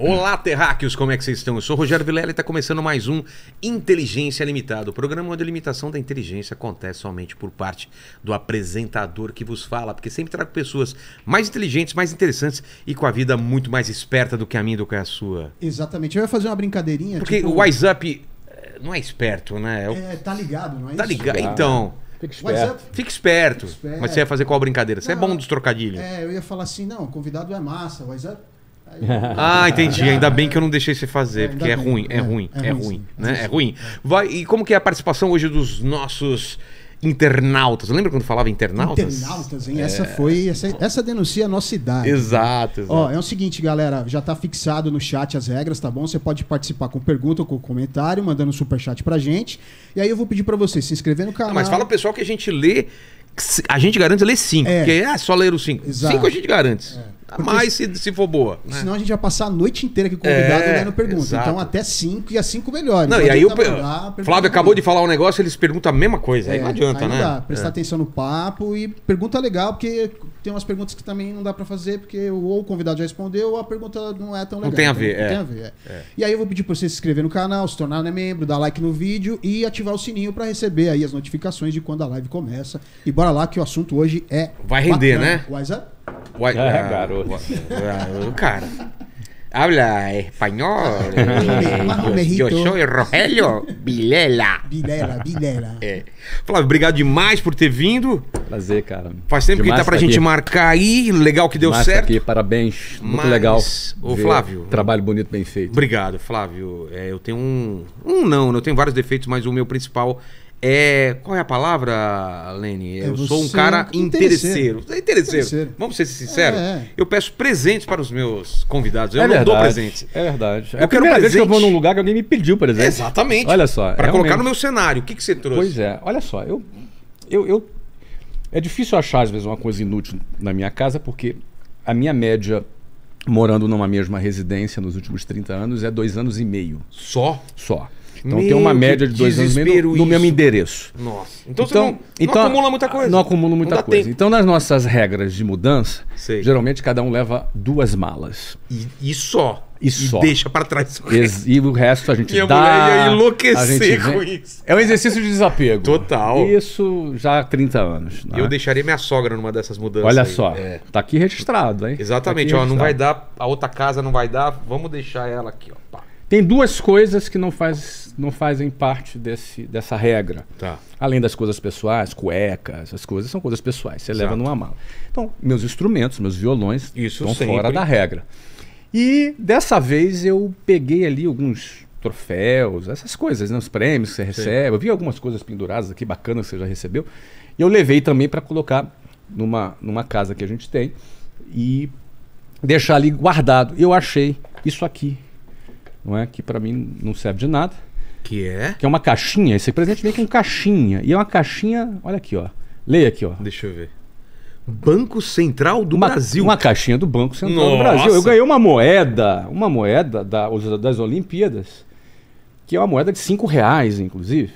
Olá, terráqueos, como é que vocês estão? Eu sou o Rogério Vilela e está começando mais um Inteligência Limitada, o programa onde a limitação da inteligência acontece somente por parte do apresentador que vos fala, porque sempre trago pessoas mais inteligentes, mais interessantes e com a vida muito mais esperta do que a minha do que a sua. Exatamente, eu ia fazer uma brincadeirinha. Porque tipo... o WhatsApp eh, não é esperto, né? É, é tá ligado, não é tá Ligado. Tá. então... Fica esperto. Fica esperto. Fica esperto. Mas você ia fazer qual brincadeira? Você não, é bom dos trocadilhos. É, eu ia falar assim, não, convidado é massa, o WhatsApp Ah, entendi. Ainda bem que eu não deixei você fazer, é, porque é, é, é ruim, é ruim, é, ruim, né? É ruim. Vai, e como que é a participação hoje dos nossos internautas. Lembra quando falava internautas? Internautas, hein? É. Essa foi. Essa, essa denuncia a nossa idade. Exato, né? exato. Ó, é o seguinte, galera. Já tá fixado no chat as regras, tá bom? Você pode participar com pergunta ou com comentário, mandando super chat pra gente. E aí eu vou pedir pra você se inscrever no canal. Não, mas fala pro pessoal que a gente lê. A gente garante ler cinco. É. Porque é só ler os cinco. Exato. Cinco a gente garante. É. Porque mais se, se for boa. Né? Senão a gente vai passar a noite inteira aqui convidado é, olhando pergunta. Então, exato. Então até cinco e as cinco melhores. Não, e aí o mandar, Flávio acabou de falar um negócio, eles perguntam a mesma coisa. É, aí não adianta, aí não né? Dá. Prestar é. atenção no papo e pergunta legal, porque tem umas perguntas que também não dá para fazer, porque ou o convidado já respondeu ou a pergunta não é tão legal. Não tem a ver, então, é. Tem a ver é. É. E aí eu vou pedir para você se inscrever no canal, se tornar né, membro, dar like no vídeo e ativar o sininho para receber aí as notificações de quando a live começa. E bora lá que o assunto hoje é. Vai render, bacana. né? Wise Guay, garoto. cara. Habla espanhol. Eu eh, yo sou Rogelio Vilela. Vilela, Vilela. É. Flávio, obrigado demais por ter vindo. Prazer, cara. Faz tempo demais que dá tá pra tá gente aqui. marcar aí. Legal que deu tá certo. Tá aqui, parabéns. Muito Mas, legal. Ô, Flávio. Trabalho bonito, bem feito. Obrigado, Flávio. É, eu tenho um. Um não, né? eu tenho vários defeitos, mas o meu principal é, qual é a palavra, Lene? Eu, é eu sou um cara é interesseiro. É interesseiro. interesseiro. Vamos ser sinceros. É. Eu peço presentes para os meus convidados. Eu é não verdade, dou presente. É verdade. Eu é a quero primeira presente. vez que eu vou num lugar que alguém me pediu presente. Exatamente. Olha só. Para colocar no meu cenário. O que, que você trouxe? Pois é. Olha só. Eu, eu, eu, é difícil achar, às vezes, uma coisa inútil na minha casa, porque a minha média morando numa mesma residência nos últimos 30 anos é dois anos e meio. Só? Só. Então Meu, tem uma média de dois anos no, no mesmo endereço. Nossa. Então, então não, então, não acumula muita coisa. Não acumula muita não coisa. Tempo. Então, nas nossas regras de mudança, Sei. geralmente cada um leva duas malas. E, e só. E, e só. deixa para trás. E, e, o resto a gente Minha dá. Mulher ia enlouquecer com vem. isso. É um exercício de desapego. Total. Isso já há 30 anos. Né? Eu deixaria minha sogra numa dessas mudanças. Olha aí. só. É. Tá aqui registrado, hein? Exatamente. Tá ó, não vai dar, a outra casa não vai dar, vamos deixar ela aqui, ó. Pá. Tem duas coisas que não faz não fazem parte desse, dessa regra. Tá. Além das coisas pessoais, cuecas, essas coisas são coisas pessoais, você Exato. leva numa mala. Então, meus instrumentos, meus violões Isso estão sempre. fora da regra. E dessa vez eu peguei ali alguns troféus, essas coisas, né? os prêmios que você recebe. Sim. Eu vi algumas coisas penduradas aqui bacanas que você já recebeu. E eu levei também para colocar numa, numa casa que a gente tem e deixar ali guardado. Eu achei isso aqui, não é? Que para mim não serve de nada que é? Que é uma caixinha. Esse presente vem com caixinha. E é uma caixinha. Olha aqui, ó. Leia aqui, ó. Deixa eu ver. Banco Central do uma, Brasil. Uma caixinha do Banco Central Nossa. do Brasil. Eu ganhei uma moeda, uma moeda da, das Olimpíadas, que é uma moeda de 5 reais, inclusive.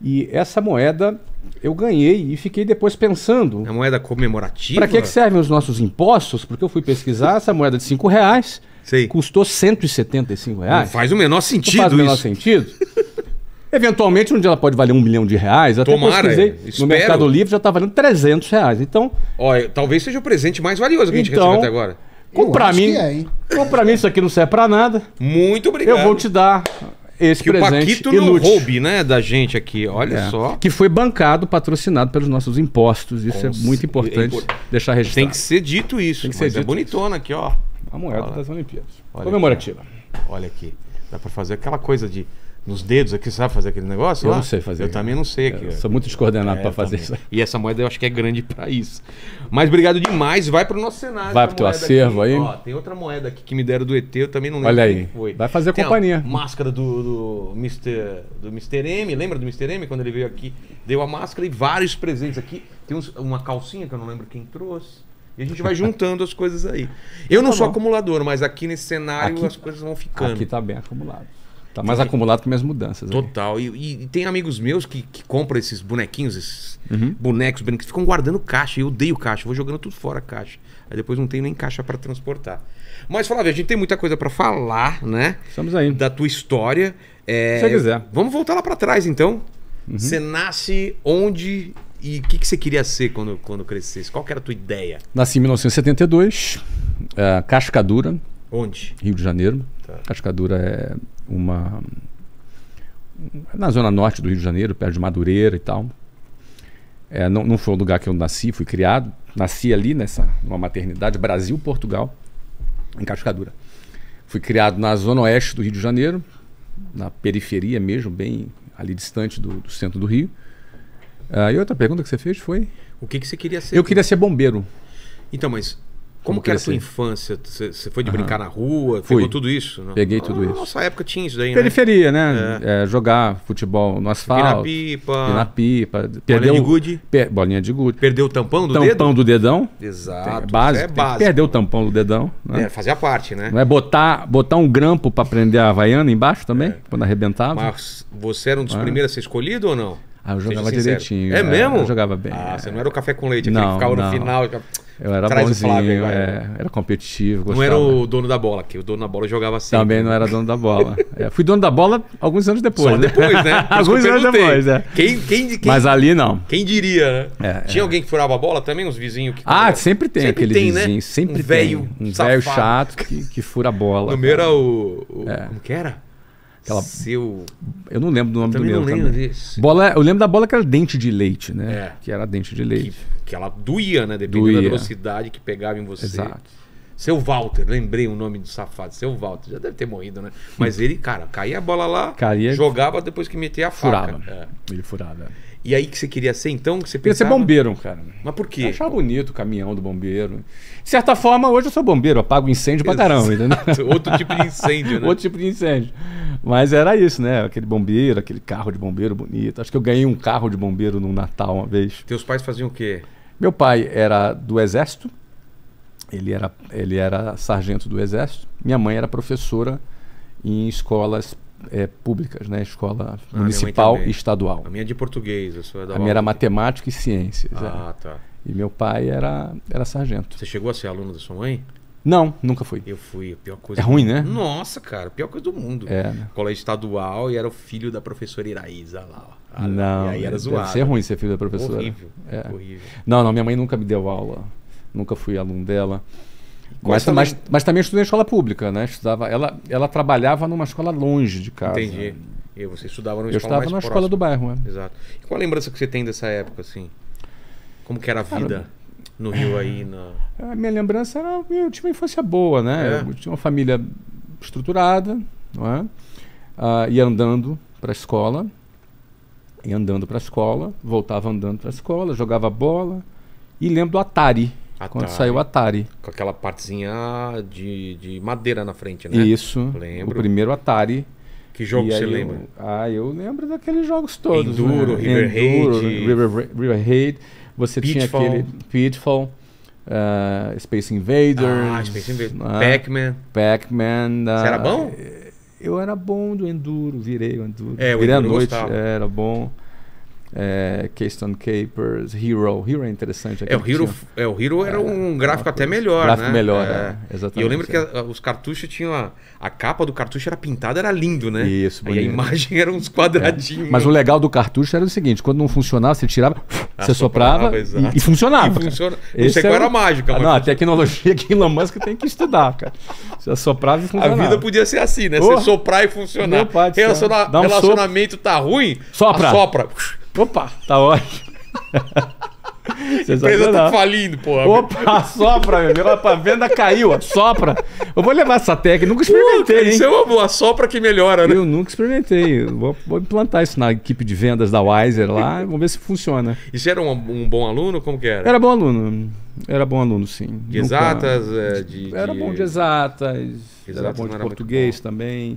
E essa moeda eu ganhei e fiquei depois pensando. É moeda comemorativa? Para que, é que servem os nossos impostos? Porque eu fui pesquisar essa moeda de 5 reais Sei. Custou 175 reais. Não faz o menor sentido faz o menor isso. sentido. Eventualmente, um dia ela pode valer um milhão de reais. Até Tomara, pesquisei, é. no Mercado Livre já está valendo 300 reais. Então... Olha, talvez seja o presente mais valioso que a gente recebeu então, até agora. Compra mim, é, mim isso aqui não serve para nada. Muito obrigado. Eu vou te dar esse que presente o Paquito não roube, né, da gente aqui. Olha é. só. Que foi bancado, patrocinado pelos nossos impostos. Isso Cons... é muito é importante, é deixar registrado. Tem que ser dito isso. Tem que ser é dito. É bonitona isso. aqui, ó. A moeda Olha. das Olimpíadas. Olha Comemorativa. Aqui. Olha aqui. Dá para fazer aquela coisa de nos dedos aqui, sabe fazer aquele negócio? Eu lá? não sei fazer. Eu também não sei aqui. Eu sou muito descoordenado é, para fazer também. isso. E essa moeda eu acho que é grande para isso. Mas obrigado demais. Vai para o nosso cenário. Vai para o teu acervo aqui. aí. Ó, tem outra moeda aqui que me deram do ET, eu também não lembro. Olha aí. Foi. Vai fazer tem companhia. máscara do, do, Mr., do Mister M. Lembra do Mr. M quando ele veio aqui? Deu a máscara e vários presentes aqui. Tem uns, uma calcinha que eu não lembro quem trouxe. E a gente vai juntando as coisas aí. Eu então não tá sou acumulador, mas aqui nesse cenário aqui, as coisas vão ficando. Aqui tá bem acumulado. Tá mais tem, acumulado que minhas mudanças. Né? Total. E, e, e, tem amigos meus que, que compram esses bonequinhos, esses uhum. bonecos, que ficam guardando caixa. Eu odeio caixa, vou jogando tudo fora caixa. Aí depois não tem nem caixa para transportar. Mas, Flávio, a gente tem muita coisa para falar, né? Estamos aí. Da tua história. É, Se quiser. Vamos voltar lá para trás, então. Uhum. Você nasce onde e o que, que você queria ser quando, quando crescesse? Qual era a tua ideia? Nasci em 1972, uh, é, Cascadura. Onde? Rio de Janeiro. Tá. Cascadura é uma. na zona norte do Rio de Janeiro, perto de Madureira e tal. É, não, não foi o lugar que eu nasci, fui criado. Nasci ali nessa numa maternidade Brasil-Portugal, em Cascadura. Fui criado na zona oeste do Rio de Janeiro, na periferia mesmo, bem ali distante do, do centro do Rio. Ah, e outra pergunta que você fez foi? O que, que você queria ser? Eu queria ser bombeiro. Então, mas como, como que era a sua infância? Você foi de brincar na rua? Fui. Pegou tudo isso? Não? Peguei tudo ah, isso. Nossa época tinha isso daí, né? Periferia, né? É. É, jogar futebol no asfalto. pipa. Na pipa. Perdeu, bolinha de gude. Per, bolinha de gude. Perdeu o tampão do tampão dedo? Tampão do dedão. Exato. É É básico. Perdeu o tampão do dedão. Né? É, fazia parte, né? Não é botar, botar um grampo para prender a havaiana embaixo também? É. Quando arrebentava. Mas você era um dos é. primeiros a ser escolhido ou não? Ah, eu jogava direitinho. É, é mesmo? Eu jogava bem. Ah, é. você não era o café com leite, aquele que ficava não. no final. Eu era Traz bonzinho, Flávio, é, era competitivo. Gostava. Não era o dono da bola, que o dono da bola jogava assim. Também não era dono da bola. é, fui dono da bola alguns anos depois. Só né? depois, né? alguns anos depois, é. Quem, quem, quem, Mas ali não. Quem diria, né? É, Tinha é. alguém que furava a bola também, uns vizinhos que. Ah, era... sempre tem sempre aquele tem, né? vizinho, né? sempre um tem. Véio um velho chato que, que fura a bola. O meu era o. o é. Como que era? Aquela... Seu... Eu não lembro do nome eu do meu. Não lembro também. Disso. Bola, eu lembro da bola que era dente de leite, né? É. Que era dente de leite. Que, que ela doía, né? Dependendo doía. da velocidade que pegava em você. Exato. Seu Walter, lembrei o nome do safado. Seu Walter, já deve ter morrido, né? Mas ele, cara, caía a bola lá, jogava depois que metia a faca. Furava. É. Ele furava. E aí que você queria ser então? Que você pensava? Queria ser bombeiro, cara. Mas por quê? Eu achava bonito o caminhão do bombeiro. De certa forma, hoje eu sou bombeiro, apago incêndio Exato. pra caramba, entendeu? Outro tipo de incêndio, né? Outro tipo de incêndio. Mas era isso, né? Aquele bombeiro, aquele carro de bombeiro bonito. Acho que eu ganhei um carro de bombeiro no Natal uma vez. Teus pais faziam o quê? Meu pai era do exército. Ele era, ele era sargento do exército. Minha mãe era professora em escolas é, públicas, né? Escola ah, municipal e estadual. A minha é de português, a sua é da A minha era matemática e ciências. É. Ah, tá. E meu pai era, era sargento. Você chegou a ser aluno da sua mãe? Não, nunca fui. Eu fui, a pior coisa. É ruim, né? Nossa, cara, pior coisa do mundo. É. Né? Colégio estadual e era o filho da professora Iraíza lá, ó. Ah, não. E aí é, era zoado. ser ruim ser filho da professora. Horrível. É. Horrível. Não, não, minha mãe nunca me deu aula. Nunca fui aluno dela. Mas, também... mas, mas, também estudei em escola pública, né? Estudava, ela, ela trabalhava numa escola longe de casa. Entendi. E você estudava numa Eu escola estudava na escola do bairro, né? Exato. E qual a lembrança que você tem dessa época, assim? Como que era a vida? Cara, no Rio aí? Na... A minha lembrança era. Eu tinha uma infância boa, né? É. Eu tinha uma família estruturada, não é? Ah, ia andando para a escola, ia andando para a escola, voltava andando para a escola, jogava bola e lembro do Atari. Atari. Quando saiu o Atari. Com aquela partezinha de, de madeira na frente, né? Isso. Lembro. O primeiro Atari. Que jogo você lembra? Eu, ah, eu lembro daqueles jogos todos. Né? Enduro, né? River Enduro, Raid. River, River Raid. Você Pitfall. tinha aquele Pitfall. Uh, Space Invaders. Ah, Space Invaders. Uh, né? Pac-Man. Pac-Man. Uh, você era bom? Eu era bom do Enduro, virei o Enduro. É, o virei Enduro noite, gostava. era bom é, Keystone Capers, Hero. Hero é interessante. É, o Hero, é, o Hero era é, um gráfico até melhor, gráfico né? melhor, é. exatamente. É, e eu lembro que é. a, os cartuchos tinham... A, a, capa do cartucho era pintada, era lindo, né? Isso, bonito. Aí a imagem era uns quadradinhos. Mas o legal do cartucho era o seguinte, quando não funcionava, você tirava, ah, você soprava, soprava e, e, funcionava. E funciona... Não sei qual era a mágica. Ah, mas... Não, a tecnologia que Elon Musk tem que estudar, cara. Você soprava e funcionava. A vida podia ser assim, né? Você oh, soprar e funcionar. Relaciona... um Relacionamento sopro. tá ruim, sopra. sopra. Opa, tá ótimo. A empresa tá falindo, porra. Opa, sopra, meu amigo. a venda caiu, sopra. Eu vou levar essa técnica, nunca experimentei, hein? Isso é uma boa, sopra que melhora, né? Eu nunca experimentei. Vou, vou, implantar isso na equipe de vendas da Wiser lá, vamos ver se funciona. E você era um, um, bom aluno? Como que era? Era bom aluno. Era bom aluno, sim. De exatas? Nunca... É, de, de... Era bom de exatas. exatas era bom de português também.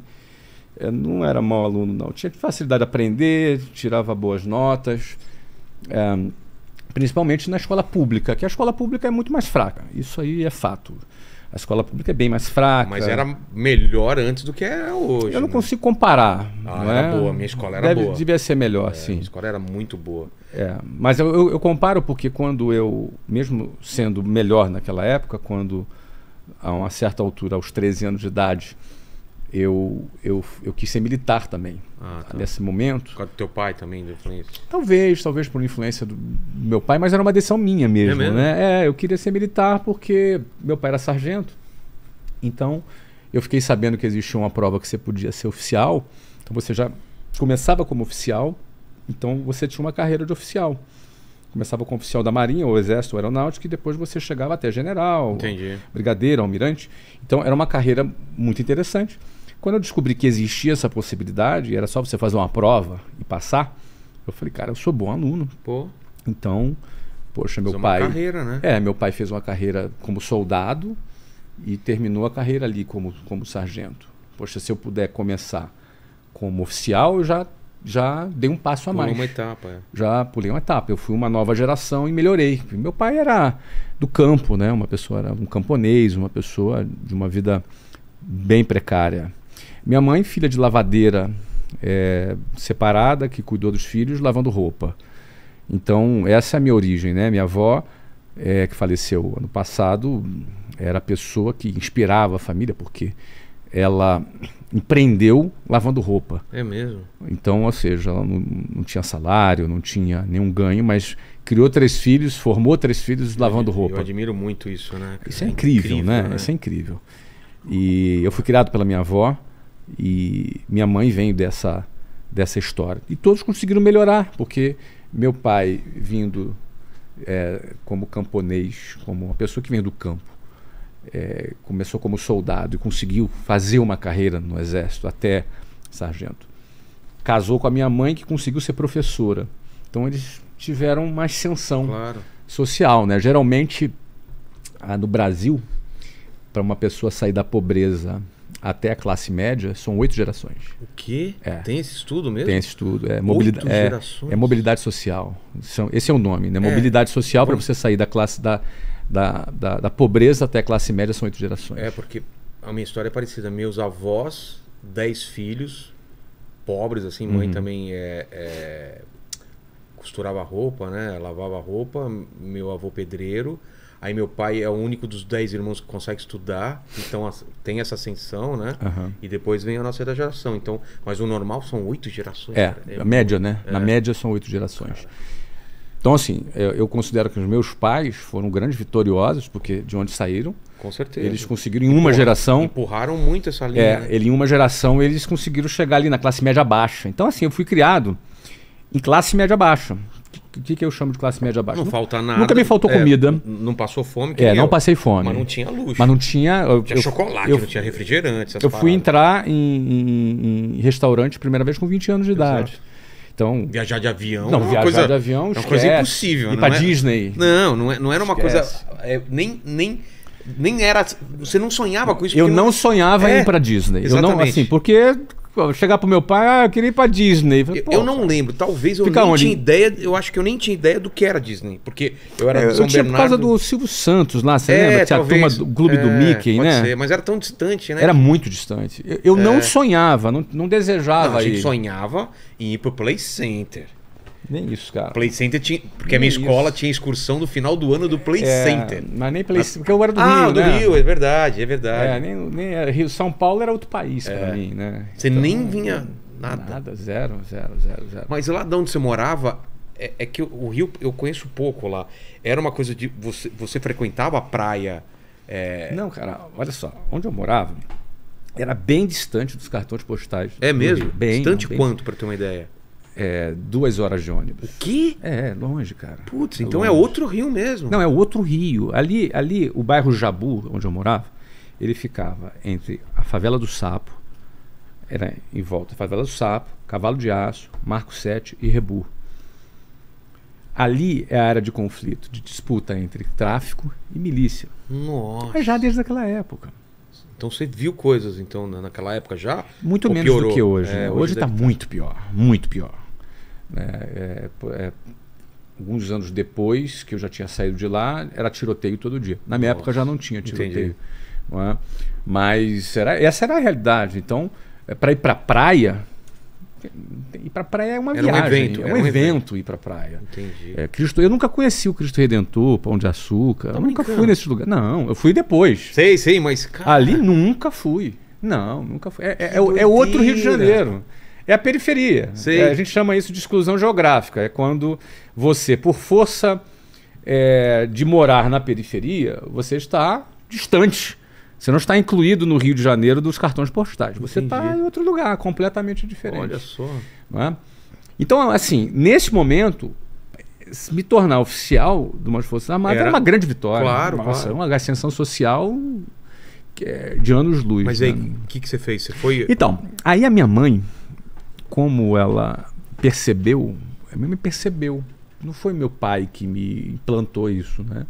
Eu não era mau aluno, não. Tinha facilidade de aprender, tirava boas notas, é, principalmente na escola pública, que a escola pública é muito mais fraca. Isso aí é fato. A escola pública é bem mais fraca. Mas era melhor antes do que é hoje. Eu não né? consigo comparar. Ah, não era é? boa, minha escola era Deve, boa. Devia ser melhor, é, sim. Minha escola era muito boa. É, mas eu, eu, eu, comparo porque quando eu, mesmo sendo melhor naquela época, quando a uma certa altura, aos 13 anos de idade, eu, eu, eu quis ser militar também. Ah, tá. Nesse momento. Por causa do teu pai também, da influência? Talvez, talvez por influência do meu pai, mas era uma decisão minha mesmo, é mesmo? né? É, eu queria ser militar porque meu pai era sargento. Então, eu fiquei sabendo que existia uma prova que você podia ser oficial. Então, você já começava como oficial. Então, você tinha uma carreira de oficial. Começava como oficial da Marinha, ou Exército, ou Aeronáutica, e depois você chegava até general, Entendi. brigadeiro, almirante. Então, era uma carreira muito interessante. Quando eu descobri que existia essa possibilidade, era só você fazer uma prova e passar, eu falei, cara, eu sou bom aluno. Pô. Então, poxa, meu fez pai. Uma carreira, né? É, meu pai fez uma carreira como soldado e terminou a carreira ali como, como sargento. Poxa, se eu puder começar como oficial, eu já, já dei um passo a mais. Pulei uma etapa. É. Já pulei uma etapa. Eu fui uma nova geração e melhorei. Meu pai era do campo, né? Uma pessoa, era um camponês, uma pessoa de uma vida bem precária. Minha mãe, filha de lavadeira é, separada, que cuidou dos filhos, lavando roupa. Então, essa é a minha origem, né? Minha avó, é, que faleceu ano passado, era a pessoa que inspirava a família, porque ela empreendeu lavando roupa. É mesmo? Então, ou seja, ela não, não tinha salário, não tinha nenhum ganho, mas criou três filhos, formou três filhos é, lavando roupa. Eu admiro muito isso, né? Isso é, é incrível, incrível né? né? Isso é incrível. E eu fui criado pela minha avó, e minha mãe veio dessa, dessa história. E todos conseguiram melhorar, porque meu pai, vindo é, como camponês, como uma pessoa que vem do campo, é, começou como soldado e conseguiu fazer uma carreira no exército até sargento. Casou com a minha mãe, que conseguiu ser professora. Então eles tiveram uma ascensão claro. social. Né? Geralmente, no Brasil, para uma pessoa sair da pobreza até a classe média são oito gerações. O quê? É. Tem esse estudo mesmo? Tem esse estudo. É mobilidade, é, é, mobilidade social. São, esse é o nome, né? É. Mobilidade é. social para você sair da classe da, da, da, da, pobreza até a classe média são oito gerações. É, porque a minha história é parecida. Meus avós, dez filhos, pobres, assim, mãe uhum. também é, é costurava roupa, né? Lavava roupa, meu avô pedreiro Aí meu pai é o único dos dez irmãos que consegue estudar, então tem essa ascensão, né? Uhum. E depois vem a nossa geração. Então, mas o normal são oito gerações. É, é a média, né? É. Na média são oito gerações. Cara. Então, assim, eu, é, eu, considero que os meus pais foram grandes vitoriosos, porque de onde saíram. Com certeza. Eles conseguiram, em uma Empurra, geração. Empurraram muito essa linha. É, né? ele, em uma geração, eles conseguiram chegar ali na classe média baixa. Então, assim, eu fui criado em classe média baixa. O que, que eu chamo de classe média baixa? Não, falta nada. Nunca me faltou é, comida. Não passou fome. é, não eu. passei fome. Mas não tinha luxo. Mas não tinha. Eu, tinha eu, chocolate, eu, não tinha refrigerante. eu paradas. fui entrar em, em, em, restaurante primeira vez com 20 anos de Exato. idade. Então, viajar de avião. Não, é viajar coisa, de avião é uma coisa impossível. Ir pra é, Disney. Não, não, é, não era uma esquece. coisa. É, nem, nem, nem era. Você não sonhava com isso. Eu não, não sonhava é, em ir pra Disney. Exatamente. Eu não, assim, porque chegar pro meu pai, ah, eu queria ir pra Disney. eu, não lembro, talvez eu nem onde? tinha ideia, eu acho que eu nem tinha ideia do que era Disney, porque eu era é, do São eu tinha Bernardo. por causa do Silvio Santos lá, você é, lembra? Tinha talvez. a turma do Clube é, do Mickey, né? Ser, mas era tão distante, né? Era muito distante. Eu, eu é. não sonhava, não, não desejava não, a gente ir. sonhava em ir pro Play Center. Nem isso, cara. Play Center tinha. Porque nem a minha isso. escola tinha excursão no final do ano do Play é, Center. Mas nem Play Center, porque eu era do ah, Rio. Ah, do né? Rio, é verdade, é verdade. É, nem, nem era, Rio São Paulo era outro país é. para mim, né? Você então, nem vinha nada. Nada, zero, zero, zero, zero. Mas lá de onde você morava, é, é que o Rio eu conheço pouco lá. Era uma coisa de. Você, você frequentava a praia. É... Não, cara, olha só, onde eu morava era bem distante dos cartões postais. É mesmo? Bem, distante não, bem... quanto, para ter uma ideia? é, duas horas de ônibus. O quê? É, é longe, cara. Putz, é então é longe. é outro rio mesmo. Não, é outro rio. Ali, ali, o bairro Jabu, onde eu morava, ele ficava entre a favela do Sapo, era em volta da favela do Sapo, Cavalo de Aço, Marco 7 e Rebu. Ali é a área de conflito, de disputa entre tráfico e milícia. Nossa. É já desde aquela época. Então você viu coisas então naquela época já? Muito menos piorou? do que hoje. É, Hoje está tá. muito pior, muito pior. Né, é, é, alguns anos depois que eu já tinha saído de lá, era tiroteio todo dia. Na minha Nossa, época já não tinha tiroteio. Não é? Mas era, essa era a realidade. Então, é, para ir para praia, ir para praia é uma era viagem. Um evento, é um, um evento, ir para praia. Entendi. É, Cristo, eu nunca conheci o Cristo Redentor, Pão de Açúcar. eu nunca fui nesse lugar. Não, eu fui depois. Sei, sei, mas cara... ali nunca fui. Não, nunca fui. É, é, é, é outro Rio de Janeiro é a periferia. É, a gente chama isso de exclusão geográfica. É quando você, por força é, de morar na periferia, você está distante. Você não está incluído no Rio de Janeiro dos cartões postais. Você está em outro lugar, completamente diferente. Olha só. É? Então, assim, nesse momento, me tornar oficial de uma Forças Armadas era, era uma grande vitória. Claro, Nossa, claro. uma ascensão social é de anos-luz. Mas aí, o né? que, que você fez? Você foi... Então, aí a minha mãe, como ela percebeu, é, ela me percebeu. Não foi meu pai que me implantou isso, né?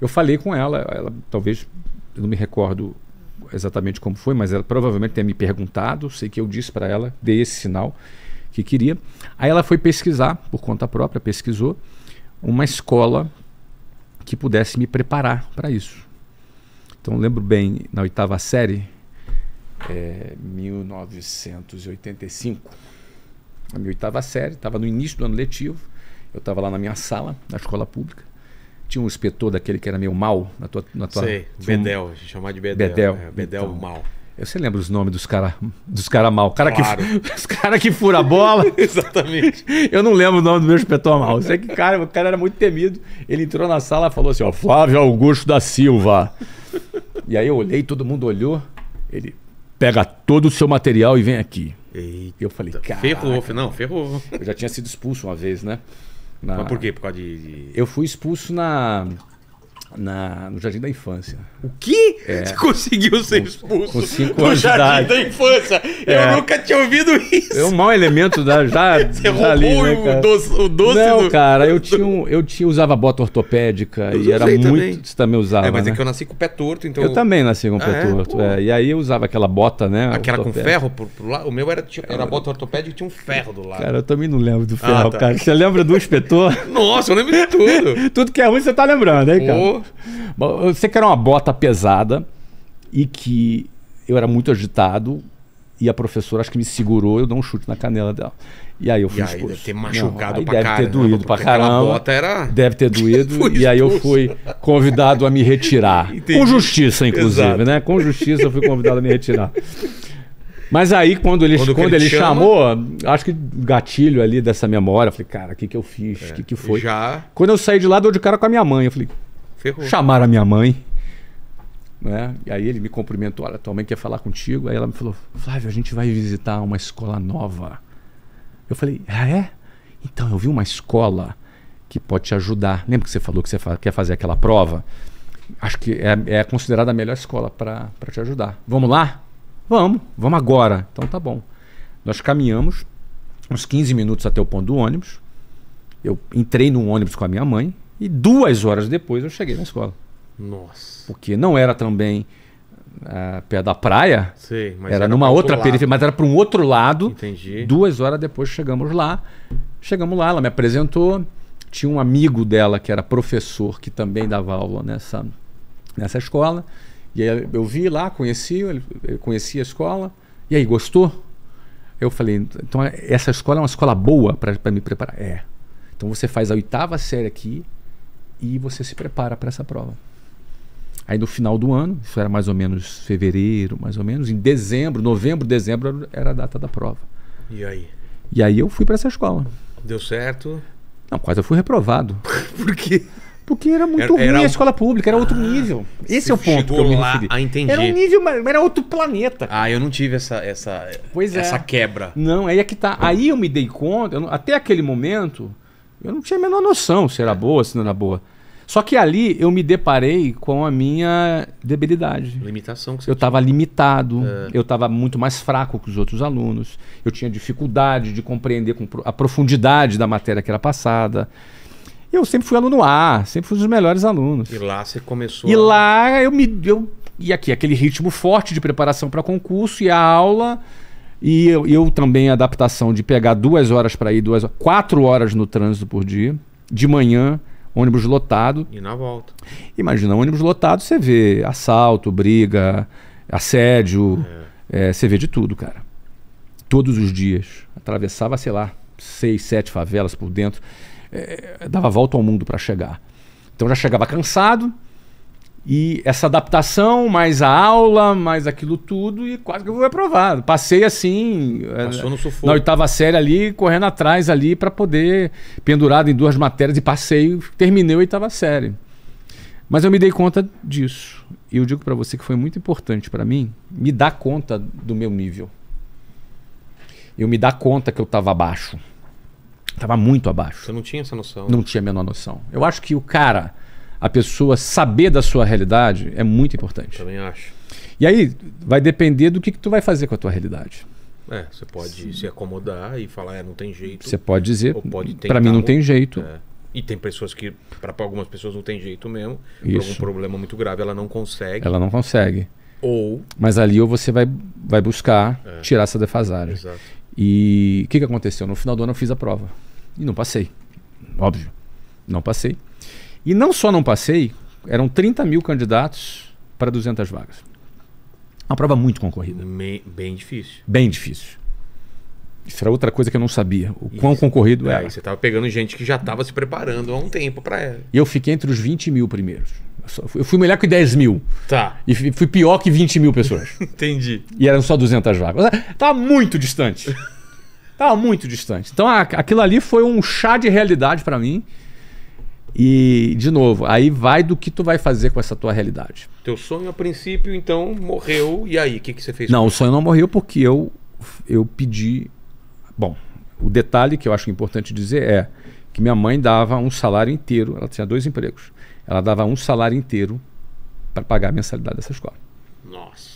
Eu falei com ela, ela talvez, eu não me recordo exatamente como foi, mas ela provavelmente tenha me perguntado, sei que eu disse para ela, dei esse sinal que queria. Aí ela foi pesquisar, por conta própria, pesquisou uma escola que pudesse me preparar para isso. Então lembro bem, na oitava série, é, 1985, a minha oitava série, estava no início do ano letivo, eu estava lá na minha sala, na escola pública, tinha um inspetor daquele que era meio mal na tua. Na tua Sei, Bedel, um... a gente chamava de Bedel. Bedel, né? Bedel então, mal. Você lembra os nomes dos caras dos cara mal? Cara claro. que, os caras que fura a bola. Exatamente. Eu não lembro o nome do meu espetor mal. sei que cara, o cara era muito temido. Ele entrou na sala e falou assim: ó, Flávio Augusto da Silva. e aí eu olhei, todo mundo olhou. Ele, pega todo o seu material e vem aqui. Eita, eu falei, cara. Ferrou, não, ferrou. Eu já tinha sido expulso uma vez, né? Na... Mas por quê? Por causa de, de. Eu fui expulso na na, no Jardim da Infância. O que? É. Você conseguiu ser expulso com, com cinco anos no Jardim da Infância? É. Eu nunca tinha ouvido isso. É um mau elemento da já. Você já roubou ali, né, cara? o, doce, o doce Não, do... cara, eu tinha, um, eu tinha usava bota ortopédica eu e era muito. Também. Você também usava. É, mas é né? é que eu nasci com o pé torto, então. Eu também nasci com o ah, pé é? torto. É? e aí eu usava aquela bota, né? Aquela com ferro por, lá. O meu era, tinha, era bota ortopédica e tinha um ferro do lado. Cara, eu também não lembro do ah, ferro, ah, tá. cara. Você lembra do inspetor? Nossa, eu lembro de tudo. tudo que é ruim você tá lembrando, hein, cara? eu sei que era uma bota pesada e que eu era muito agitado e a professora acho que me segurou, eu dei um chute na canela dela. E aí eu fui e aí Deve ter machucado não, pra deve ter né, doído pra caramba. Era... Deve ter doído. e aí eu fui convidado a me retirar. Entendi. Com justiça, inclusive, Exato. né? Com justiça eu fui convidado a me retirar. Mas aí, quando ele, quando, quando ele, chama... chamou, acho que gatilho ali dessa memória, eu falei, cara, o que, que eu fiz? O é, que, que foi? Já... Quando eu saí de lá, deu de cara com a minha mãe. Eu falei, Ferrou. Chamaram a minha mãe. Né? E aí ele me cumprimentou, olha, tua mãe quer falar contigo. Aí ela me falou, Flávio, a gente vai visitar uma escola nova. Eu falei, ah, é? Então, eu vi uma escola que pode te ajudar. Lembra que você falou que você fa quer fazer aquela prova? Acho que é, é considerada a melhor escola para te ajudar. Vamos lá? Vamos, vamos agora. Então tá bom. Nós caminhamos uns 15 minutos até o ponto do ônibus. Eu entrei num ônibus com a minha mãe, e duas horas depois eu cheguei na escola. Nossa. Porque não era também uh, ah, pé da praia. Sei, era, era, numa outra periferia, mas era para um outro lado. Entendi. Duas horas depois chegamos lá. Chegamos lá, ela me apresentou. Tinha um amigo dela que era professor, que também dava aula nessa, nessa escola. E aí eu vi lá, conheci, conheci a escola. E aí, gostou? Eu falei, então essa escola é uma escola boa para me preparar? É. Então você faz a oitava série aqui, e você se prepara para essa prova. Aí no final do ano, isso era mais ou menos fevereiro, mais ou menos, em dezembro, novembro, dezembro era a data da prova. E aí? E aí eu fui para essa escola. Deu certo? Não, quase eu fui reprovado. Por quê? Porque era muito era, era ruim a escola pública, era ah, outro nível. Esse é o ponto chegou que eu me lá, referi. Ah, entendi. Era um nível, era outro planeta. Ah, eu não tive essa essa pois é. essa é. quebra. Não, aí é que tá. Aí eu me dei conta, eu, até aquele momento, eu não tinha a menor noção se era boa, se não era boa. Só que ali eu me deparei com a minha debilidade. Limitação que você Eu estava limitado, é. eu estava muito mais fraco que os outros alunos, eu tinha dificuldade de compreender a profundidade da matéria que era passada. Eu sempre fui aluno A, sempre fui um dos melhores alunos. E lá você começou. E a... lá eu me. Eu, e aqui, aquele ritmo forte de preparação para concurso e a aula e eu, eu também, a adaptação de pegar duas horas para ir, duas, quatro horas no trânsito por dia, de manhã, ônibus lotado. E na volta. Imagina, ônibus lotado, você vê assalto, briga, assédio, é. É, você vê de tudo, cara. Todos os dias. Atravessava, sei lá, seis, sete favelas por dentro. É, dava volta ao mundo para chegar. Então já chegava cansado, e essa adaptação, mais a aula, mais aquilo tudo, e quase que eu fui aprovado. Passei assim, é, Passou no sufoco. na oitava série ali, correndo atrás ali para poder, pendurado em duas matérias, e passei, terminei a oitava série. Mas eu me dei conta disso. E eu digo para você que foi muito importante para mim me dar conta do meu nível. Eu me dar conta que eu estava abaixo. Estava muito abaixo. Você não tinha essa noção? Não tinha a menor noção. Eu acho que o cara a pessoa saber da sua realidade é muito importante. Também acho. E aí vai depender do que, que tu vai fazer com a tua realidade. É, você pode Sim. se acomodar e falar, é, não tem jeito. Você pode dizer, para mim não tem jeito. É. E tem pessoas que, para algumas pessoas não tem jeito mesmo. Isso. Por algum problema muito grave, ela não consegue. Ela não consegue. Ou... Mas ali ou você vai, vai buscar é. tirar essa defasagem. Exato. E o que, que aconteceu? No final do ano eu fiz a prova. E não passei. Óbvio. Não passei. E não só não passei, eram 30 mil candidatos para 200 vagas. Uma prova muito concorrida. Me, bem difícil. Bem difícil. Isso era outra coisa que eu não sabia, o quão concorrido é, era. Você estava pegando gente que já estava se preparando há um tempo para ela. E eu fiquei entre os 20 mil primeiros. Eu fui melhor que 10 mil. Tá. E fui pior que 20 mil pessoas. Entendi. E eram só 200 vagas. Estava ah, muito distante. Estava muito distante. Então aquilo ali foi um chá de realidade para mim. E, de novo, aí vai do que tu vai fazer com essa tua realidade. Teu sonho, a princípio, então, morreu. E aí, o que, que você fez? Não, o sonho não morreu porque eu, eu pedi. Bom, o detalhe que eu acho importante dizer é que minha mãe dava um salário inteiro, ela tinha dois empregos. Ela dava um salário inteiro para pagar a mensalidade dessa escola. Nossa.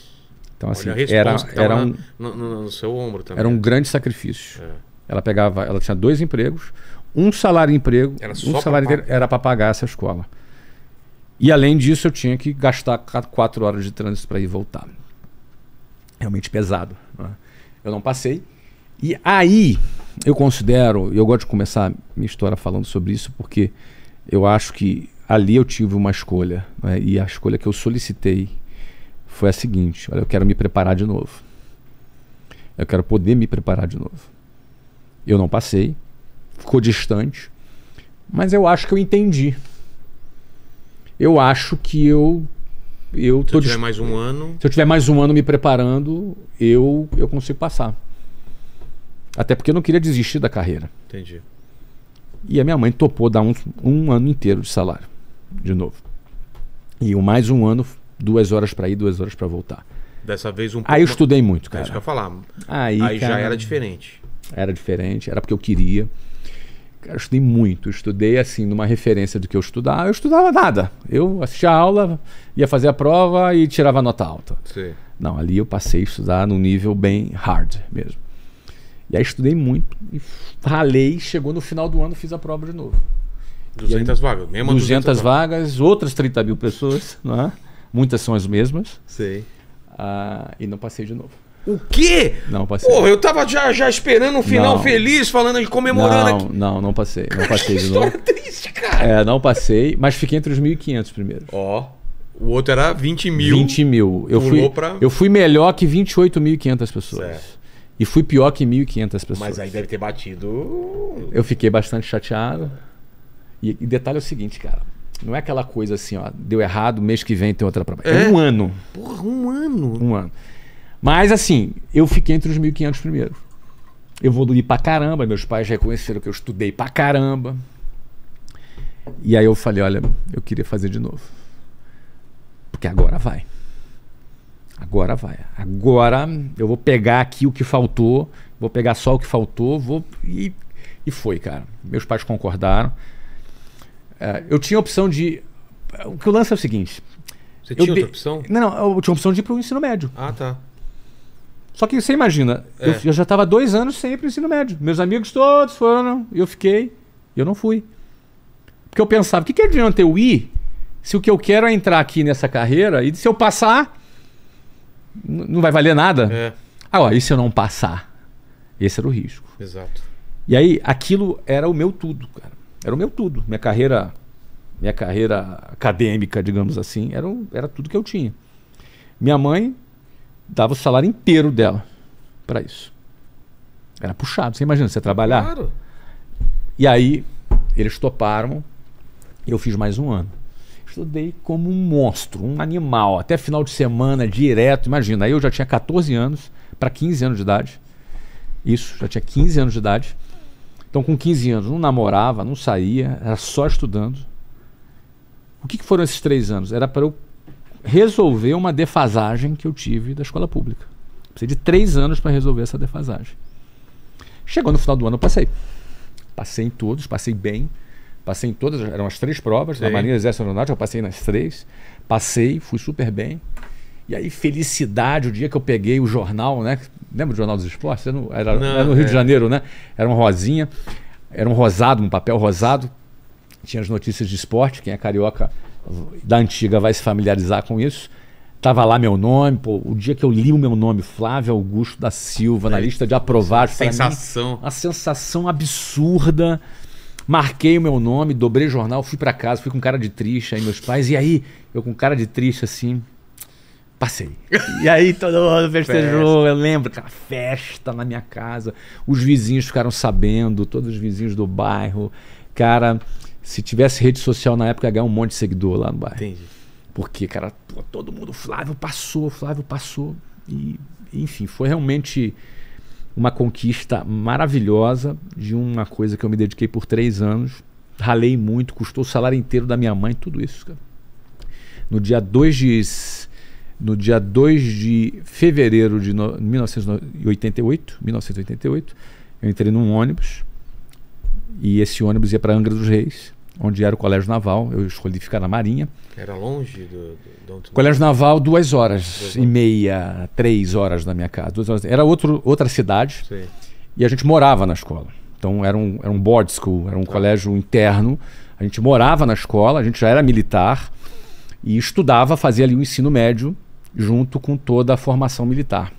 Então, assim, era, era um. Então, né? No, no, seu ombro também. Era um né? grande sacrifício. É. Ela pegava, ela tinha dois empregos um salário emprego, era um salário era para pagar essa escola. E além disso, eu tinha que gastar quatro horas de trânsito para ir voltar. Realmente pesado. Né? Eu não passei. E aí, eu considero, eu gosto de começar minha história falando sobre isso, porque eu acho que ali eu tive uma escolha. Né? E a escolha que eu solicitei foi a seguinte: olha, eu quero me preparar de novo. Eu quero poder me preparar de novo. Eu não passei, ficou distante. Mas eu acho que eu entendi. Eu acho que eu. eu se eu tiver mais um ano. Se eu tiver mais um ano me preparando, eu, eu consigo passar. Até porque eu não queria desistir da carreira. Entendi. E a minha mãe topou dar um, um ano inteiro de salário, de novo. E o mais um ano, duas horas para ir, duas horas para voltar. Dessa vez um pouco. Aí eu estudei muito, cara. É isso que eu falar. Aí, aí cara, já era diferente. Era diferente, era porque eu queria. Cara, eu estudei muito. Eu estudei, assim, numa referência do que eu estudava. Eu estudava nada. Eu assistia a aula, ia fazer a prova e tirava nota alta. Sim. Não, ali eu passei a estudar num nível bem hard mesmo. E aí estudei muito e ralei. Chegou no final do ano, fiz a prova de novo. 200 aí, vagas, mesmo 200, 200 vagas, outras 30 mil pessoas, não é? Muitas são as mesmas. Sim. Ah, e não passei de novo. O quê? Não passei. Porra, eu tava já, já esperando um final não. feliz, falando de comemorando não, aqui. Não, não passei. Não passei de novo. triste, cara. É, não passei, mas fiquei entre os 1.500 primeiros. Ó. O outro era 20 mil. 20 mil. Eu fui, pra... eu fui melhor que 28.500 pessoas. Certo. E fui pior que 1.500 pessoas. Mas aí deve ter batido. Eu fiquei bastante chateado. E, e detalhe é o seguinte, cara. Não é aquela coisa assim, ó, deu errado, mês que vem tem outra pra É? é um ano. Porra, um ano. Um ano. Mas assim, eu fiquei entre os 1.500 primeiros. Eu vou dormir pra caramba, meus pais reconheceram que eu estudei pra caramba. E aí eu falei, olha, eu queria fazer de novo. Porque agora vai. Agora vai. Agora eu vou pegar aqui o que faltou, vou pegar só o que faltou, vou e, e foi, cara. Meus pais concordaram. Uh, eu tinha a opção de. Eh, o que o lance é o seguinte. Você tinha outra de... opção? Não, não, eu tinha a opção de ir pro ensino médio. Ah, tá. Só que você imagina, é. eu, eu, já estava dois anos sem no ensino médio. Meus amigos todos foram, eu fiquei, eu não fui. Porque eu pensava, o que, que adianta eu ir se o que eu quero é entrar aqui nessa carreira e se eu passar, não vai valer nada? É. Agora, e se eu não passar? Esse era o risco. Exato. E aí, aquilo era o meu tudo, cara. Era o meu tudo. Minha carreira, minha carreira acadêmica, digamos assim, era, era tudo que eu tinha. Minha mãe dava o salário inteiro dela para isso. Era puxado, você imagina, você trabalhar. Claro. E aí eles toparam, eu fiz mais um ano. Estudei como um monstro, um animal, até final de semana, direto, imagina. Aí eu já tinha 14 anos para 15 anos de idade. Isso, já tinha 15 anos de idade. Então, com 15 anos, não namorava, não saía, era só estudando. O que, que foram esses três anos? Era para eu resolver uma defasagem que eu tive da escola pública. Precisei de três anos para resolver essa defasagem. Chegou no final do ano, eu passei. Passei em todos, passei bem. Passei em todas, eram as três provas, Sim. na Marinha Exército Aeronáutica, eu passei nas três. Passei, fui super bem. E aí, felicidade, o dia que eu peguei o jornal, né? Lembra do Jornal dos Esportes? Era no, era, Não, era no Rio é. de Janeiro, né? Era uma rosinha, era um rosado, um papel rosado. Tinha as notícias de esporte, quem é carioca da antiga vai se familiarizar com isso. Tava lá meu nome, pô, o dia que eu li o meu nome, Flávio Augusto da Silva, é, na lista de aprovados. Sensação. Mim, uma sensação absurda. Marquei o meu nome, dobrei jornal, fui para casa, fui com cara de triste, aí meus pais, e aí? Eu com cara de triste, assim, passei. E aí todo mundo festejou, eu lembro, aquela festa na minha casa. Os vizinhos ficaram sabendo, todos os vizinhos do bairro. Cara, se tivesse rede social na época, ia ganhar um monte de seguidor lá no bairro. Entendi. Porque, cara, pô, todo mundo, Flávio passou, Flávio passou. E, enfim, foi realmente uma conquista maravilhosa de uma coisa que eu me dediquei por três anos. Ralei muito, custou o salário inteiro da minha mãe, tudo isso, cara. No dia 2 de. No dia 2 de fevereiro de no, 1988, 1988, eu entrei num ônibus e esse ônibus ia para Angra dos Reis onde era o Colégio Naval. Eu escolhi ficar na Marinha. Era longe do, do, do Colégio Naval, duas horas, duas horas e meia, três horas da minha casa. Duas horas. Era outro, outra cidade Sim. e a gente morava na escola. Então era um, era um board school, era um tá. colégio interno. A gente morava na escola, a gente já era militar e estudava, fazia ali o um ensino médio junto com toda a formação militar.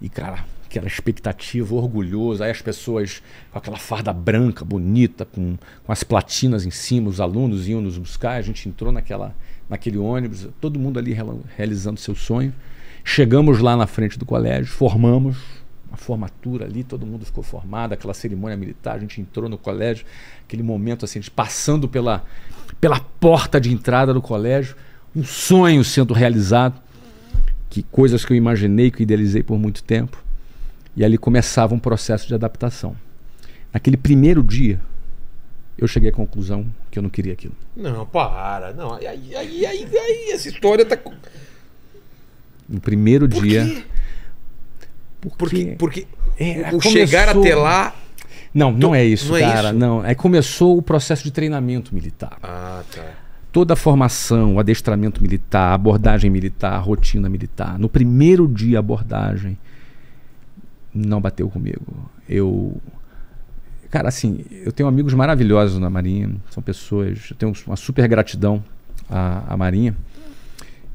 E cara, aquela expectativa, orgulhoso. Aí as pessoas com aquela farda branca, bonita, com, com as platinas em cima, os alunos iam nos buscar. A gente entrou naquela, naquele ônibus, todo mundo ali realizando seu sonho. Chegamos lá na frente do colégio, formamos uma formatura ali, todo mundo ficou formado, aquela cerimônia militar, a gente entrou no colégio, aquele momento assim, a gente passando pela, pela porta de entrada do colégio, um sonho sendo realizado, que coisas que eu imaginei, que idealizei por muito tempo. E ali começava um processo de adaptação. Naquele primeiro dia, eu cheguei à conclusão que eu não queria aquilo. Não, para. Não, aí, aí, aí, aí essa história tá. No primeiro Por dia. Quê? Porque, porque, porque é, o começou... chegar até lá. Não, não é isso, não cara. É isso? Não. É, é começou o processo de treinamento militar. Ah, tá. Toda a formação, o adestramento militar, abordagem militar, rotina militar. No primeiro dia, abordagem não bateu comigo. Eu. Cara, assim, eu tenho amigos maravilhosos na Marinha, são pessoas. Eu tenho uma super gratidão à, à Marinha.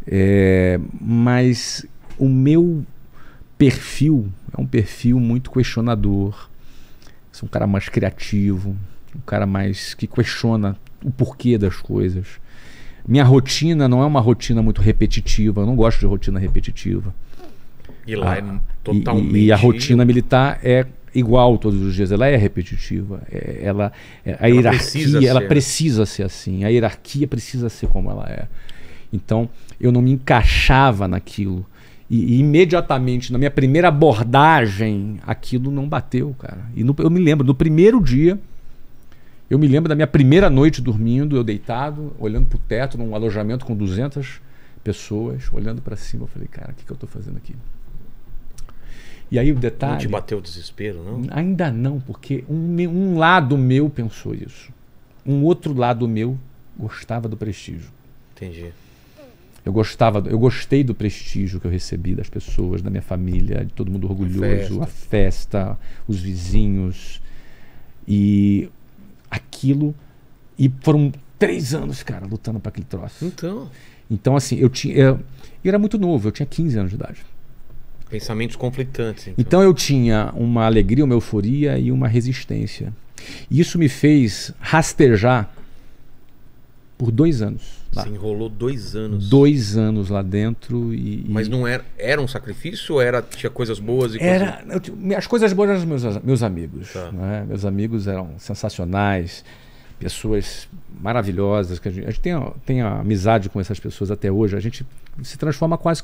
É, mas o meu perfil é um perfil muito questionador. Sou um cara mais criativo, um cara mais que questiona o porquê das coisas. Minha rotina não é uma rotina muito repetitiva, eu não gosto de rotina repetitiva. E lá a, ah, é totalmente. E, e, a rotina militar é igual todos os dias, ela é repetitiva. É, ela, é, a ela hierarquia, precisa ela ser. precisa ser assim. A hierarquia precisa ser como ela é. Então, eu não me encaixava naquilo. E, e, imediatamente, na minha primeira abordagem, aquilo não bateu, cara. E no, eu me lembro, no primeiro dia, eu me lembro da minha primeira noite dormindo, eu deitado, olhando pro teto, num alojamento com 200 pessoas, olhando para cima. Eu falei, cara, o que, que eu estou fazendo aqui? E aí o detalhe. Não te bateu o desespero, não? Ainda não, porque um, um lado meu pensou isso. Um outro lado meu gostava do prestígio. Entendi. Eu gostava, eu gostei do prestígio que eu recebi das pessoas, da minha família, de todo mundo orgulhoso, a festa, a festa os vizinhos e aquilo. E foram três anos, cara, lutando para aquele troço. Então. Então, assim, eu tinha. Eu, eu era muito novo, eu tinha 15 anos de idade. Pensamentos conflitantes. Então. então eu tinha uma alegria, uma euforia e uma resistência. E isso me fez rastejar por dois anos. Lá. Você enrolou dois anos. Dois anos lá dentro e. Mas não era, era um sacrifício ou era, tinha coisas boas e era, coisas... Eu, as coisas boas eram meus, meus amigos. Tá. Né? Meus amigos eram sensacionais, pessoas maravilhosas. Que a gente, a gente tem, tem amizade com essas pessoas até hoje. A gente se transforma quase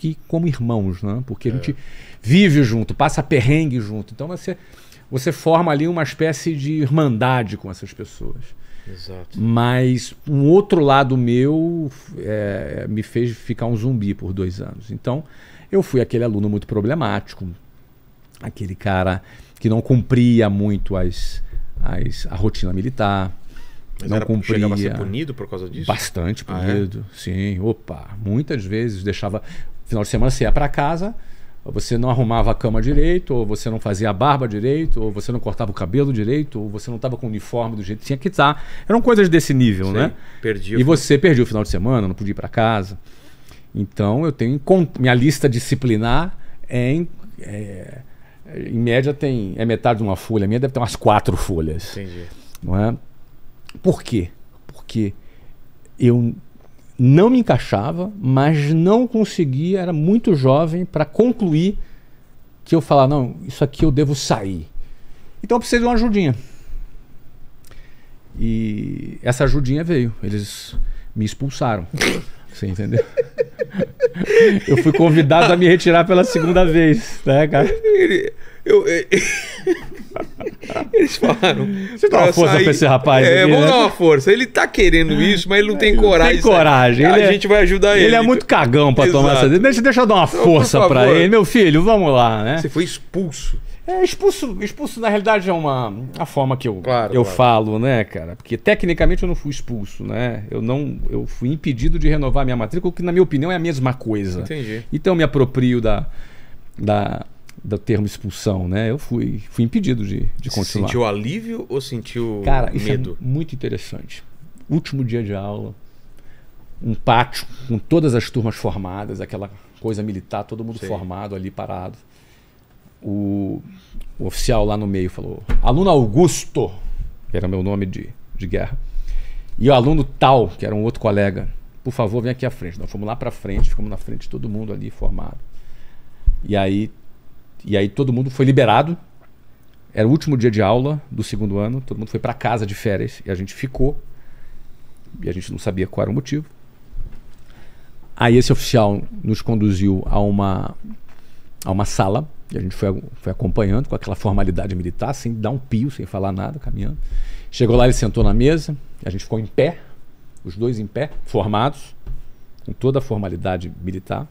que como irmãos, né? Porque a é. gente vive junto, passa perrengue junto. Então você, você forma ali uma espécie de irmandade com essas pessoas. Exato. Mas um outro lado meu é, me fez ficar um zumbi por dois anos. Então eu fui aquele aluno muito problemático, aquele cara que não cumpria muito as, as, a rotina militar. Mas não era, cumpria. Chegava a ser punido por causa disso? Bastante punido, ah, é? sim. Opa, muitas vezes deixava Final de semana você ia para casa, você não arrumava a cama direito, ou você não fazia a barba direito, ou você não cortava o cabelo direito, ou você não estava com o uniforme do jeito que tinha que estar. Tá. Eram coisas desse nível, Sim, né? Perdi. E você perdia o final de semana, não podia ir para casa. Então eu tenho minha lista disciplinar é em, é, em média tem é metade de uma folha. minha deve ter umas quatro folhas. Entendi. Não é? Por quê? Porque eu não me encaixava, mas não conseguia, era muito jovem para concluir que eu falar, não, isso aqui eu devo sair. Então eu precisei de uma ajudinha. E essa ajudinha veio. Eles me expulsaram. Você entendeu? eu fui convidado a me retirar pela segunda vez, né, cara? Eu, eu, Eles falaram. Você dá uma força sair, pra esse rapaz. É, aqui, vamos né? dar uma força. Ele tá querendo é. isso, mas ele não tem coragem. Tem coragem. Ele a é, gente vai ajudar ele. É ele é muito cagão pra Exato. tomar essa. Deixa, deixa eu dar uma então, força pra ele. Meu filho, vamos lá, né? Você foi expulso. É, expulso, expulso na realidade é uma a forma que eu, claro, eu claro. falo, né, cara? Porque tecnicamente eu não fui expulso, né? Eu não eu fui impedido de renovar minha matrícula, que na minha opinião é a mesma coisa. Entendi. Então eu me aproprio da, da, do termo expulsão, né? Eu fui, fui impedido de, de continuar. Sentiu alívio ou sentiu Cara, isso é medo? É muito interessante. Último dia de aula, um pátio com todas as turmas formadas, aquela coisa militar, todo mundo formado ali parado. O, o, oficial lá no meio falou: aluno Augusto, que era meu nome de, de guerra, e o aluno tal, que era um outro colega, por favor, vem aqui à frente. Nós fomos lá para frente, ficamos na frente de todo mundo ali formado. E aí e aí todo mundo foi liberado. Era o último dia de aula do segundo ano, todo mundo foi para casa de férias e a gente ficou. E a gente não sabia qual era o motivo. Aí esse oficial nos conduziu a uma, a uma sala e a gente foi, foi acompanhando com aquela formalidade militar, sem dar um pio, sem falar nada, caminhando. Chegou lá, ele sentou na mesa, a gente ficou em pé, os dois em pé, formados, com toda a formalidade militar.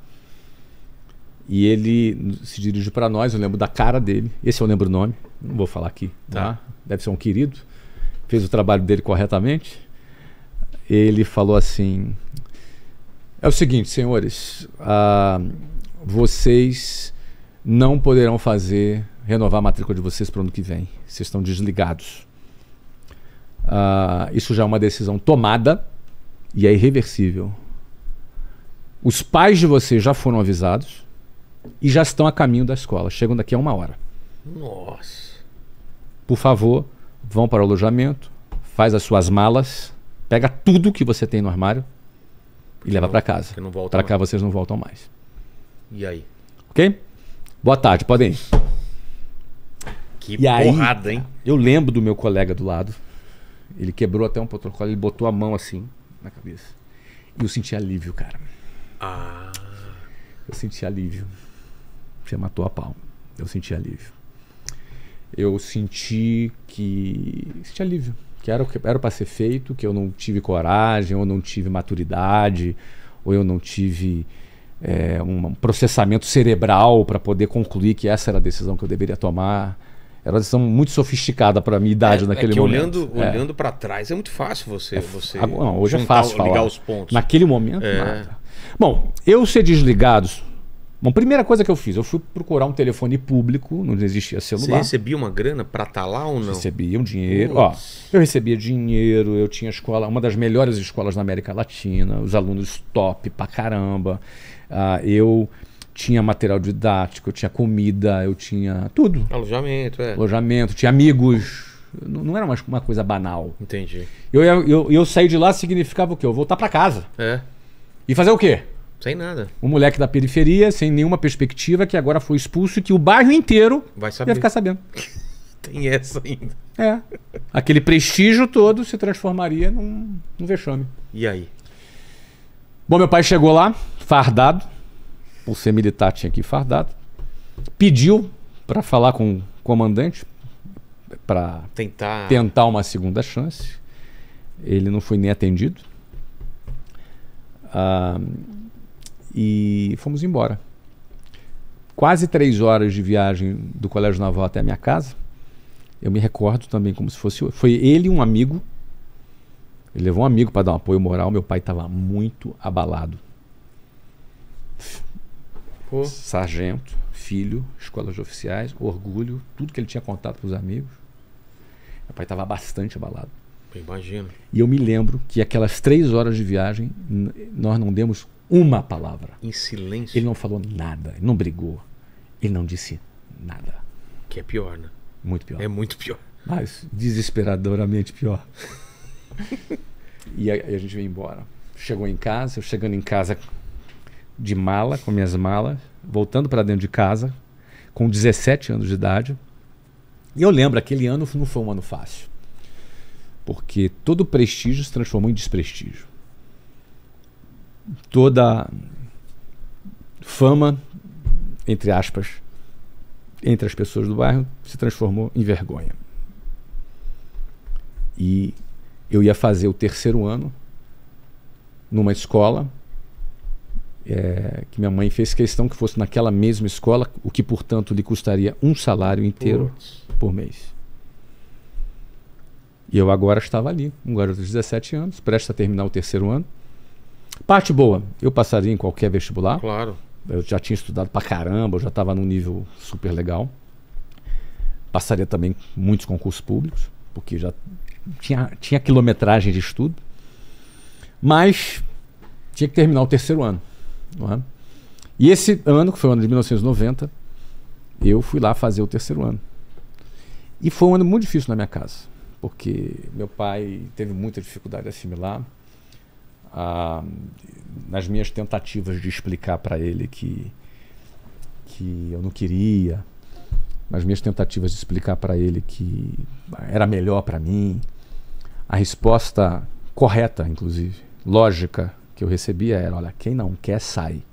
E ele se dirigiu para nós, eu lembro da cara dele, esse eu lembro o nome, não vou falar aqui, tá? tá? Deve ser um querido, fez o trabalho dele corretamente. Ele falou assim: É o seguinte, senhores, ah, vocês não poderão fazer, renovar a matrícula de vocês para o ano que vem, vocês estão desligados. Ah, isso já é uma decisão tomada e é irreversível. Os pais de vocês já foram avisados e já estão a caminho da escola. Chegam daqui a uma hora. Nossa. Por favor, vão para o alojamento, faz as suas malas, pega tudo que você tem no armário porque e leva para casa. Para cá vocês não voltam mais. E aí? Ok? Boa tarde, podem ir. Que e porrada, aí, hein? Eu lembro do meu colega do lado. Ele quebrou até um protocolo, ele botou a mão assim na cabeça. E eu senti alívio, cara. Ah. Eu senti alívio. Você matou a pau. Eu senti alívio. Eu senti que. Senti alívio. Que era o que era para ser feito, que eu não tive coragem, ou não tive maturidade, ou eu não tive é, um processamento cerebral para poder concluir que essa era a decisão que eu deveria tomar. Era uma decisão muito sofisticada para a minha idade é, naquele é que momento. Olhando, é. olhando para trás, é muito fácil você. É, você não, hoje é juntar, é fácil falar. ligar os pontos. Naquele momento, é. nada. Bom, eu ser desligado Bom, primeira coisa que eu fiz, eu fui procurar um telefone público, não existia celular. Você recebia uma grana para estar tá lá ou não? Recebia um dinheiro. Ó, eu recebia dinheiro, eu tinha escola, uma das melhores escolas na América Latina, os alunos top pra caramba. Uh, eu tinha material didático, eu tinha comida, eu tinha tudo. Alojamento, é. Alojamento, tinha amigos. Não, não era mais uma coisa banal. Entendi. Eu, eu, eu, eu saí de lá significava o quê? Eu voltar para casa. É. E fazer o quê? Sem nada. Um moleque da periferia, sem nenhuma perspectiva, que agora foi expulso e que o bairro inteiro vai saber. ia ficar sabendo. Tem essa ainda. É. Aquele prestígio todo se transformaria num, num vexame. E aí? Bom, meu pai chegou lá, fardado. Por ser militar, tinha que ir fardado. Pediu para falar com o comandante para tentar. tentar uma segunda chance. Ele não foi nem atendido. Ah, e fomos embora. Quase três horas de viagem do Colégio Naval até a minha casa. Eu me recordo também como se fosse. Foi ele e um amigo. Ele levou um amigo para dar um apoio moral. Meu pai estava muito abalado. Pô. Sargento, filho, escola de oficiais, orgulho, tudo que ele tinha contado para os amigos. Meu pai estava bastante abalado. Imagina. E eu me lembro que aquelas três horas de viagem, nós não demos uma palavra. Em silêncio. Ele não falou nada, ele não brigou, ele não disse nada. Que é pior, né? Muito pior. É muito pior. Mas desesperadoramente pior. e a, a gente veio embora. Chegou em casa, eu chegando em casa de mala, com minhas malas, voltando para dentro de casa, com 17 anos de idade. E eu lembro, aquele ano não foi um ano fácil. Porque todo prestígio se transformou em desprestígio toda fama, entre aspas, entre as pessoas do bairro se transformou em vergonha. E eu ia fazer o terceiro ano numa escola é, que minha mãe fez questão que fosse naquela mesma escola, o que, portanto, lhe custaria um salário inteiro Puts. por mês. E eu agora estava ali, um garoto de 17 anos, presta a terminar o terceiro ano, Parte boa, eu passaria em qualquer vestibular. Claro. Eu já tinha estudado pra caramba, eu já estava num nível super legal. Passaria também muitos concursos públicos, porque já tinha, tinha quilometragem de estudo. Mas tinha que terminar o terceiro ano. É? E esse ano, que foi o ano de 1990, eu fui lá fazer o terceiro ano. E foi um ano muito difícil na minha casa, porque meu pai teve muita dificuldade de assimilar nas minhas tentativas de explicar para ele que, que eu não queria, nas minhas tentativas de explicar para ele que era melhor para mim, a resposta correta, inclusive, lógica que eu recebia era: olha, quem não quer sai.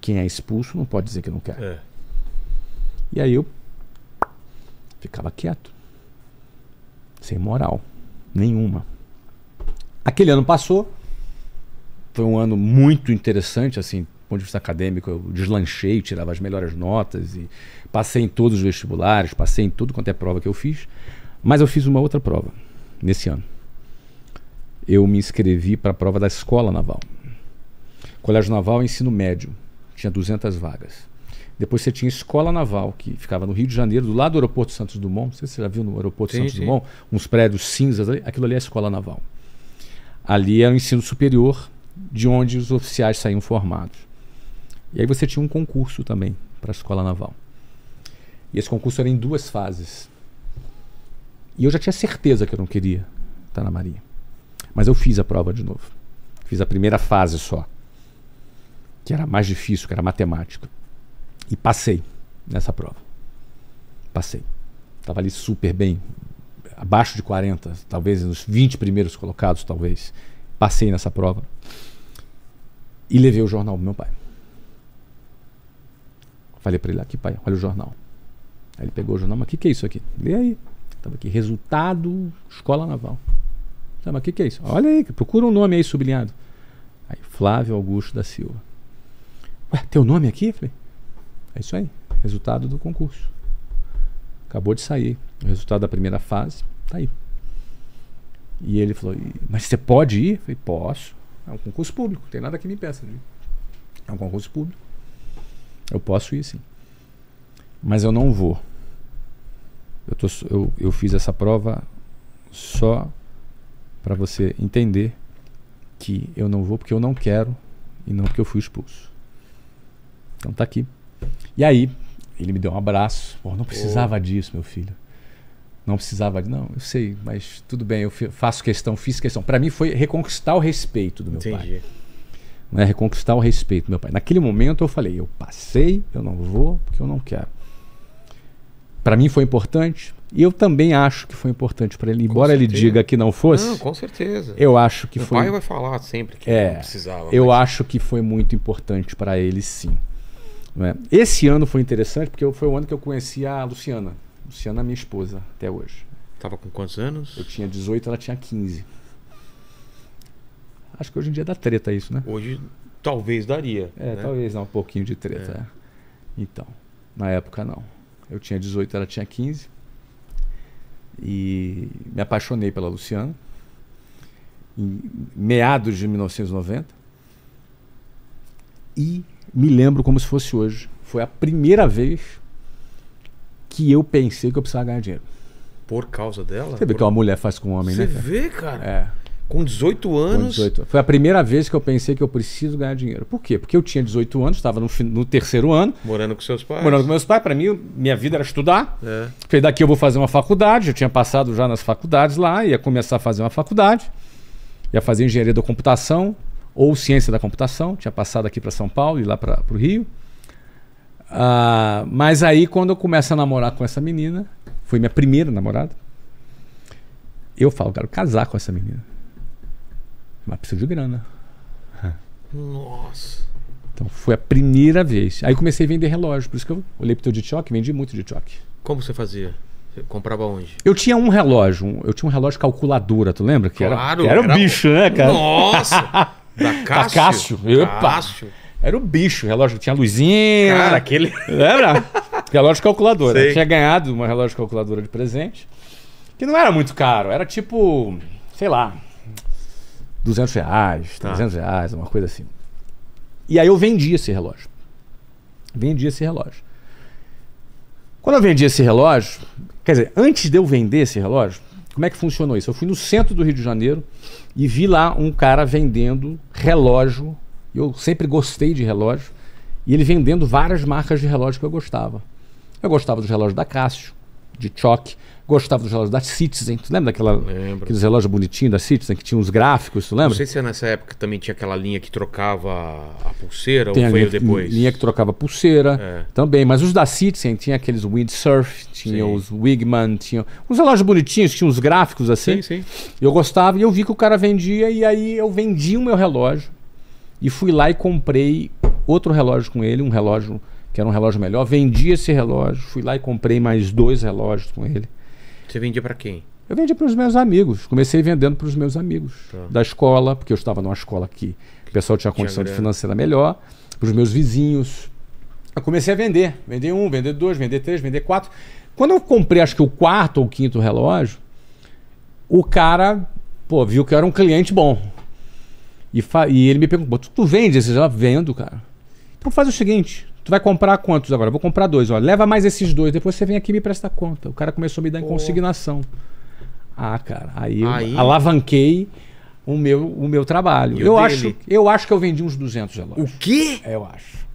Quem é expulso não pode dizer que não quer. É. E aí eu ficava quieto, sem moral nenhuma. Aquele ano passou, foi um ano muito interessante, assim, do ponto de vista acadêmico, eu deslanchei, tirava as melhores notas e passei em todos os vestibulares, passei em tudo quanto é prova que eu fiz, mas eu fiz uma outra prova nesse ano. Eu me inscrevi para a prova da Escola Naval. Colégio Naval Ensino Médio, tinha 200 vagas. Depois você tinha Escola Naval, que ficava no Rio de Janeiro, do lado do Aeroporto Santos Dumont. Não sei se você já viu no Aeroporto sim, Santos sim. Dumont, uns prédios cinzas ali. Aquilo ali é a Escola Naval ali era é o ensino superior, de onde os oficiais saíam formados. E aí você tinha um concurso também para a escola naval. E esse concurso era em duas fases. E eu já tinha certeza que eu não queria estar na Marinha. Mas eu fiz a prova de novo. Fiz a primeira fase só, que era mais difícil, que era matemática. E passei nessa prova. Passei. Estava ali super bem abaixo de 40, talvez nos 20 primeiros colocados, talvez. Passei nessa prova e levei o jornal pro meu pai. Falei para ele aqui, pai, olha o jornal. Aí ele pegou o jornal, mas o que, que é isso aqui? Lê aí. Tava aqui, resultado escola naval. Tá, mas o que, que é isso? Olha aí, procura um nome aí sublinhado. Aí, Flávio Augusto da Silva. Ué, teu nome aqui? Falei, é isso aí, resultado do concurso. Acabou de sair. O resultado da primeira fase tá aí. E ele falou: Mas você pode ir? Eu falei: Posso. É um concurso público, não tem nada que me peça. Né? É um concurso público. Eu posso ir sim. Mas eu não vou. Eu, tô, eu, eu fiz essa prova só para você entender que eu não vou porque eu não quero e não porque eu fui expulso. Então tá aqui. E aí, ele me deu um abraço. Pô, não precisava oh. disso, meu filho não precisava de. Não, eu sei, mas tudo bem, eu faço questão, fiz questão. Para mim foi reconquistar o respeito do meu Entendi. pai. Né? Reconquistar o respeito do meu pai. Naquele momento eu falei, eu passei, eu não vou, porque eu não quero. Para mim foi importante, e eu também acho que foi importante para ele. Embora ele diga que não fosse. Não, com certeza. Eu acho que meu foi. O pai vai falar sempre que é, precisava. Eu mas... acho que foi muito importante para ele, sim. Né, esse ano foi interessante, porque foi o ano que eu conheci a Luciana, Luciana é minha esposa até hoje. Tava com quantos anos? Eu tinha 18, ela tinha 15. Acho que hoje em dia dá treta isso, né? Hoje talvez daria. É, né? talvez dá um pouquinho de treta. É. É. Então, na época não. Eu tinha 18, ela tinha 15. E me apaixonei pela Luciana. Em meados de 1990. E me lembro como se fosse hoje. Foi a primeira vez que eu pensei que eu precisava ganhar dinheiro. Por causa dela? Você vê o que uma mulher faz com um homem, Você né? Você vê, cara? É. Com 18 anos. Com 18. Foi a primeira vez que eu pensei que eu preciso ganhar dinheiro. Por quê? Porque eu tinha 18 anos, estava no, no, terceiro ano. Morando com seus pais. Morando com meus pais. Para mim, minha vida era estudar. É. Falei, daqui eu vou fazer uma faculdade. Eu tinha passado já nas faculdades lá, ia começar a fazer uma faculdade. Ia fazer engenharia da computação ou ciência da computação. Tinha passado aqui para São Paulo e lá para o Rio. Ah, mas aí, quando eu começo a namorar com essa menina, foi minha primeira namorada, eu falo, quero casar com essa menina. Mas preciso de grana. Nossa. Então foi a primeira vez. Aí comecei a vender relógio, por isso que eu olhei pro teu de choque, vendi muito de choque. Como você fazia? Você comprava onde? Eu tinha um relógio, um, eu tinha um relógio calculadora, tu lembra? Que claro, era, que era, era um bicho, né, cara? Nossa! da Cássio? Da Cássio. Cássio. Epa. Cássio. Era o bicho, o relógio tinha luzinha. Cara, aquele. lembra Relógio calculadora. Sei. Eu tinha ganhado uma relógio calculadora de presente, que não era muito caro, era tipo, sei lá, 200 reais, tá. 300 reais, uma coisa assim. E aí eu vendi esse relógio. Vendi esse relógio. Quando eu vendi esse relógio, quer dizer, antes de eu vender esse relógio, como é que funcionou isso? Eu fui no centro do Rio de Janeiro e vi lá um cara vendendo relógio eu sempre gostei de relógio. E ele vendendo várias marcas de relógio que eu gostava. Eu gostava dos relógios da Cássio, de Choque, gostava dos relógios da Citizen. Tu lembra daquela aqueles relógios bonitinhos da Citizen que tinha uns gráficos, tu lembra? Não sei se é nessa época também tinha aquela linha que trocava a pulseira Tem ou foi linha, depois. Linha que trocava a pulseira é. também, mas os da Citizen tinha aqueles Windsurf, tinha sim. os Wigman, tinha uns relógios bonitinhos, tinha uns gráficos assim. Sim, sim. Eu gostava e eu vi que o cara vendia e aí eu vendi o meu relógio e fui lá e comprei outro relógio com ele, um relógio que era um relógio melhor. Vendi esse relógio, fui lá e comprei mais dois relógios com ele. Você vendia para quem? Eu vendia para os meus amigos. Comecei vendendo para os meus amigos tá. da escola, porque eu estava numa escola que o pessoal tinha condição tinha financeira melhor, para os meus vizinhos. Eu comecei a vender. Vender um, vender dois, vender três, vender quatro. Quando eu comprei, acho que o quarto ou quinto relógio, o cara pô, viu que eu era um cliente bom. E, e ele me perguntou: tu, tu vende esses? Eu vendo, cara. Então faz o seguinte: tu vai comprar quantos agora? Eu vou comprar dois. Ó, leva mais esses dois, depois você vem aqui e me presta conta. O cara começou a me dar em consignação. Ah, cara, aí, aí, eu alavanquei o meu, o meu trabalho. E eu, acho, eu acho que eu vendi uns 200 relógios. O quê? É, eu acho.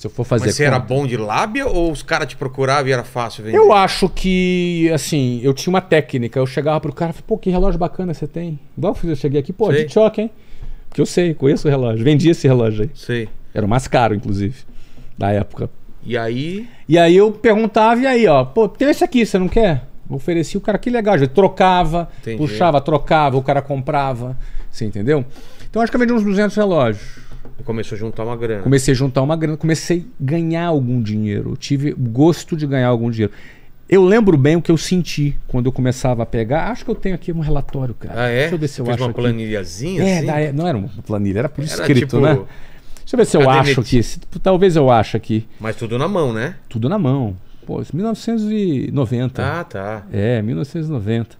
Se eu for fazer. Mas você conta... era bom de lábia ou os caras te procuravam e era fácil vender? Eu acho que, assim, eu tinha uma técnica. Eu chegava pro cara e falei, pô, que relógio bacana você tem. Igual eu cheguei aqui, pô, de choque, hein? Que eu sei, conheço o relógio. Vendia esse relógio aí. Sei. Era o mais caro, inclusive, da época. E aí? E aí eu perguntava, e aí, ó, pô, tem esse aqui, você não quer? Ofereci. oferecia o cara, que legal, Ele Trocava, Entendi. puxava, trocava, o cara comprava. Você entendeu? Então acho que eu vendi uns 200 relógios. Começou a juntar uma grana. Comecei a juntar uma grana, comecei a ganhar algum dinheiro. Tive gosto de ganhar algum dinheiro. Eu lembro bem o que eu senti quando eu começava a pegar. Acho que eu tenho aqui um relatório, cara. Ah, é? Deixa eu ver se eu acho. uma aqui. planilhazinha? É, assim? da, é, não era uma planilha, era por era escrito, tipo... né? Deixa eu ver se eu acho aqui. Se, talvez eu ache aqui. Mas tudo na mão, né? Tudo na mão. Pô, 1990. É ah, tá. É, 1990.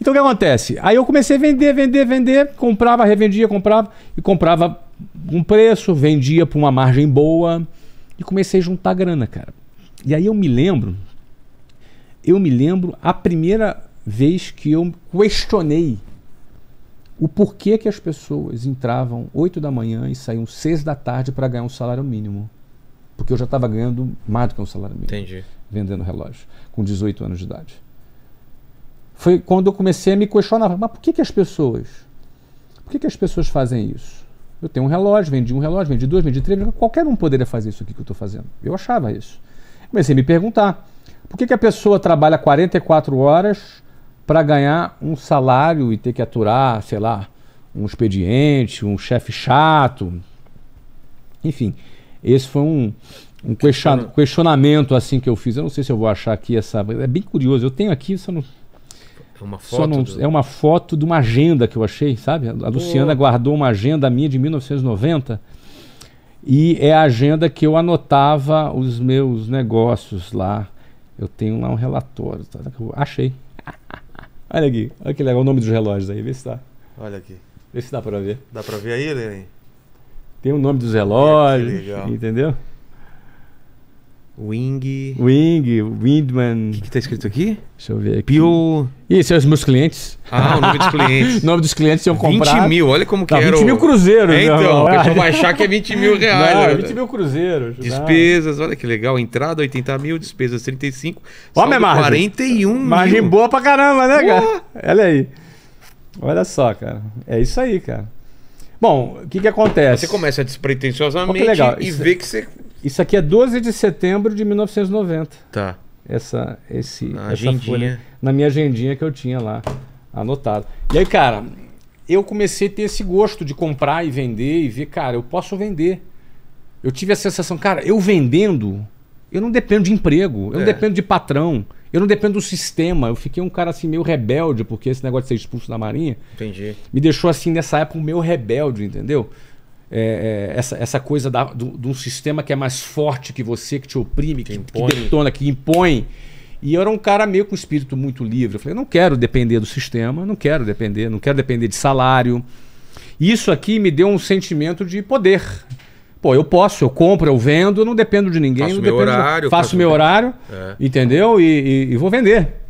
Então o que acontece? Aí eu comecei a vender, vender, vender, comprava, revendia, comprava e comprava um preço, vendia por uma margem boa e comecei a juntar grana, cara. E aí eu me lembro, eu me lembro a primeira vez que eu questionei o porquê que as pessoas entravam 8 da manhã e saíam 6 da tarde para ganhar um salário mínimo. Porque eu já estava ganhando mais do que um salário mínimo. Entendi. Vendendo relógio, com 18 anos de idade. Foi quando eu comecei a me questionar, mas por que, que as pessoas? Por que, que as pessoas fazem isso? Eu tenho um relógio, vendi um relógio, vendi dois, vendi três, qualquer um poderia fazer isso aqui que eu estou fazendo. Eu achava isso. Comecei a me perguntar, por que, que a pessoa trabalha 44 horas para ganhar um salário e ter que aturar, sei lá, um expediente, um chefe chato? Enfim, esse foi um, um questionamento assim que eu fiz. Eu não sei se eu vou achar aqui essa. É bem curioso. Eu tenho aqui, se eu não uma foto não, do... É uma foto de uma agenda que eu achei, sabe? A Luciana guardou uma agenda minha de 1990 e é a agenda que eu anotava os meus negócios lá. Eu tenho lá um relatório. Tá? Achei. olha aqui. Olha que legal o nome dos relógios aí. Vê se dá. Olha aqui. Vê se dá pra ver. Dá pra ver aí, Lenin? Tem o nome dos relógios. É, entendeu? Wing. Wing, Windman. O que, que tá escrito aqui? Deixa eu ver aqui. Pio. Isso, são é os meus clientes. Ah, o nome dos clientes. o nome dos clientes tinham comprado. 20 mil, olha como que não, era. 20 mil cruzeiros. É, então, né? o pessoal vai achar que é 20 mil reais. Não, 20 né? mil cruzeiros. Né? Despesas, olha que legal. Entrada 80 mil, despesas 35. Olha minha margem. 41 mil. Margem boa pra caramba, né, Boa. cara? Olha aí. Olha só, cara. É isso aí, cara. Bom, o que que acontece? Você começa despretensiosamente que legal. e isso... vê é que você isso aqui é 12 de setembro de 1990. Tá. Essa, esse, Na essa agendinha. folha. Na minha agendinha que eu tinha lá anotado. E aí, cara, eu comecei a ter esse gosto de comprar e vender e ver, cara, eu posso vender. Eu tive a sensação, cara, eu vendendo, eu não dependo de emprego, eu é. não dependo de patrão, eu não dependo do sistema. Eu fiquei um cara assim meio rebelde, porque esse negócio de ser expulso da Marinha. Entendi. Me deixou assim nessa época meio rebelde, entendeu? É, é, essa, essa coisa da, do, de um sistema que é mais forte que você, que te oprime, que, que, que detona, que impõe. E eu era um cara meio com espírito muito livre. Eu falei, não quero depender do sistema, não quero depender, não quero depender de salário. Isso aqui me deu um sentimento de poder. Pô, eu posso, eu compro, eu vendo, eu não dependo de ninguém. Faço meu horário. De... Faço meu horário, é. entendeu? E, e, e, vou vender.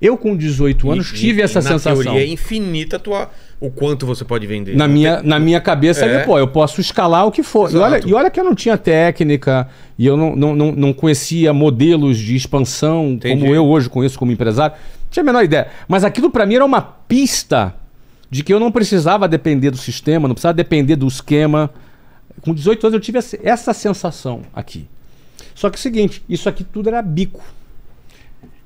Eu com 18 anos e, tive essa na sensação. Na teoria é infinita a tua o quanto você pode vender. Na, né? minha, tem... na minha cabeça, é. ali, pô, eu posso escalar o que for. E olha, e olha que eu não tinha técnica, e eu não, não, não, não conhecia modelos de expansão Entendi. como eu hoje conheço como empresário. Não tinha a menor ideia. Mas aquilo para mim era uma pista de que eu não precisava depender do sistema, não precisava depender do esquema. Com 18 anos eu tive essa sensação aqui. Só que é o seguinte, isso aqui tudo era bico.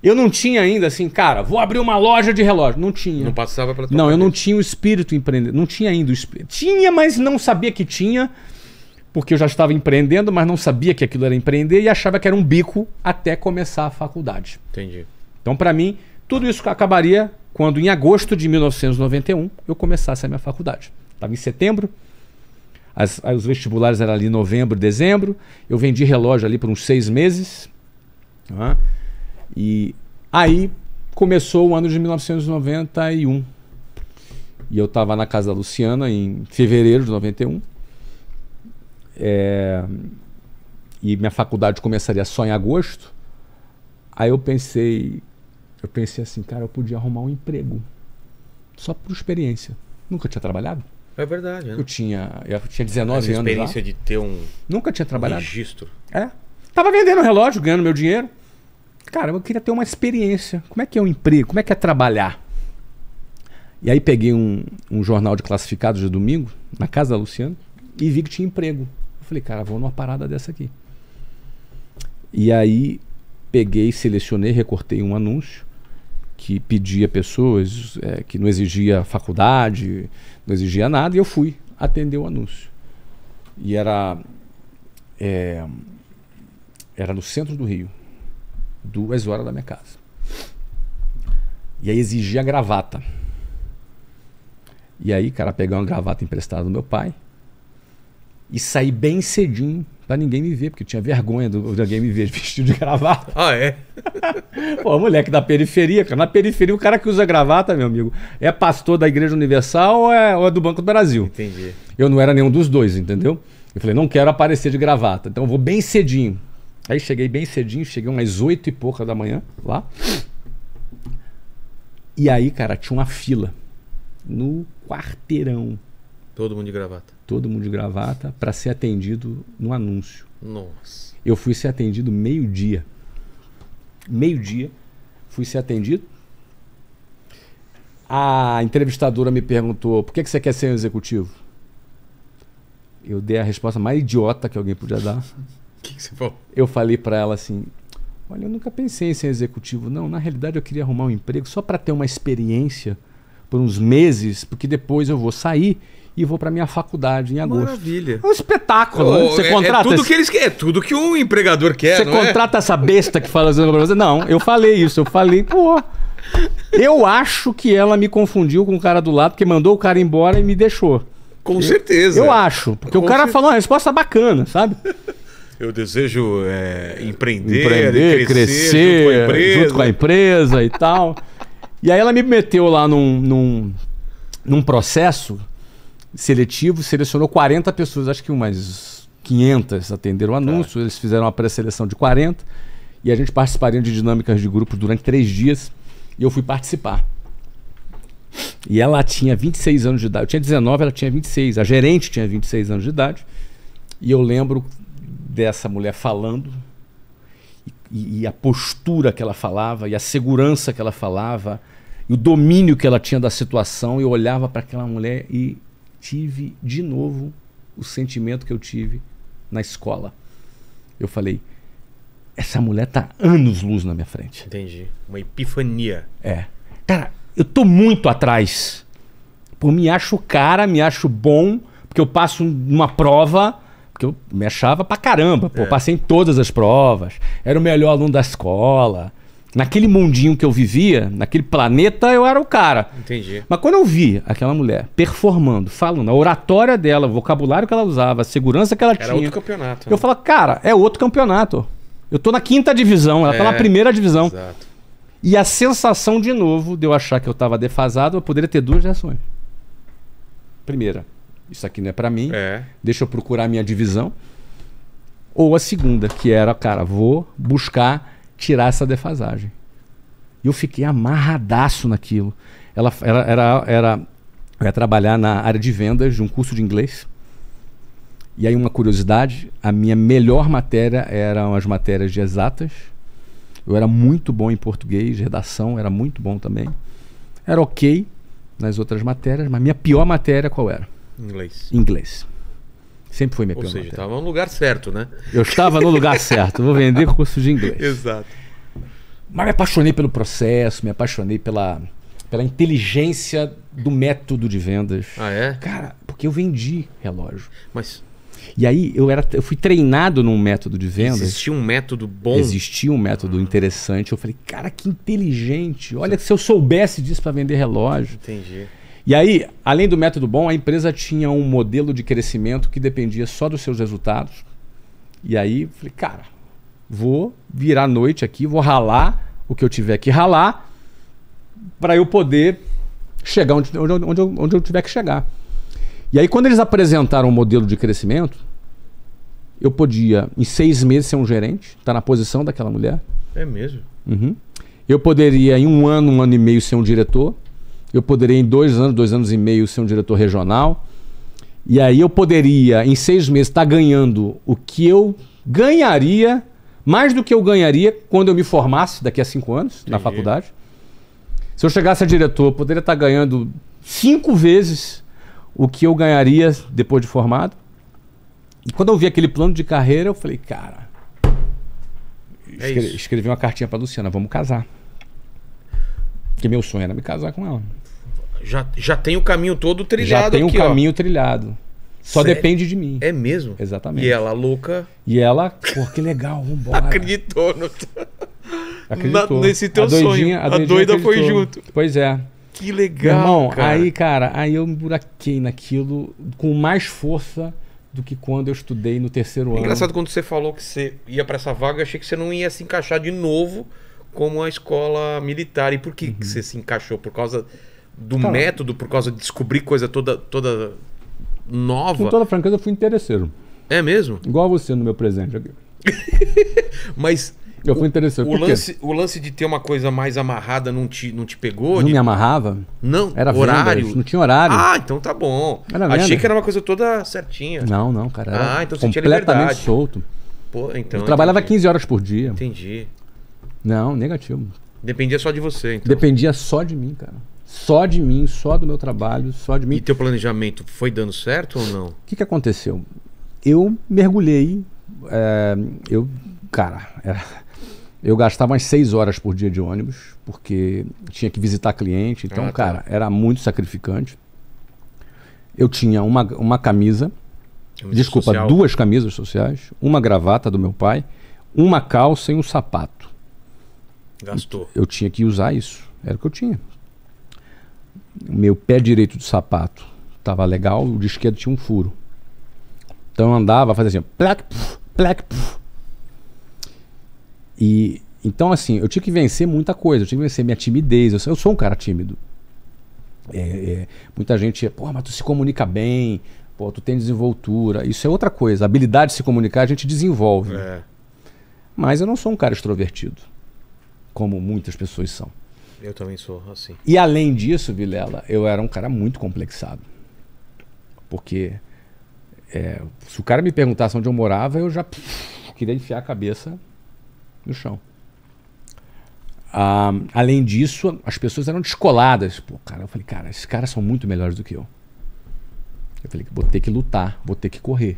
Eu não tinha ainda assim, cara, vou abrir uma loja de relógio. Não tinha. Não passava pela tua Não, cabeça. eu não tinha o espírito empreendedor. Não tinha ainda o espírito. Tinha, mas não sabia que tinha, porque eu já estava empreendendo, mas não sabia que aquilo era empreender e achava que era um bico até começar a faculdade. Entendi. Então, para mim, tudo isso acabaria quando, em agosto de 1991, eu começasse a minha faculdade. Estava em setembro, as, os vestibulares eram ali novembro, dezembro. Eu vendi relógio ali por uns seis meses. Né? E aí começou o ano de 1991. E eu estava na casa da Luciana em fevereiro de 91. É... E minha faculdade começaria só em agosto. Aí eu pensei, eu pensei assim, cara, eu podia arrumar um emprego só por experiência. Nunca tinha trabalhado. É verdade, né? Eu tinha, eu tinha 19 Essa anos. experiência lá. de ter um. Nunca tinha trabalhado. Registro. É. Tava vendendo relógio, ganhando meu dinheiro cara, eu queria ter uma experiência. Como é que é um emprego? Como é que é trabalhar? E aí peguei um, um jornal de classificados de domingo, na casa da Luciana, e vi que tinha emprego. Eu falei, cara, vou numa parada dessa aqui. E aí peguei, selecionei, recortei um anúncio que pedia pessoas, é, que não exigia faculdade, não exigia nada, e eu fui atender o anúncio. E era. É, era no centro do Rio duas horas da minha casa. E aí exigia gravata. E aí, cara, pegar uma gravata emprestada do meu pai e sair bem cedinho pra ninguém me ver, porque eu tinha vergonha do, de alguém me ver vestido de gravata. Ah, é? Pô, moleque da periferia, cara. Na periferia, o cara que usa gravata, meu amigo, é pastor da Igreja Universal ou é, ou é do Banco do Brasil? Entendi. Eu não era nenhum dos dois, entendeu? Eu falei, não quero aparecer de gravata, então eu vou bem cedinho. Aí cheguei bem cedinho, cheguei umas oito e pouca da manhã lá. E aí, cara, tinha uma fila no quarteirão. Todo mundo de gravata. Todo mundo de gravata para ser atendido no anúncio. Nossa. Eu fui ser atendido meio-dia. Meio-dia fui ser atendido. A entrevistadora me perguntou: por que, que você quer ser um executivo? Eu dei a resposta mais idiota que alguém podia dar. O que, que você falou? Eu falei para ela assim: Olha, eu nunca pensei em ser executivo, não. Na realidade, eu queria arrumar um emprego só para ter uma experiência por uns meses, porque depois eu vou sair e vou para minha faculdade em agosto. Maravilha. É um espetáculo. Oh, Você é, é contrata. É tudo, esse... que eles, é tudo que um empregador quer. Você é? contrata é? essa besta que fala assim você. Não, eu falei isso. Eu falei, pô. Eu acho que ela me confundiu com o cara do lado, porque mandou o cara embora e me deixou. Com certeza. Eu acho. Porque com o cara certeza. falou uma resposta bacana, sabe? eu desejo é, empreender, empreender, crescer, crescer junto, com empresa, junto, com a empresa e tal. E aí ela me meteu lá num, num, num processo seletivo, selecionou 40 pessoas, acho que umas 500 atenderam o tá. anúncio, eles fizeram uma pré-seleção de 40 e a gente participaria de dinâmicas de grupos durante três dias e eu fui participar. E ela tinha 26 anos de idade. Eu tinha 19, ela tinha 26. A gerente tinha 26 anos de idade. E eu lembro dessa mulher falando e, e, a postura que ela falava e a segurança que ela falava e o domínio que ela tinha da situação. Eu olhava para aquela mulher e tive de novo o sentimento que eu tive na escola. Eu falei, essa mulher tá anos luz na minha frente. Entendi. Uma epifania. É. Cara, eu tô muito atrás. por me acho cara, me acho bom, porque eu passo numa prova porque eu me achava pra caramba, pô. É. Passei em todas as provas, era o melhor aluno da escola. Naquele mundinho que eu vivia, naquele planeta, eu era o cara. Entendi. Mas quando eu vi aquela mulher performando, falando, a oratória dela, o vocabulário que ela usava, a segurança que ela era tinha. Era outro campeonato. Eu né? falo, cara, é outro campeonato. Eu tô na quinta divisão, ela é, tá na é, primeira divisão. Exato. E a sensação, de novo, de eu achar que eu tava defasado, eu poderia ter duas reações. Primeira, isso aqui não é para mim, é. deixa eu procurar a minha divisão. Ou a segunda, que era, cara, vou buscar tirar essa defasagem. E eu fiquei amarradaço naquilo. Ela, era era, era, ia trabalhar na área de vendas de um curso de inglês. E aí, uma curiosidade: a minha melhor matéria eram as matérias de exatas. Eu era muito bom em português, redação era muito bom também. Era ok nas outras matérias, mas minha pior matéria qual era? Inglês. Inglês. Sempre foi minha Ou seja, estava no lugar certo, né? Eu estava no lugar certo. Vou vender curso de inglês. Exato. Mas me apaixonei pelo processo, me apaixonei pela, pela inteligência do método de vendas. Ah, é? Cara, porque eu vendi relógio. Mas. E aí eu, era, eu fui treinado num método de vendas. Existia um método bom. Existia um método hum. interessante. Eu falei, cara, que inteligente. Olha, Sim. se eu soubesse disso para vender relógio. Entendi. E aí, além do método bom, a empresa tinha um modelo de crescimento que dependia só dos seus resultados. E aí, falei, cara, vou virar noite aqui, vou ralar o que eu tiver que ralar para eu poder chegar onde, onde, onde, eu, onde eu tiver que chegar. E aí, quando eles apresentaram o um modelo de crescimento, eu podia, em seis meses, ser um gerente, estar tá na posição daquela mulher. É mesmo? Uhum. Eu poderia, em um ano, um ano e meio, ser um diretor eu poderia em dois anos, dois anos e meio ser um diretor regional. E aí eu poderia, em seis meses, estar tá ganhando o que eu ganharia, mais do que eu ganharia quando eu me formasse daqui a cinco anos Entendi. na faculdade. Se eu chegasse a diretor, eu poderia estar tá ganhando cinco vezes o que eu ganharia depois de formado. E quando eu vi aquele plano de carreira, eu falei, cara. É escre isso. escrevi uma cartinha para Luciana, vamos casar. Porque meu sonho era me casar com ela. Já, já tem o caminho todo trilhado Já tem o caminho ó. trilhado. Só Sério? depende de mim. É mesmo? Exatamente. E ela louca. E ela, pô, que legal, vambora. acreditou no... Acreditou. Na, nesse teu a doidinha, sonho. A, a doida acreditou. foi junto. Pois é. Que legal. irmão, cara. aí, cara, aí eu me buraquei naquilo com mais força do que quando eu estudei no terceiro é ano. Engraçado quando você falou que você ia para essa vaga, achei que você não ia se encaixar de novo como a escola militar. E por que, uhum. que você se encaixou? Por causa do então, método, por causa de descobrir coisa toda, toda nova? Com toda franqueza, eu fui interesseiro. É mesmo? Igual você no meu presente aqui. Mas. Eu fui interesseiro. O, o lance, o lance de ter uma coisa mais amarrada não te, não te pegou? Não de... me amarrava? Não. Era horário? Vendas, não tinha horário. Ah, então tá bom. Achei que era uma coisa toda certinha. Não, não, cara. Ah, então você completamente tinha liberdade. solto. Pô, então, eu trabalhava entendi. 15 horas por dia. Entendi. Não, negativo. Dependia só de você, então. Dependia só de mim, cara. Só de mim, só do meu trabalho, só de mim. E teu planejamento foi dando certo ou não? O que, que aconteceu? Eu mergulhei. É, eu, cara, é, eu gastava umas seis horas por dia de ônibus, porque tinha que visitar cliente. Então, ah, tá. cara, era muito sacrificante. Eu tinha uma, uma camisa, camisa desculpa, social. duas camisas sociais, uma gravata do meu pai, uma calça e um sapato. Gastou. Eu tinha que usar isso. Era o que eu tinha. Meu pé direito do sapato estava legal, o de esquerdo tinha um furo. Então eu andava, fazia assim, plac, puf, puf. E então assim, eu tinha que vencer muita coisa, eu tinha que vencer minha timidez. Eu, eu sou um cara tímido. É, é, muita gente, pô, mas tu se comunica bem, pô, tu tem desenvoltura. Isso é outra coisa. A habilidade de se comunicar a gente desenvolve. É. Mas eu não sou um cara extrovertido como muitas pessoas são. Eu também sou assim. E além disso, Vilela, eu era um cara muito complexado. Porque é, se o cara me perguntasse onde eu morava, eu já queria enfiar a cabeça no chão. Ah, além disso, as pessoas eram descoladas. Pô, cara, eu falei, cara, esses caras são muito melhores do que eu. Eu falei, vou ter que lutar, vou ter que correr.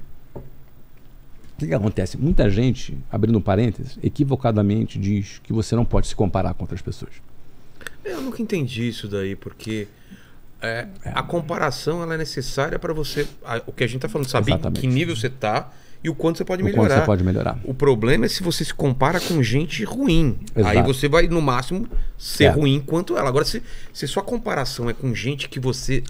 O que, que acontece? Muita gente, abrindo um parênteses, equivocadamente diz que você não pode se comparar com outras pessoas. Eu nunca entendi isso daí, porque é, é. a comparação ela é necessária para você. A, o que a gente está falando, saber em que nível você está e o quanto você pode o melhorar. Quanto você pode melhorar. O problema é se você se compara com gente ruim. Exato. Aí você vai, no máximo, ser é. ruim quanto ela. Agora, se, se sua comparação é com gente que você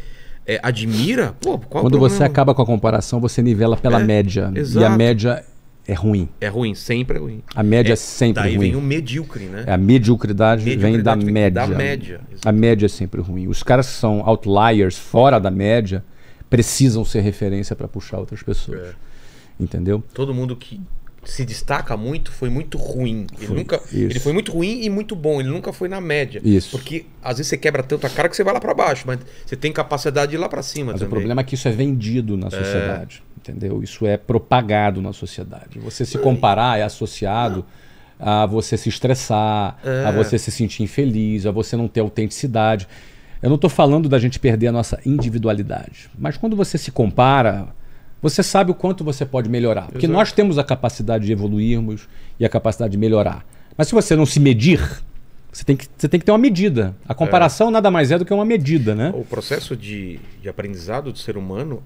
é, admira, pô, qual Quando você acaba com a comparação, você nivela pela é, média. Exato. E a média é ruim. É ruim, sempre é ruim. A média é, é sempre daí ruim. Daí vem o medíocre, né? É, a mediocridade, mediocridade vem da vem média. Da média. A média é sempre ruim. Os caras que são outliers, fora da média, precisam ser referência para puxar outras pessoas. É. Entendeu? Todo mundo que se destaca muito foi muito ruim. Ele foi, nunca, isso. ele foi muito ruim e muito bom. Ele nunca foi na média. Isso. Porque às vezes você quebra tanto a cara que você vai lá para baixo, mas você tem capacidade de ir lá para cima. Mas também. o problema é que isso é vendido na é. sociedade, é. entendeu? Isso é propagado na sociedade. Você se comparar é associado a você se estressar, é. a você se sentir infeliz, a você não ter autenticidade. Eu não estou falando da gente perder a nossa individualidade, mas quando você se compara você sabe o quanto você pode melhorar. Porque Exato. nós temos a capacidade de evoluirmos e a capacidade de melhorar. Mas se você não se medir, você tem que, você tem que ter uma medida. A comparação é. nada mais é do que uma medida, né? O processo de, de aprendizado do ser humano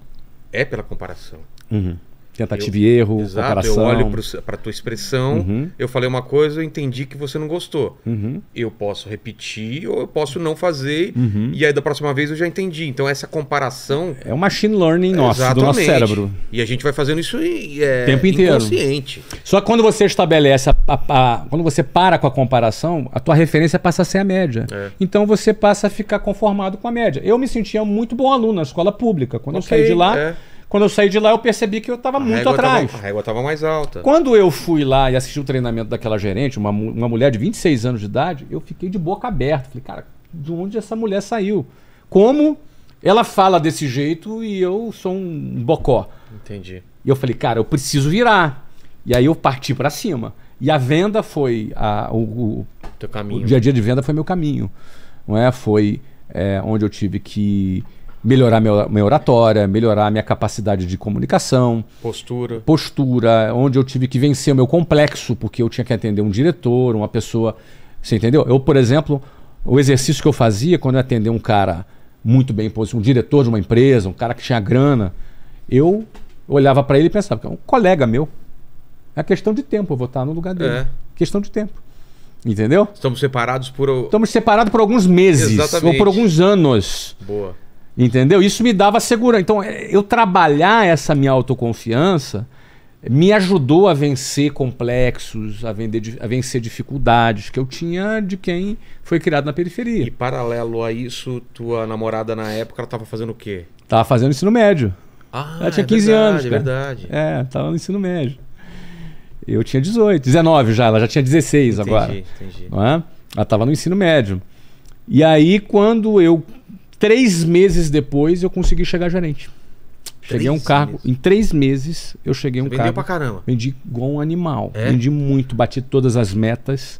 é pela comparação. Uhum. Tentativa e erro, exato, comparação. Eu olho para a tua expressão, uhum. eu falei uma coisa, eu entendi que você não gostou. Uhum. Eu posso repetir ou eu posso não fazer, uhum. e aí da próxima vez eu já entendi. Então essa comparação... É um machine learning nosso, exatamente. do nosso cérebro. E a gente vai fazendo isso e, é, tempo inteiro. inconsciente. Só que quando você estabelece, a, a, a, quando você para com a comparação, a tua referência passa a ser a média. É. Então você passa a ficar conformado com a média. Eu me sentia muito bom aluno na escola pública. Quando okay, eu saí de lá... É quando eu saí de lá, eu percebi que eu estava muito atrás. Tava, a régua estava mais alta. Quando eu fui lá e assisti o treinamento daquela gerente, uma, uma mulher de 26 anos de idade, eu fiquei de boca aberta. Falei, cara, de onde essa mulher saiu? Como ela fala desse jeito e eu sou um bocó? Entendi. E eu falei, cara, eu preciso virar. E aí eu parti para cima. E a venda foi. A, o, o, o dia a dia de venda foi meu caminho. Não é? Foi é, onde eu tive que melhorar minha oratória, melhorar minha capacidade de comunicação. Postura. Postura, onde eu tive que vencer o meu complexo, porque eu tinha que atender um diretor, uma pessoa. Você entendeu? Eu, por exemplo, o exercício que eu fazia quando eu atendia um cara muito bem posicionado, um diretor de uma empresa, um cara que tinha grana, eu olhava para ele e pensava, é um colega meu. É questão de tempo, eu vou estar no lugar dele. É. Questão de tempo. Entendeu? Estamos separados por. Estamos separados por alguns meses Exatamente. ou por alguns anos. Boa. Entendeu? Isso me dava segurança. Então, é, eu trabalhar essa minha autoconfiança me ajudou a vencer complexos, a, vender, a vencer dificuldades que eu tinha de quem foi criado na periferia. E paralelo a isso, tua namorada na época ela fazendo o quê? Tava fazendo ensino médio. Ah, ela tinha é 15 verdade, anos. É cara. É verdade. É, tava no ensino médio. Eu tinha 18, 19 já, ela já tinha 16 entendi, agora. Entendi, entendi. É? Ela tava no ensino médio. E aí, quando eu Três meses depois eu consegui chegar gerente. Cheguei a um cargo. Meses. Em três meses eu cheguei a um cargo. Vendeu pra caramba. Vendi igual um animal. É? Vendi muito, bati todas as metas,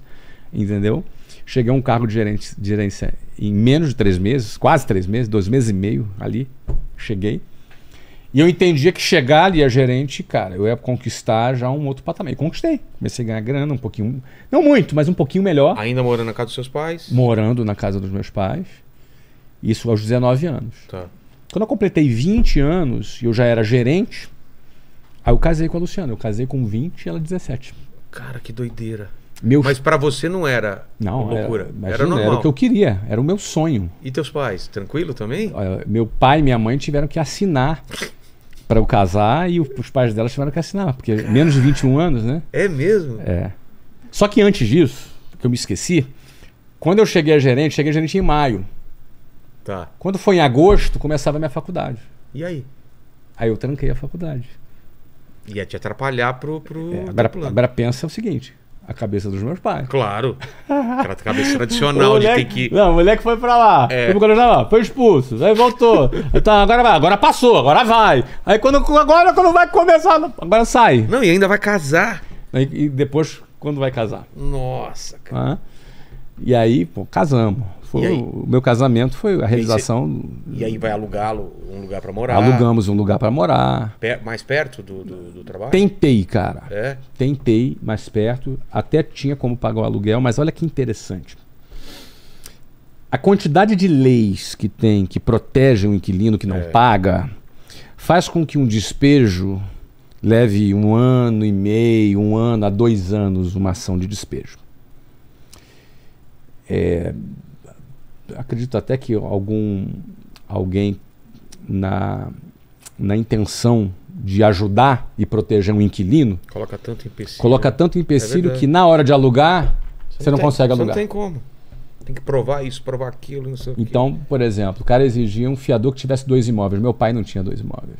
entendeu? Cheguei a um cargo de, gerente, de gerência em menos de três meses, quase três meses, dois meses e meio ali. Cheguei. E eu entendia que chegar ali a gerente, cara, eu ia conquistar já um outro patamar. E conquistei. Comecei a ganhar grana um pouquinho. Não muito, mas um pouquinho melhor. Ainda morando na casa dos seus pais? Morando na casa dos meus pais. Isso aos 19 anos. Tá. Quando eu completei 20 anos e eu já era gerente, aí eu casei com a Luciana. Eu casei com 20 e ela 17. Cara, que doideira. Meu... Mas para você não era não, é, loucura. Era, imagina, era, normal. era o que eu queria, era o meu sonho. E teus pais, tranquilo também? Meu pai e minha mãe tiveram que assinar para eu casar e os pais dela tiveram que assinar, porque menos de 21 anos, né? É mesmo? É. Só que antes disso, que eu me esqueci, quando eu cheguei a gerente, cheguei a gerente em maio. Tá. Quando foi em agosto, começava a minha faculdade. E aí? Aí eu tranquei a faculdade. Ia te atrapalhar pro. pro é, agora, agora pensa o seguinte: a cabeça dos meus pais. Claro. Aquela cabeça tradicional moleque, de ter que. Não, o moleque foi pra lá. É. Foi, pra lá foi expulso. Aí voltou. então, agora vai, agora passou, agora vai. Aí quando, agora quando vai começar. Agora sai. Não, e ainda vai casar. Aí, e depois, quando vai casar? Nossa, cara. Ah, e aí, pô, casamos. Foi o meu casamento foi a realização. E aí, e aí vai alugá-lo um lugar para morar? Alugamos um lugar para morar. mais perto do, do, do, trabalho? Tentei, cara. É? Tentei mais perto. Até tinha como pagar o aluguel, mas olha que interessante. A quantidade de leis que tem que protegem um o inquilino que não é. paga faz com que um despejo leve um ano e meio, um ano a dois anos uma ação de despejo. É, acredito até que algum alguém na, na intenção de ajudar e proteger um inquilino coloca tanto empecilho, coloca tanto é empecilho é que na hora de alugar você, você não, tem, consegue alugar. Você não tem como. Tem que provar isso, provar aquilo, não sei Então, por exemplo, o cara exigia um fiador que tivesse dois imóveis. Meu pai não tinha dois imóveis.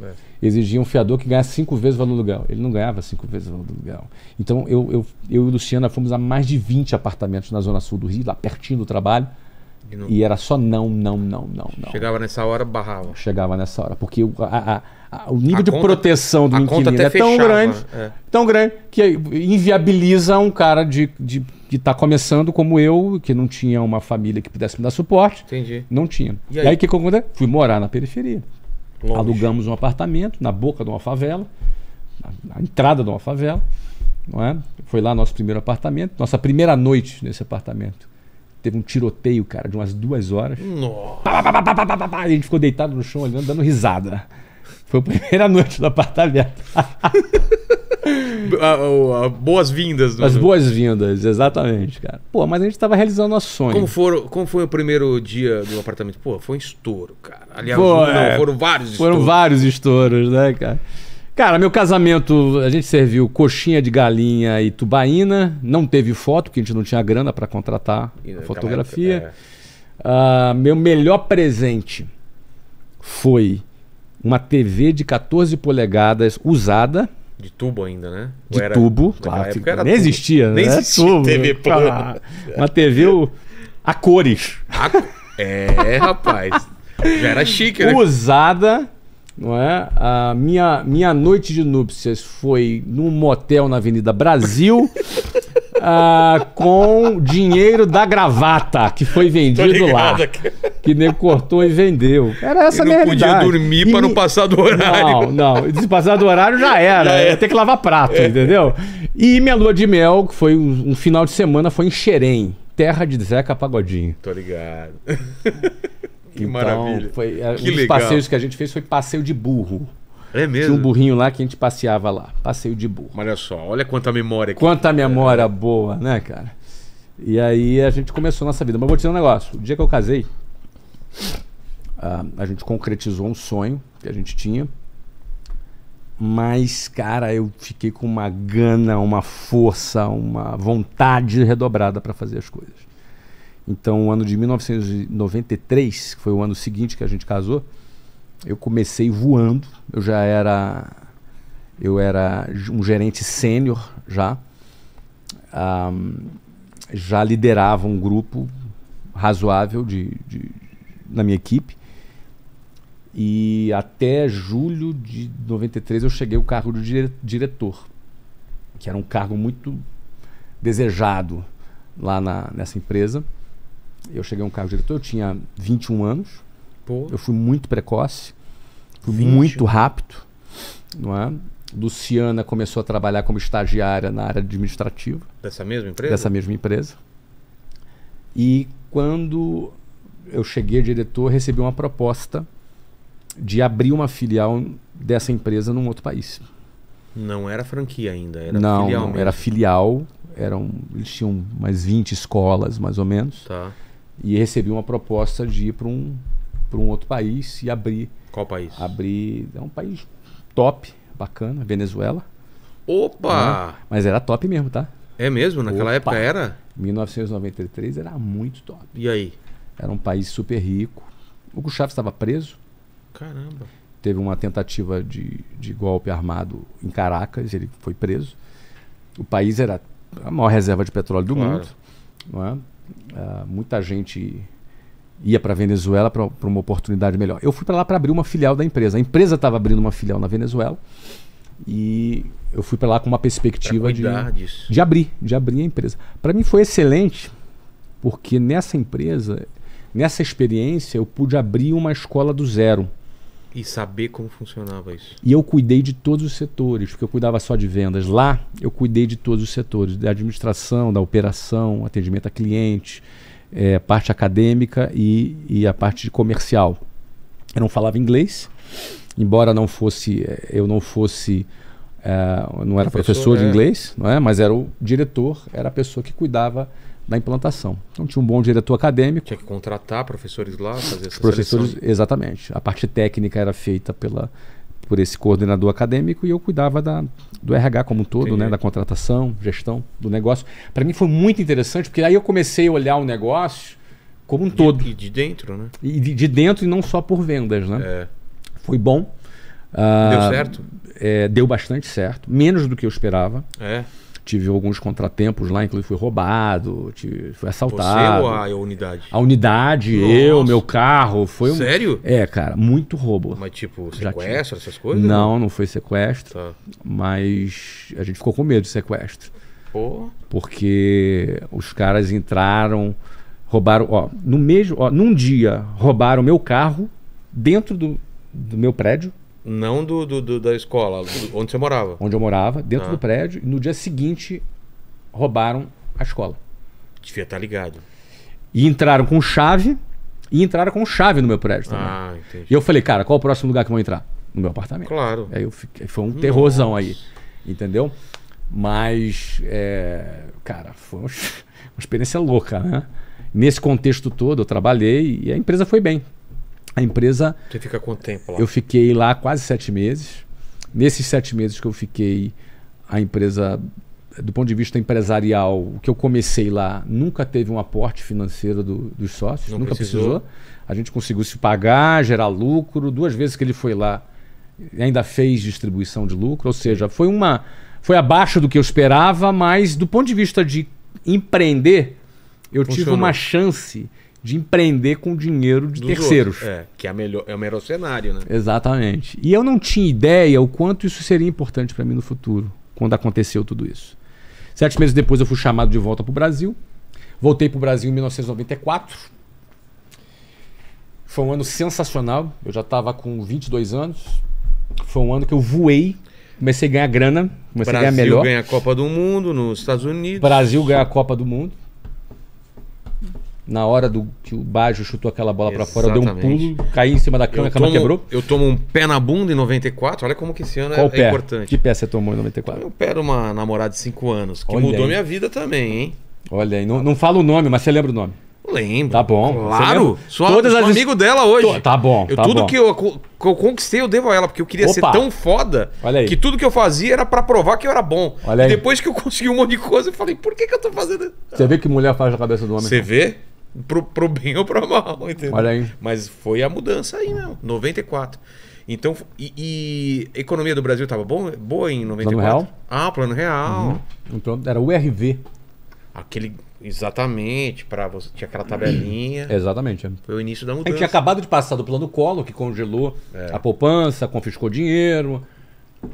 É. Exigia um fiador que ganhasse cinco vezes o valor do aluguel. Ele não ganhava cinco vezes o valor do aluguel. Então, eu, eu, eu e Luciana fomos a mais de 20 apartamentos na Zona Sul do Rio, lá pertinho do trabalho. E, era só não, não, não, não, não. Chegava nessa hora, barrava. Chegava nessa hora. Porque a, a, a, o nível de conta, proteção do inquilino é tão fechava, grande, é. tão grande, que inviabiliza um cara de de, que está começando como eu, que não tinha uma família que pudesse me dar suporte. Entendi. Não tinha. E aí o que aconteceu? Fui morar na periferia. Longe. Alugamos um apartamento na boca de uma favela, na entrada de uma favela. Não é? Foi lá nosso primeiro apartamento, nossa primeira noite nesse apartamento. Teve um tiroteio, cara, de umas duas horas. Nossa. Pá, pá, pá, a gente ficou deitado no chão olhando, dando risada. Foi a primeira noite do apartamento. Boas-vindas. As boas-vindas, exatamente, cara. Pô, mas a gente tava realizando nosso sonho. Como, foram, como foi o primeiro dia do apartamento? Pô, foi um estouro, cara. Aliás, Pô, não, é, foram vários estouros. Foram vários estouros, né, cara? Cara, meu casamento, a gente serviu coxinha de galinha e tubaína. Não teve foto, porque a gente não tinha grana para contratar a fotografia. É. Uh, meu melhor presente foi uma TV de 14 polegadas usada. De tubo ainda, né? De era, tubo, claro. nem tubo. existia, né? nem né? Existia tubo, TV, pô. Uma TV o... a cores. A... É, rapaz. Já era chique, né? Usada não é? A minha, minha noite de núpcias foi num motel na Avenida Brasil. Ah, com dinheiro da gravata que foi vendido lá. Que nem cortou e vendeu. Era essa eu não minha podia realidade. dormir e... para não passar do horário. Não, não. Se passar do horário já era. Já Ia ter que lavar prato, é. entendeu? E minha lua de mel, que foi um, um final de semana, foi em Xerém, terra de Zeca Pagodinho. Tô ligado. Que então, maravilha. Foi, é, que um legal. dos passeios que a gente fez foi passeio de burro. É mesmo? Tinha um burrinho lá que a gente passeava lá. Passeio de burro. Mas olha só, olha quanta memória. Quanta memória é. boa, né, cara? E aí a gente começou a nossa vida. Mas vou te dizer um negócio. O dia que eu casei, ah, a gente concretizou um sonho que a gente tinha. Mas, cara, eu fiquei com uma gana, uma força, uma vontade redobrada para fazer as coisas. Então, o ano de 1993, que foi o ano seguinte que a gente casou, eu comecei voando. Eu já era eu era um gerente sênior já. Um, já liderava um grupo razoável de, de, na minha equipe. E até julho de 93 eu cheguei ao cargo de diretor, que era um cargo muito desejado lá na, nessa empresa eu cheguei a um cargo de diretor, eu tinha 21 anos. Pô. Eu fui muito precoce, fui 20. muito rápido, não é? Luciana começou a trabalhar como estagiária na área administrativa. Dessa mesma empresa? Dessa mesma empresa. E quando eu cheguei diretor, recebi uma proposta de abrir uma filial dessa empresa num outro país. Não era franquia ainda, era não, filial. Não, mesmo. era filial. Eram, eles tinham mais 20 escolas, mais ou menos. Tá e recebi uma proposta de ir para um, para um outro país e abrir. Qual país? Abrir. É um país top, bacana, Venezuela. Opa! Né? Mas era top mesmo, tá? É mesmo? Naquela Opa. época era? 1993 era muito top. E aí? Era um país super rico. O Hugo Chávez estava preso. Caramba. Teve uma tentativa de, de golpe armado em Caracas, ele foi preso. O país era a maior reserva de petróleo do claro. mundo. Não é? uh, muita gente ia para a Venezuela para uma oportunidade melhor. Eu fui para lá para abrir uma filial da empresa. A empresa estava abrindo uma filial na Venezuela e eu fui para lá com uma perspectiva de, disso. de abrir, de abrir a empresa. Para mim foi excelente porque nessa empresa, nessa experiência, eu pude abrir uma escola do zero. E saber como funcionava isso. E eu cuidei de todos os setores, porque eu cuidava só de vendas. Lá, eu cuidei de todos os setores: da administração, da operação, atendimento a cliente, é, eh, parte acadêmica e, e a parte comercial. Eu não falava inglês, embora não fosse, eh, eu não fosse. É, não era professor, professor de é. inglês, não é? mas era o diretor, era a pessoa que cuidava da implantação. Então tinha um bom diretor acadêmico. Tinha que contratar professores lá, fazer essa professores, seleção. Exatamente. A parte técnica era feita pela, por esse coordenador acadêmico e eu cuidava da, do RH como um todo, né, da contratação, gestão do negócio. Para mim foi muito interessante, porque aí eu comecei a olhar o negócio como um de, todo. E de dentro, né? E de, de, dentro e não só por vendas, né? É. Foi bom. Ah, deu certo? É, deu bastante certo. Menos do que eu esperava. É tive alguns contratempos lá, inclusive fui roubado, tive, fui assaltado. Você ou a unidade? A unidade, Nossa. eu, meu carro, foi um... Sério? É, cara, muito roubo. Mas tipo, sequestro, essas coisas? Não, não foi sequestro, tá. mas a gente ficou com medo de sequestro. Pô. Porque os caras entraram, roubaram, ó, no mesmo, ó, num dia roubaram meu carro dentro do, do meu prédio, não do, do, do da escola, onde você morava. Onde eu morava, dentro ah. do prédio. E no dia seguinte, roubaram a escola. Devia estar tá ligado. E entraram com chave. E entraram com chave no meu prédio também. Ah, entendi. E eu falei, cara, qual o próximo lugar que vão entrar? No meu apartamento. Claro. Aí eu fiquei, foi um terrorzão aí. Entendeu? Mas, é, cara, foi uma experiência louca, né? Nesse contexto todo, eu trabalhei e a empresa foi bem. A empresa. Você fica quanto tempo lá? Eu fiquei lá quase sete meses. Nesses sete meses que eu fiquei, a empresa, do ponto de vista empresarial, o que eu comecei lá nunca teve um aporte financeiro do, dos sócios, Não nunca precisou. precisou. A gente conseguiu se pagar, gerar lucro. Duas vezes que ele foi lá, ainda fez distribuição de lucro. Ou seja, foi uma. Foi abaixo do que eu esperava, mas do ponto de vista de empreender, eu Funcionou. tive uma chance de empreender com dinheiro de Dos terceiros. Outros. É, que é, melhor, é o melhor cenário, né? Exatamente. E eu não tinha ideia o quanto isso seria importante para mim no futuro, quando aconteceu tudo isso. Sete meses depois eu fui chamado de volta para o Brasil. Voltei para o Brasil em 1994. Foi um ano sensacional. Eu já estava com 22 anos. Foi um ano que eu voei. Comecei a ganhar grana. Comecei Brasil a ganhar melhor. Brasil ganha a Copa do Mundo nos Estados Unidos. Brasil ganha a Copa do Mundo na hora do que o Bajo chutou aquela bola para fora, eu dei um pulo, caí em cima da cama, eu a cama tomo, quebrou. Eu tomo um pé na bunda em 94, olha como que esse ano é- Qual é, pé? é importante. Que pé você tomou em 94? Eu pé uma namorada de 5 anos, que olha mudou aí. minha vida também, hein? Olha aí, não, não fala o nome, mas você lembra o nome. Lembro. Tá bom. Claro. Sou, Todas sou as... amigo dela hoje. Tô, tá bom. Eu, tá tudo bom. Que, eu, que eu conquistei eu devo a ela, porque eu queria Opa. ser tão foda que tudo que eu fazia era para provar que eu era bom. Olha e aí. depois que eu consegui um monte de coisa, eu falei, por que, que eu tô fazendo Você vê que mulher faz na cabeça do homem? Você vê? Pro, pro bem ou pro mal, entendeu? Olha aí. Mas foi a mudança aí mesmo, 94. Então, e, e a economia do Brasil estava boa em 94? Plano real? Ah, plano real. Uhum. Então, era o URV. Aquele, Exatamente, para você tinha aquela tabelinha. Exatamente. É. Foi o início da mudança. A gente tinha acabado de passar do plano Collor, que congelou é. a poupança, confiscou dinheiro,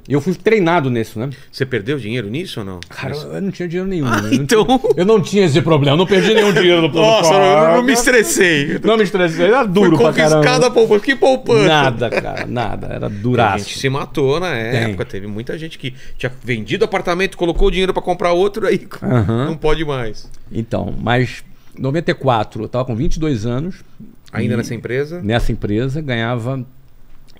eu fui treinado nisso, né? Você perdeu dinheiro nisso ou não? Cara, eu não tinha dinheiro nenhum. Ah, né? então. eu não tinha esse problema, não perdi nenhum dinheiro no plano Nossa, eu não me estressei. Não me estressei, era duro Foi pra caramba. a poupança, que poupança. Nada, cara, nada, era duraço. A gente se matou na época, Tem. teve muita gente que tinha vendido apartamento, colocou o dinheiro para comprar outro, aí uhum. não pode mais. Então, mas 94, eu tava com 22 anos. Ainda nessa empresa? Nessa empresa, ganhava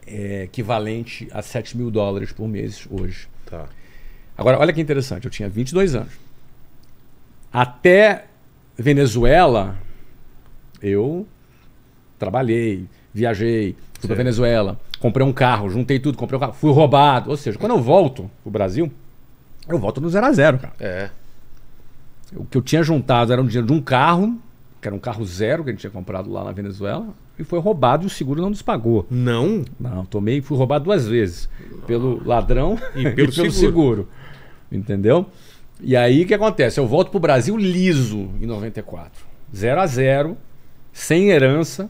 é, equivalente a 7 mil dólares por mês hoje. Tá. Agora, olha que interessante, eu tinha 22 anos. Até Venezuela, eu trabalhei, viajei, fui para Venezuela, comprei um carro, juntei tudo, comprei um carro, fui roubado. Ou seja, quando eu volto pro Brasil, eu volto no zero a zero, cara. É. O que eu tinha juntado era um dinheiro de um carro, que era um carro zero que a gente tinha comprado lá na Venezuela, e foi roubado e o seguro não nos pagou. Não? Não, tomei e fui roubado duas vezes. Pelo ladrão e pelo, e pelo seguro. seguro. Entendeu? E aí o que acontece? Eu volto pro Brasil liso em 94. Zero a zero, sem herança,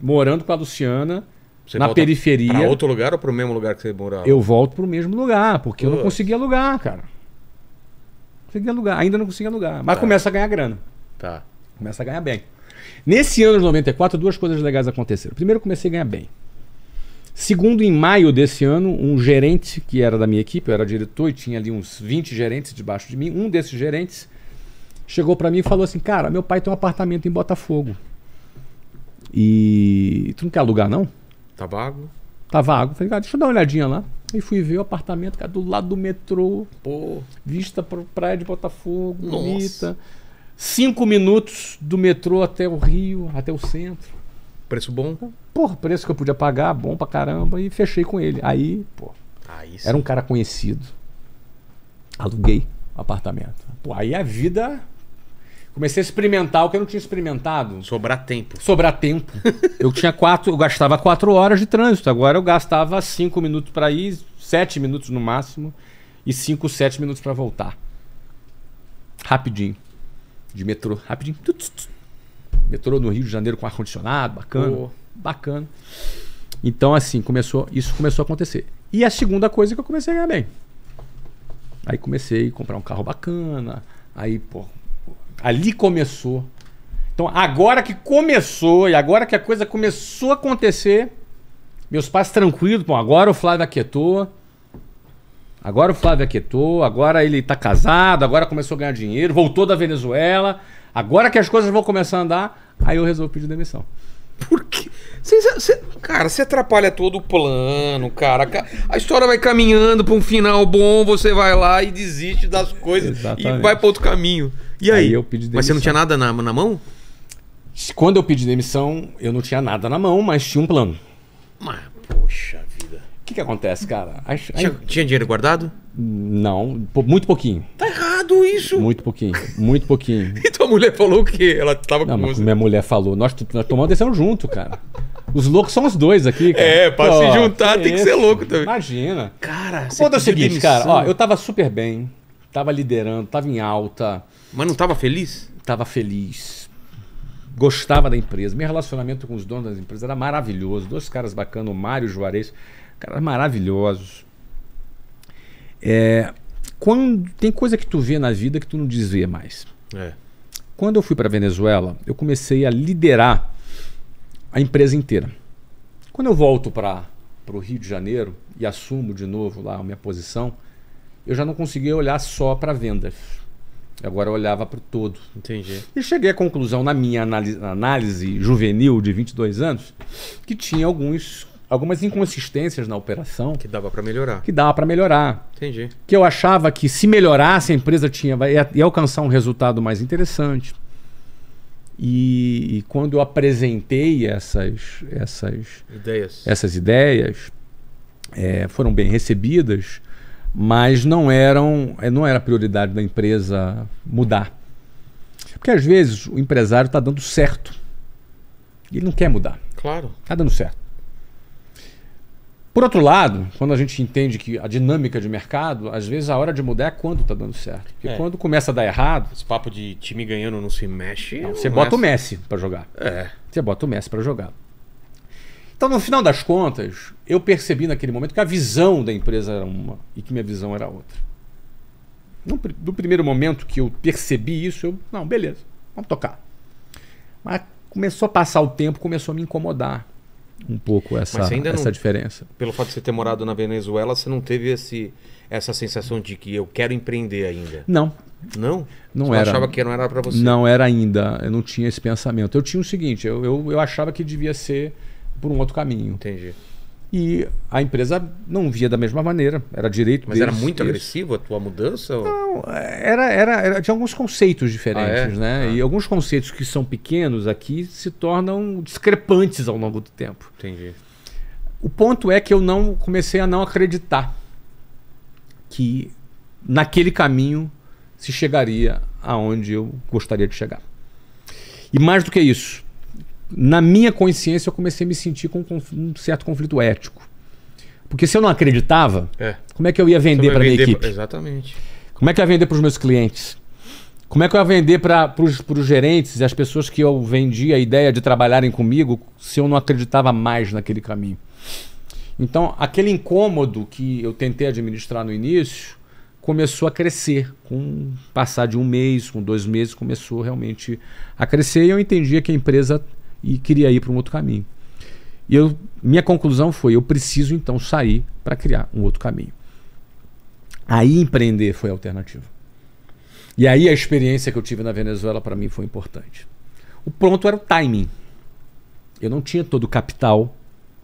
morando com a Luciana. Você na periferia. Para outro lugar ou para o mesmo lugar que você morava? Eu volto para o mesmo lugar, porque Nossa. eu não conseguia alugar, cara. Não conseguia alugar, ainda não conseguia alugar. Mas tá. começa a ganhar grana. Tá. Começa a ganhar bem. Nesse ano de 94, duas coisas legais aconteceram. Primeiro, comecei a ganhar bem. Segundo, em maio desse ano, um gerente que era da minha equipe, eu era diretor e tinha ali uns 20 gerentes debaixo de mim. Um desses gerentes chegou para mim e falou assim: Cara, meu pai tem um apartamento em Botafogo. E tu não quer alugar, não? Tá vago. Tá vago. Falei, ah, deixa eu dar uma olhadinha lá. E fui ver o apartamento, cara, do lado do metrô. Pô. Vista pra praia de Botafogo, Nossa. bonita. Cinco minutos do metrô até o Rio, até o centro. Preço bom? Porra, preço que eu podia pagar, bom pra caramba, e fechei com ele. Aí, pô, aí era um cara conhecido. Aluguei o apartamento. Pô, aí a vida. Comecei a experimentar o que eu não tinha experimentado. Sobrar tempo. Sobrar tempo. eu tinha quatro, eu gastava quatro horas de trânsito. Agora eu gastava cinco minutos para ir, sete minutos no máximo, e cinco, sete minutos para voltar. Rapidinho de metrô, rapidinho. Metrô no Rio de Janeiro com ar-condicionado, bacana. Oh. Bacana. Então, assim, começou, isso começou a acontecer. E a segunda coisa é que eu comecei a ganhar bem. Aí comecei a comprar um carro bacana. Aí, pô, ali começou. Então, agora que começou e agora que a coisa começou a acontecer, meus pais tranquilos, pô agora o Flávio aquietou, Agora o Flávio aquietou, agora ele está casado, agora começou a ganhar dinheiro, voltou da Venezuela. Agora que as coisas vão começar a andar, aí eu resolvi pedir demissão. Por quê? Cê, cê, cara, você atrapalha todo o plano, cara. A história vai caminhando para um final bom, você vai lá e desiste das coisas Exatamente. e vai para outro caminho. E aí? aí eu pedi demissão. Mas você não tinha nada na, na mão? Quando eu pedi demissão, eu não tinha nada na mão, mas tinha um plano. Mas, que, que acontece, cara? Aí, tinha, tinha, dinheiro guardado? Não, muito pouquinho. Tá errado isso! Muito pouquinho, muito pouquinho. e então tua mulher falou o quê? Ela tava não, com você. Minha mulher falou, nós, nós tomamos decisão junto, cara. Os loucos são os dois aqui, cara. É, pra se juntar que tem isso? que ser louco também. Imagina. Cara, você Pô, o seguinte, cara, ó, eu tava super bem, tava liderando, tava em alta. Mas não tava feliz? Tava feliz. Gostava da empresa. Meu relacionamento com os donos das empresas era maravilhoso. Dois caras bacanas, o Mário Juarez Caras maravilhosos. É, quando tem coisa que tu vê na vida que tu não desvê mais. É. Quando eu fui para Venezuela, eu comecei a liderar a empresa inteira. Quando eu volto para o Rio de Janeiro e assumo de novo lá a minha posição, eu já não conseguia olhar só para vendas. Agora eu olhava para o todo. Entendi. E cheguei à conclusão, na minha análise, análise juvenil de 22 anos, que tinha alguns algumas inconsistências na operação. Que dava para melhorar. Que dava para melhorar. Entendi. Que eu achava que se melhorasse, a empresa tinha, ia, ia alcançar um resultado mais interessante. E, e, quando eu apresentei essas, essas ideias, essas ideias é, foram bem recebidas, mas não eram é, não era prioridade da empresa mudar. Porque às vezes o empresário está dando certo. E ele não quer mudar. Claro. Está dando certo. Por outro lado, quando a gente entende que a dinâmica de mercado, às vezes a hora de mudar é quando está dando certo. Porque é. quando começa a dar errado. Esse papo de time ganhando não se mexe. Não, você é bota o assim. Messi para jogar. É. Você bota o Messi para jogar. Então, no final das contas, eu percebi naquele momento que a visão da empresa era uma e que minha visão era outra. No, no primeiro momento que eu percebi isso, eu. Não, beleza, vamos tocar. Mas começou a passar o tempo, começou a me incomodar um pouco essa, essa não, diferença. Pelo fato de você ter morado na Venezuela, você não teve esse, essa sensação de que eu quero empreender ainda? Não. Não? Não você era. achava que não era para você? Não era ainda. Eu não tinha esse pensamento. Eu tinha o seguinte: eu, eu, eu achava que devia ser por um outro caminho. Entendi. E a empresa não via da mesma maneira, era direito. Mas deles, era muito deles. agressivo a tua mudança? Ou... Não, era, era, era, tinha alguns conceitos diferentes, ah, é? né? Ah. E alguns conceitos que são pequenos aqui se tornam discrepantes ao longo do tempo. Entendi. O ponto é que eu não comecei a não acreditar que naquele caminho se chegaria aonde eu gostaria de chegar. E mais do que isso, na minha consciência, eu comecei a me sentir com um certo conflito ético. Porque se eu não acreditava, é. como é que eu ia vender para minha equipe? Pra... Exatamente. Como é que eu ia vender para os meus clientes? Como é que eu ia vender para os gerentes e as pessoas que eu vendia a ideia de trabalharem comigo se eu não acreditava mais naquele caminho? Então, aquele incômodo que eu tentei administrar no início começou a crescer. Com passar de um mês, com dois meses, começou realmente a crescer e eu entendia que a empresa e queria ir para um outro caminho. E eu, minha conclusão foi: eu preciso então sair para criar um outro caminho. Aí empreender foi a alternativa. E aí a experiência que eu tive na Venezuela para mim foi importante. O pronto era o timing. Eu não tinha todo o capital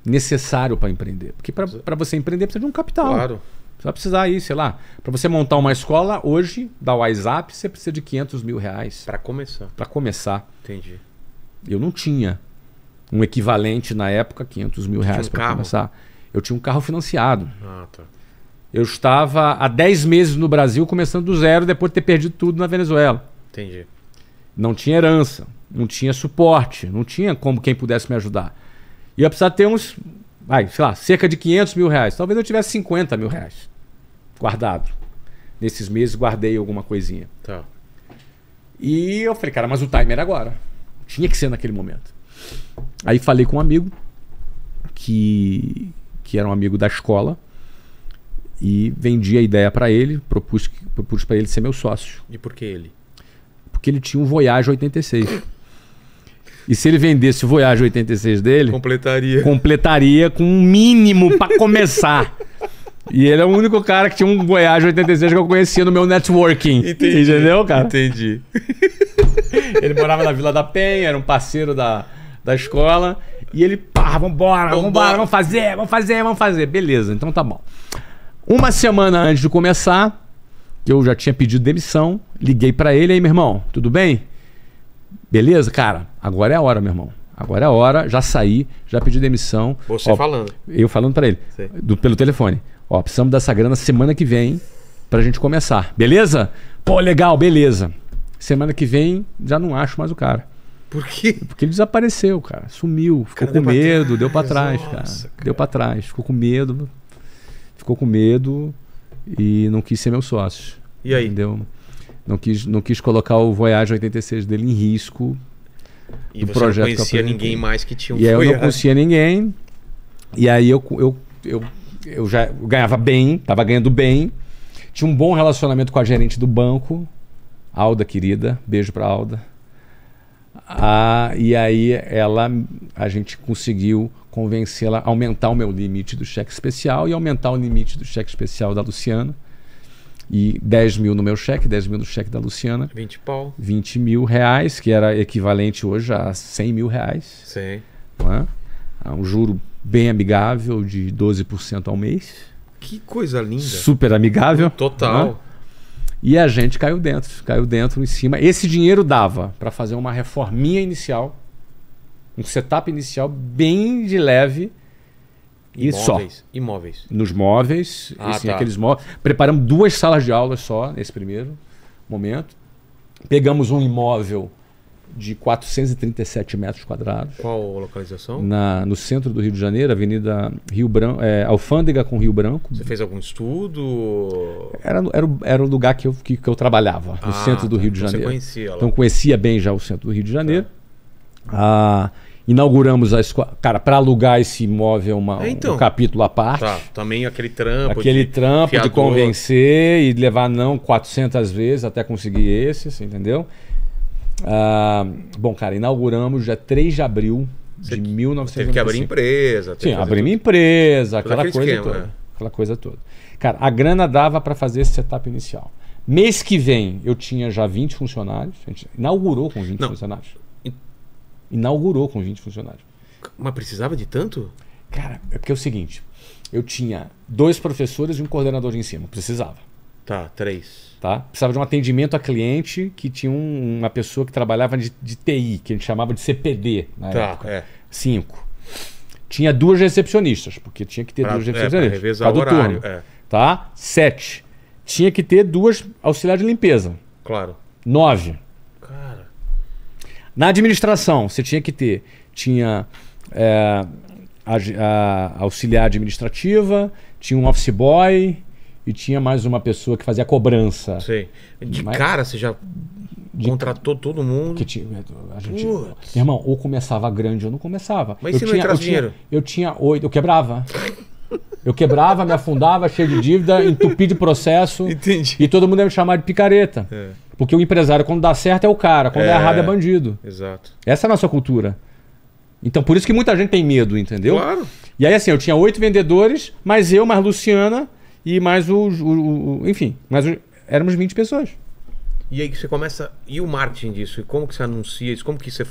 necessário para empreender. Porque para você empreender precisa de um capital. Claro. Você vai precisar aí, sei lá. Para você montar uma escola hoje, da WhatsApp, você precisa de 500 mil reais. Para começar. Para começar. Entendi. Eu não tinha um equivalente na época, 500 mil reais um para começar. Eu tinha um carro financiado. Ah, tá. Eu estava há 10 meses no Brasil, começando do zero, depois de ter perdido tudo na Venezuela. Entendi. Não tinha herança, não tinha suporte, não tinha como quem pudesse me ajudar. E eu precisava ter uns, vai, sei lá, cerca de 500 mil reais. Talvez eu tivesse 50 mil reais guardado. Nesses meses guardei alguma coisinha. Tá. E eu falei, cara, mas o timer é agora. Tinha que ser naquele momento. Aí falei com um amigo que, que era um amigo da escola e vendi a ideia para ele, propus, propus para ele ser meu sócio. E por que ele? Porque ele tinha um Voyage 86. E se ele vendesse o Voyage 86 dele, completaria. Completaria com um mínimo para começar. E ele é o único cara que tinha um Voyage 86 que eu conhecia no meu networking. Entendi. Entendeu, cara? Entendi. Ele morava na Vila da Penha, era um parceiro da, da escola. E ele, pá, vambora, vambora, vambora, vamos fazer, vamos fazer, vamos fazer. Beleza, então tá bom. Uma semana antes de começar, que eu já tinha pedido demissão, liguei para ele aí, meu irmão, tudo bem? Beleza, cara, agora é a hora, meu irmão. Agora é a hora, já saí, já pedi demissão. Você Ó, falando. Eu falando para ele, do, pelo telefone. Ó, precisamos dessa grana semana que vem pra gente começar. Beleza? Pô, legal, beleza. Semana que vem já não acho mais o cara. Por quê? Porque ele desapareceu, cara. Sumiu, ficou cara, com deu medo, pra deu pra trás, Nossa, cara. cara. Deu pra trás, ficou com medo. Ficou com medo e não quis ser meu sócio. E aí? Entendeu? Não quis, não quis colocar o Voyage 86 dele em risco. E você projeto não conhecia ninguém mais que tinha um E aí eu não conhecia ninguém. E aí eu, eu, eu eu já ganhava bem, estava ganhando bem. Tinha um bom relacionamento com a gerente do banco, Alda querida, beijo para Alda. Ah, e aí ela, a gente conseguiu convencê-la a aumentar o meu limite do cheque especial e aumentar o limite do cheque especial da Luciana. E 10 mil no meu cheque, 10 mil no cheque da Luciana. 20 pau. 20 mil reais, que era equivalente hoje a 100 mil reais. Sim. Não é? é um juro bem amigável, de 12% ao mês. Que coisa linda. Super amigável. Total. Né? E a gente caiu dentro, caiu dentro em cima. Esse dinheiro dava para fazer uma reforminha inicial, um setup inicial bem de leve. E imóveis, só. Imóveis. Nos móveis. Ah, assim, tá. aqueles móveis. Preparamos duas salas de aula só nesse primeiro momento. Pegamos um imóvel de 437 metros quadrados. Qual localização? Na, no centro do Rio de Janeiro, Avenida Rio Branco, é, Alfândega com Rio Branco. Você fez algum estudo? Era, era, era o lugar que eu, que, que eu trabalhava, no ah, centro do tá. Rio de então Janeiro. Você conhecia lá. Então conhecia bem já o centro do Rio de Janeiro. Tá. Ah, inauguramos a escola. Cara, para alugar esse imóvel, é uma, é, então. um capítulo à parte. Tá, também aquele trampo. Aquele de trampo fiador. de convencer e levar não 400 vezes até conseguir esses, entendeu? Ah, bom, cara, inauguramos dia 3 de abril Você de 1995. Teve que abrir empresa. Sim, abrir minha empresa, aquela coisa esquema, toda. Né? Aquela coisa toda. Cara, a grana dava para fazer esse setup inicial. Mês que vem eu tinha já 20 funcionários. A gente inaugurou com 20 Não. funcionários. Inaugurou com 20 funcionários. Mas precisava de tanto? Cara, é porque é o seguinte: eu tinha dois professores e um coordenador de ensino. Precisava. Tá, três. Tá? Precisava de um atendimento a cliente que tinha um, uma pessoa que trabalhava de, de, TI, que a gente chamava de CPD na tá, época. É. Cinco. Tinha duas recepcionistas, porque tinha que ter pra, duas é, recepcionistas. É, cada horário, turno. É. Tá? Sete. Tinha que ter duas auxiliares de limpeza. Claro. Nove. Cara. Na administração, você tinha que ter. Tinha é, a, a auxiliar administrativa, tinha um office boy, e tinha mais uma pessoa que fazia cobrança. Sei. De Mas... cara você já de... contratou todo mundo. Que tinha, é, a gente, meu irmão, ou começava grande ou não começava. Mas eu se tinha, não entrasse dinheiro? eu tinha oito, eu quebrava. Eu quebrava, me afundava, cheio de dívida, entupi de processo. Entendi. E todo mundo ia me chamar de picareta. É. Porque o empresário, quando dá certo, é o cara, quando é, dá errado, é bandido. Exato. Essa é a nossa cultura. Então, por isso que muita gente tem medo, entendeu? Claro. E aí, assim, eu tinha oito vendedores, mas eu, mais Luciana, e mais o, o, o enfim, mas éramos 20 pessoas. E aí que você começa. E o marketing disso? E como que você anuncia isso? Como que você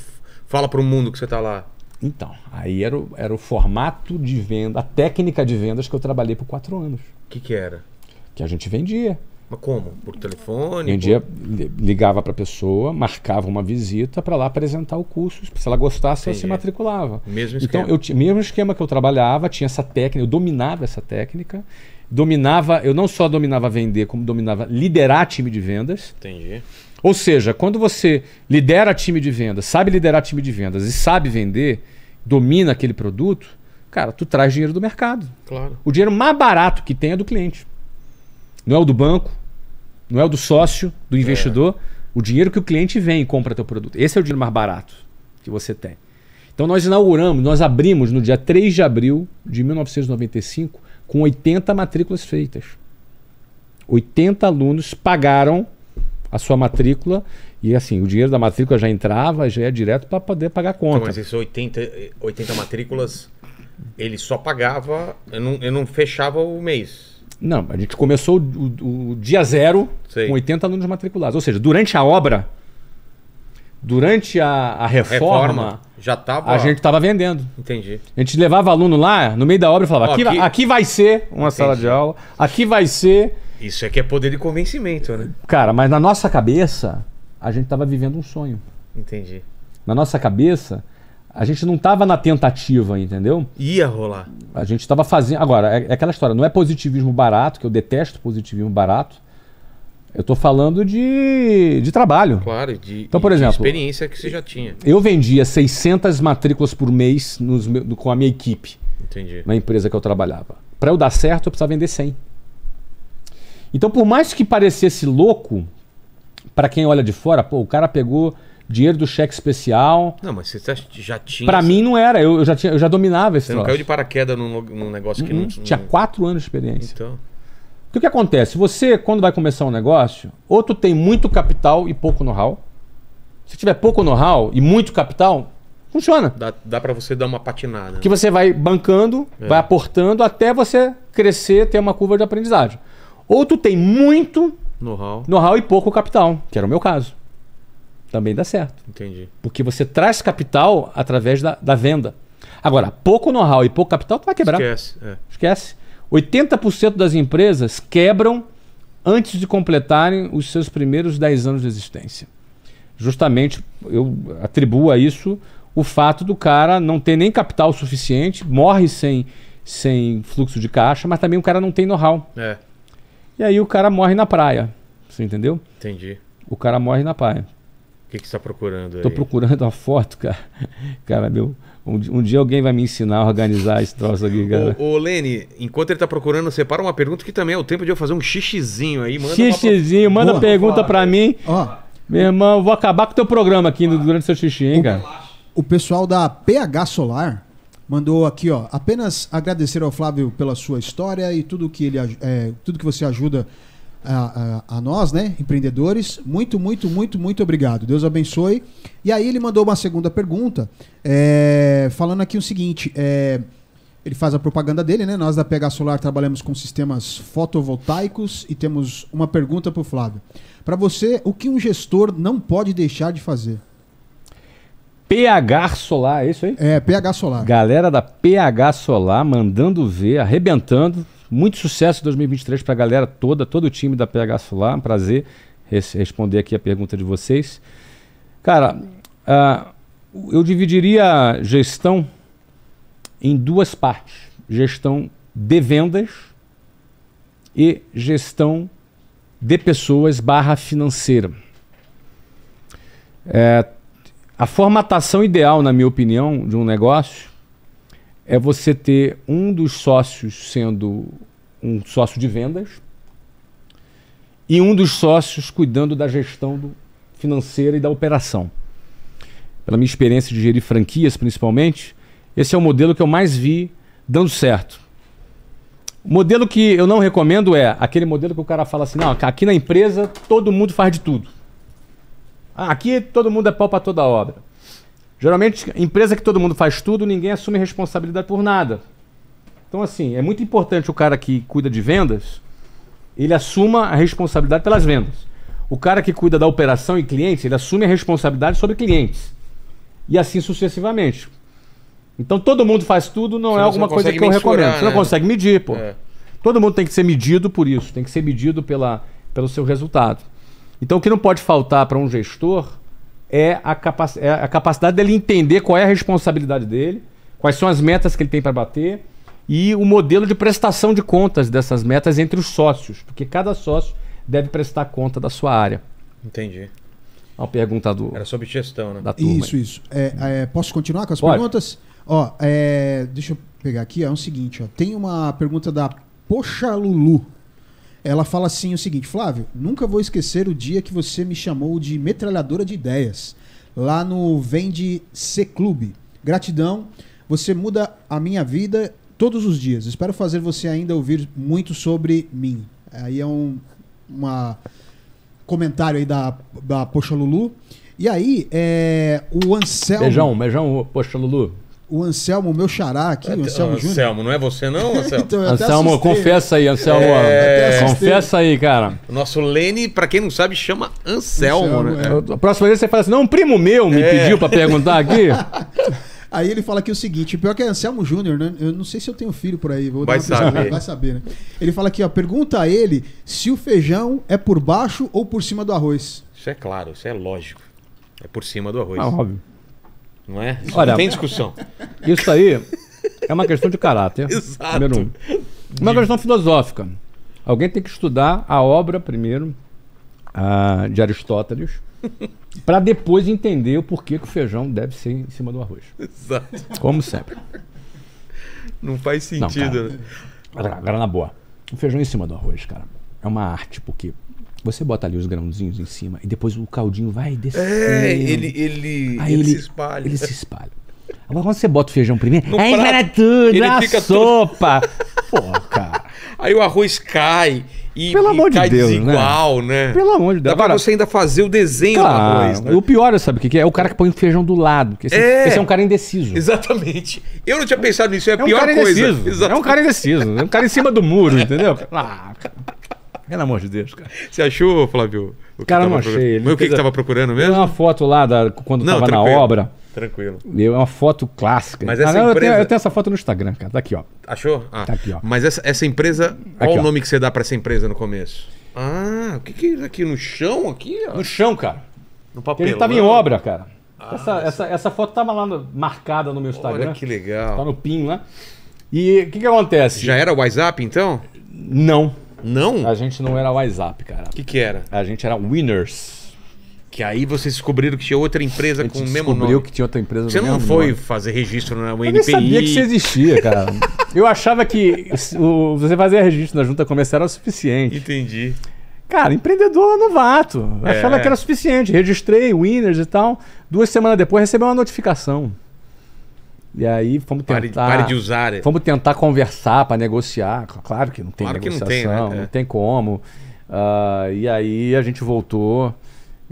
fala para o mundo que você está lá? Então, aí era o, era o formato de venda, a técnica de vendas que eu trabalhei por quatro anos. O que, que era? Que a gente vendia. Mas como? Por telefone? Vendia, por... ligava para a pessoa, marcava uma visita para lá apresentar o curso. Se ela gostasse, ela se matriculava. Mesmo então, esquema. Então, eu, mesmo esquema que eu trabalhava, tinha essa técnica, eu dominava essa técnica dominava, eu não só dominava vender, como dominava liderar time de vendas. Entendi. Ou seja, quando você lidera time de vendas, sabe liderar time de vendas e sabe vender, domina aquele produto, cara, tu traz dinheiro do mercado. Claro. O dinheiro mais barato que tem é do cliente. Não é o do banco, não é o do sócio, do é. investidor. É. O dinheiro que o cliente vem e compra teu produto. Esse é o dinheiro mais barato que você tem. Então nós inauguramos, nós abrimos no dia 3 de abril de 1995 com 80 matrículas feitas. 80 alunos pagaram a sua matrícula e assim, o dinheiro da matrícula já entrava, já é direto para poder pagar a conta. Então, mas esses 80, 80 matrículas, ele só pagava, eu não, eu não fechava o mês. Não, a gente começou o, o, o dia zero Sei. com 80 alunos matriculados. Ou seja, durante a obra, durante a, a reforma, reforma, já tava... a gente estava vendendo. Entendi. A gente levava aluno lá, no meio da obra, e falava: Ó, aqui, aqui... aqui vai ser uma Entendi. sala de aula, aqui vai ser. Isso é que é poder de convencimento, né? Cara, mas na nossa cabeça, a gente estava vivendo um sonho. Entendi. Na nossa cabeça, a gente não estava na tentativa, entendeu? Ia rolar. A gente estava fazendo. Agora, é, é aquela história, não é positivismo barato, que eu detesto positivismo barato eu estou falando de, de trabalho. Claro, de, então, por exemplo, experiência que você já tinha. Eu vendia 600 matrículas por mês nos, com a minha equipe. Entendi. Na empresa que eu trabalhava. Para eu dar certo, eu precisava vender 100. Então, por mais que parecesse louco, para quem olha de fora, pô, o cara pegou dinheiro do cheque especial. Não, mas você tá, já tinha. Para mim não era, eu, eu, já, tinha, eu já dominava esse Você troço. não caiu de paraquedas num, num negócio uhum. que não, não. Tinha quatro anos de experiência. Então. Porque o que acontece? Você, quando vai começar um negócio, ou tu tem muito capital e pouco know-how. Se tiver pouco know-how e muito capital, funciona. Dá, dá para você dar uma patinada. Que né? você vai bancando, é. vai aportando até você crescer, ter uma curva de aprendizagem. Ou tu tem muito know-how know e pouco capital, que era o meu caso. Também dá certo. Entendi. Porque você traz capital através da, da venda. Agora, pouco know-how e pouco capital, tu vai quebrar. Esquece. É. Esquece. 80% das empresas quebram antes de completarem os seus primeiros 10 anos de existência. Justamente eu atribuo a isso o fato do cara não ter nem capital suficiente, morre sem, sem fluxo de caixa, mas também o cara não tem know-how. É. E aí o cara morre na praia. Você entendeu? Entendi. O cara morre na praia. O que, que você está procurando aí? Estou procurando uma foto, cara. Cara, meu. Um, um, dia alguém vai me ensinar a organizar esse troço aqui, cara. Ô, ô Lene, enquanto ele tá procurando, separa uma pergunta que também é o tempo de eu fazer um xixizinho aí. Manda xixizinho, uma... manda Boa, pergunta para mim. Ó. Meu irmão, vou acabar com o teu programa aqui durante o seu xixi, hein, o, cara. O pessoal da PH Solar mandou aqui, ó. Apenas agradecer ao Flávio pela sua história e tudo que ele é, tudo que você ajuda a, a, nós, né, empreendedores. Muito, muito, muito, muito obrigado. Deus abençoe. E aí ele mandou uma segunda pergunta, é, falando aqui o seguinte: é, ele faz a propaganda dele, né? Nós da PH Solar trabalhamos com sistemas fotovoltaicos e temos uma pergunta para o Flávio. Para você, o que um gestor não pode deixar de fazer? PH Solar, é isso aí? É, PH Solar. Galera da PH Solar mandando ver, arrebentando muito sucesso em 2023 para a galera toda, todo o time da PH Solar. Um prazer responder aqui a pergunta de vocês. Cara, uh, eu dividiria a gestão em duas partes: gestão de vendas e gestão de pessoas barra financeira. É, a formatação ideal, na minha opinião, de um negócio é você ter um dos sócios sendo um sócio de vendas e um dos sócios cuidando da gestão do, financeira e da operação. Pela minha experiência de gerir franquias, principalmente, esse é o modelo que eu mais vi dando certo. O modelo que eu não recomendo é aquele modelo que o cara fala assim: não, aqui na empresa todo mundo faz de tudo. Ah, aqui todo mundo é pau para toda obra. Geralmente, empresa que todo mundo faz tudo, ninguém assume responsabilidade por nada. Então, assim, é muito importante o cara que cuida de vendas, ele assuma a responsabilidade pelas vendas. O cara que cuida da operação e clientes, ele assume a responsabilidade sobre clientes. E assim sucessivamente. Então, todo mundo faz tudo, não é Você é alguma coisa que eu recomendo. Né? não consegue medir, pô. É. Todo mundo tem que ser medido por isso, tem que ser medido pela, pelo seu resultado. Então, o que não pode faltar para um gestor é a, capac é a capacidade dele entender qual é a responsabilidade dele, quais são as metas que ele tem para bater e o modelo de prestação de contas dessas metas entre os sócios, porque cada sócio deve prestar conta da sua área. Entendi. É uma pergunta do. Era sobre gestão, né? Da turma. Isso, isso. É, é, posso continuar com as Pode. perguntas? Ó, é, deixa eu pegar aqui. é o seguinte: ó, tem uma pergunta da Poxa Lulu. Ela fala assim o seguinte: Flávio, nunca vou esquecer o dia que você me chamou de metralhadora de ideias lá no Vende C Clube. Gratidão, você muda a minha vida todos os dias. Espero fazer você ainda ouvir muito sobre mim. Aí é um uma comentário aí da, da Poxa Lulu. E aí, é, o Anselmo. Beijão, beijão, Poxa Lulu. O Anselmo, meu xará aqui, é, o Anselmo Júnior. Anselmo, não é você não, Anselmo? então, Anselmo, confessa aí, Anselmo. É... Confessa aí, cara. O nosso Lene, pra quem não sabe, chama Anselmo, Anselmo né? É. A próxima vez você fala assim, não, um primo meu me é. pediu pra perguntar aqui. Aí ele fala aqui o seguinte: pior é que é Anselmo Júnior, né? Eu não sei se eu tenho filho por aí. Vou vai saber. Vai saber, né? Ele fala aqui, ó. Pergunta a ele se o feijão é por baixo ou por cima do arroz. Isso é claro, isso é lógico. É por cima do arroz. Ah, óbvio. Não é? Isso Olha, não tem discussão. Isso aí é uma questão de caráter. Exato. Primeiro um. Uma questão filosófica. Alguém tem que estudar a obra primeiro ah, de Aristóteles para depois entender o porquê que o feijão deve ser em cima do arroz. Exato. Como sempre. Não faz sentido. Não, cara, né? agora na boa. O feijão é em cima do arroz, cara, é uma arte porque você bota ali os grãozinhos em cima e depois o caldinho vai é, descendo. É, ele, ele, Aí ele, ele se espalha. Ele se espalha. Agora quando você bota o feijão primeiro, no aí prato, tudo, ele é a fica sopa. Porra, Pô, cara. Aí o arroz cai e, Pelo amor de cai Deus, né? desigual, né? né? Pelo amor de Deus. Dá pra você ainda fazer o desenho claro, do arroz. Né? O pior, sabe o que é? É o cara que põe o feijão do lado. Esse é, esse é um cara indeciso. Exatamente. Eu não tinha pensado nisso, é a é um pior coisa. Indeciso. É um cara indeciso. É um cara em cima do muro, entendeu? Ah, cara. Pelo amor de Deus, cara. Você achou, Flávio? O cara, não achei. Procurando? Ele o que, estava procurando mesmo? uma foto lá da, quando estava na obra. Tranquilo. É uma foto clássica. Mas essa ah, empresa... eu, tenho, eu, tenho, essa foto no Instagram, cara. Tá aqui, ó. Achou? Ah. Tá aqui, ó. Mas essa, essa empresa. qual ó. o nome que você dá para essa empresa no começo? Ah, o que, que é isso aqui? No chão aqui? Ó. No chão, cara. No papel. Ele tava em obra, cara. Ah, essa, essa, essa, foto estava lá no, marcada no meu Instagram. Olha que legal. Tá no PIN lá. E o que, que acontece? Já era WhatsApp, então? Não. Não? A gente não era WhatsApp, cara. O que, que era? A gente era Winners. Que aí vocês descobriram que tinha outra empresa com o mesmo nome. descobriu que tinha outra empresa Você não mesmo foi nome. fazer registro na UNPI? Eu nem sabia que isso existia, cara. Eu achava que o, você fazer registro na junta comercial era o suficiente. Entendi. Cara, empreendedor novato. Eu É. Achava que era o suficiente. Registrei, winners e tal. Duas semanas depois recebi uma notificação. E aí fomos tentar. Pare, pare de usar. É. Fomos tentar conversar para negociar. Claro que não tem claro negociação, não tem, né? não tem, como. Uh, e aí a gente voltou.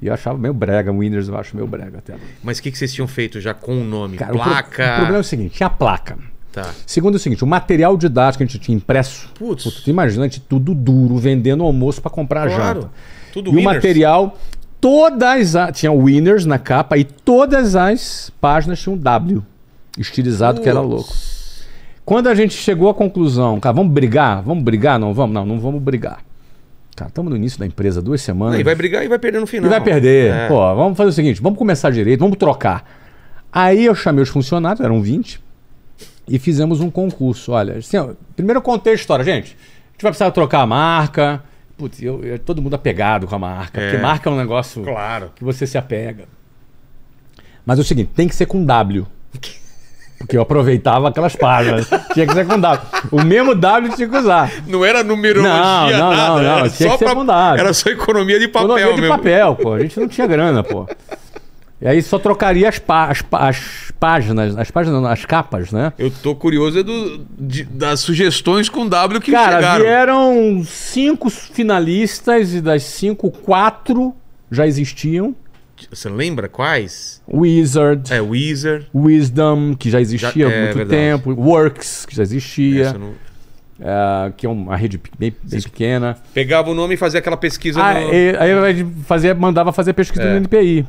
E eu achava meio brega, Winners eu acho meio brega até. Mas o que, que vocês tinham feito já com o nome? Cara, placa? O, pro, o problema é o seguinte: tinha placa. Tá. Segundo é o seguinte, o material didático que a gente tinha impresso, Putz. Puto, tu imagina, a gente tudo duro, vendendo almoço para comprar claro. janta. Tudo e winners. o material, todas as. Tinha winners na capa e todas as páginas tinham W estilizado que era louco. Quando a gente chegou à conclusão, cara, vamos brigar? Vamos brigar? Não vamos? Não, não vamos brigar. Cara, estamos no início da empresa, duas semanas. E vai brigar e vai perder no final. E vai perder. É. Pô, vamos fazer o seguinte, vamos começar direito, vamos trocar. Aí eu chamei os funcionários, eram 20, e fizemos um concurso. Olha, assim, ó, primeiro contei a história. Gente, a gente vai precisar trocar a marca. Putz, eu, eu todo mundo apegado com a marca, é. porque marca é um negócio claro. que você se apega. Mas é o seguinte, tem que ser com W. Porque eu aproveitava aquelas páginas. tinha que ser com W. O mesmo W tinha que usar. Não era numerologia, não, não, nada. Não, não, era tinha só que ser pra... com W. Era só economia de papel economia de mesmo. papel, pô. A gente não tinha grana, pô. E aí só trocaria as, pá, as, pá, as, páginas, as páginas não, as capas, né? Eu tô curioso é do, de, das sugestões com W que Cara, chegaram. Cara, vieram cinco finalistas e das cinco, quatro já existiam. Você lembra quais? Wizard. É, Wizard. Wisdom, que já existia já, há é, muito é, tempo. Works, que já existia. Não... Uh, que é uma rede bem, bem pequena. Pegava o nome e fazia aquela pesquisa. Ah, no... e, aí fazia, mandava fazer pesquisa é. no NPI.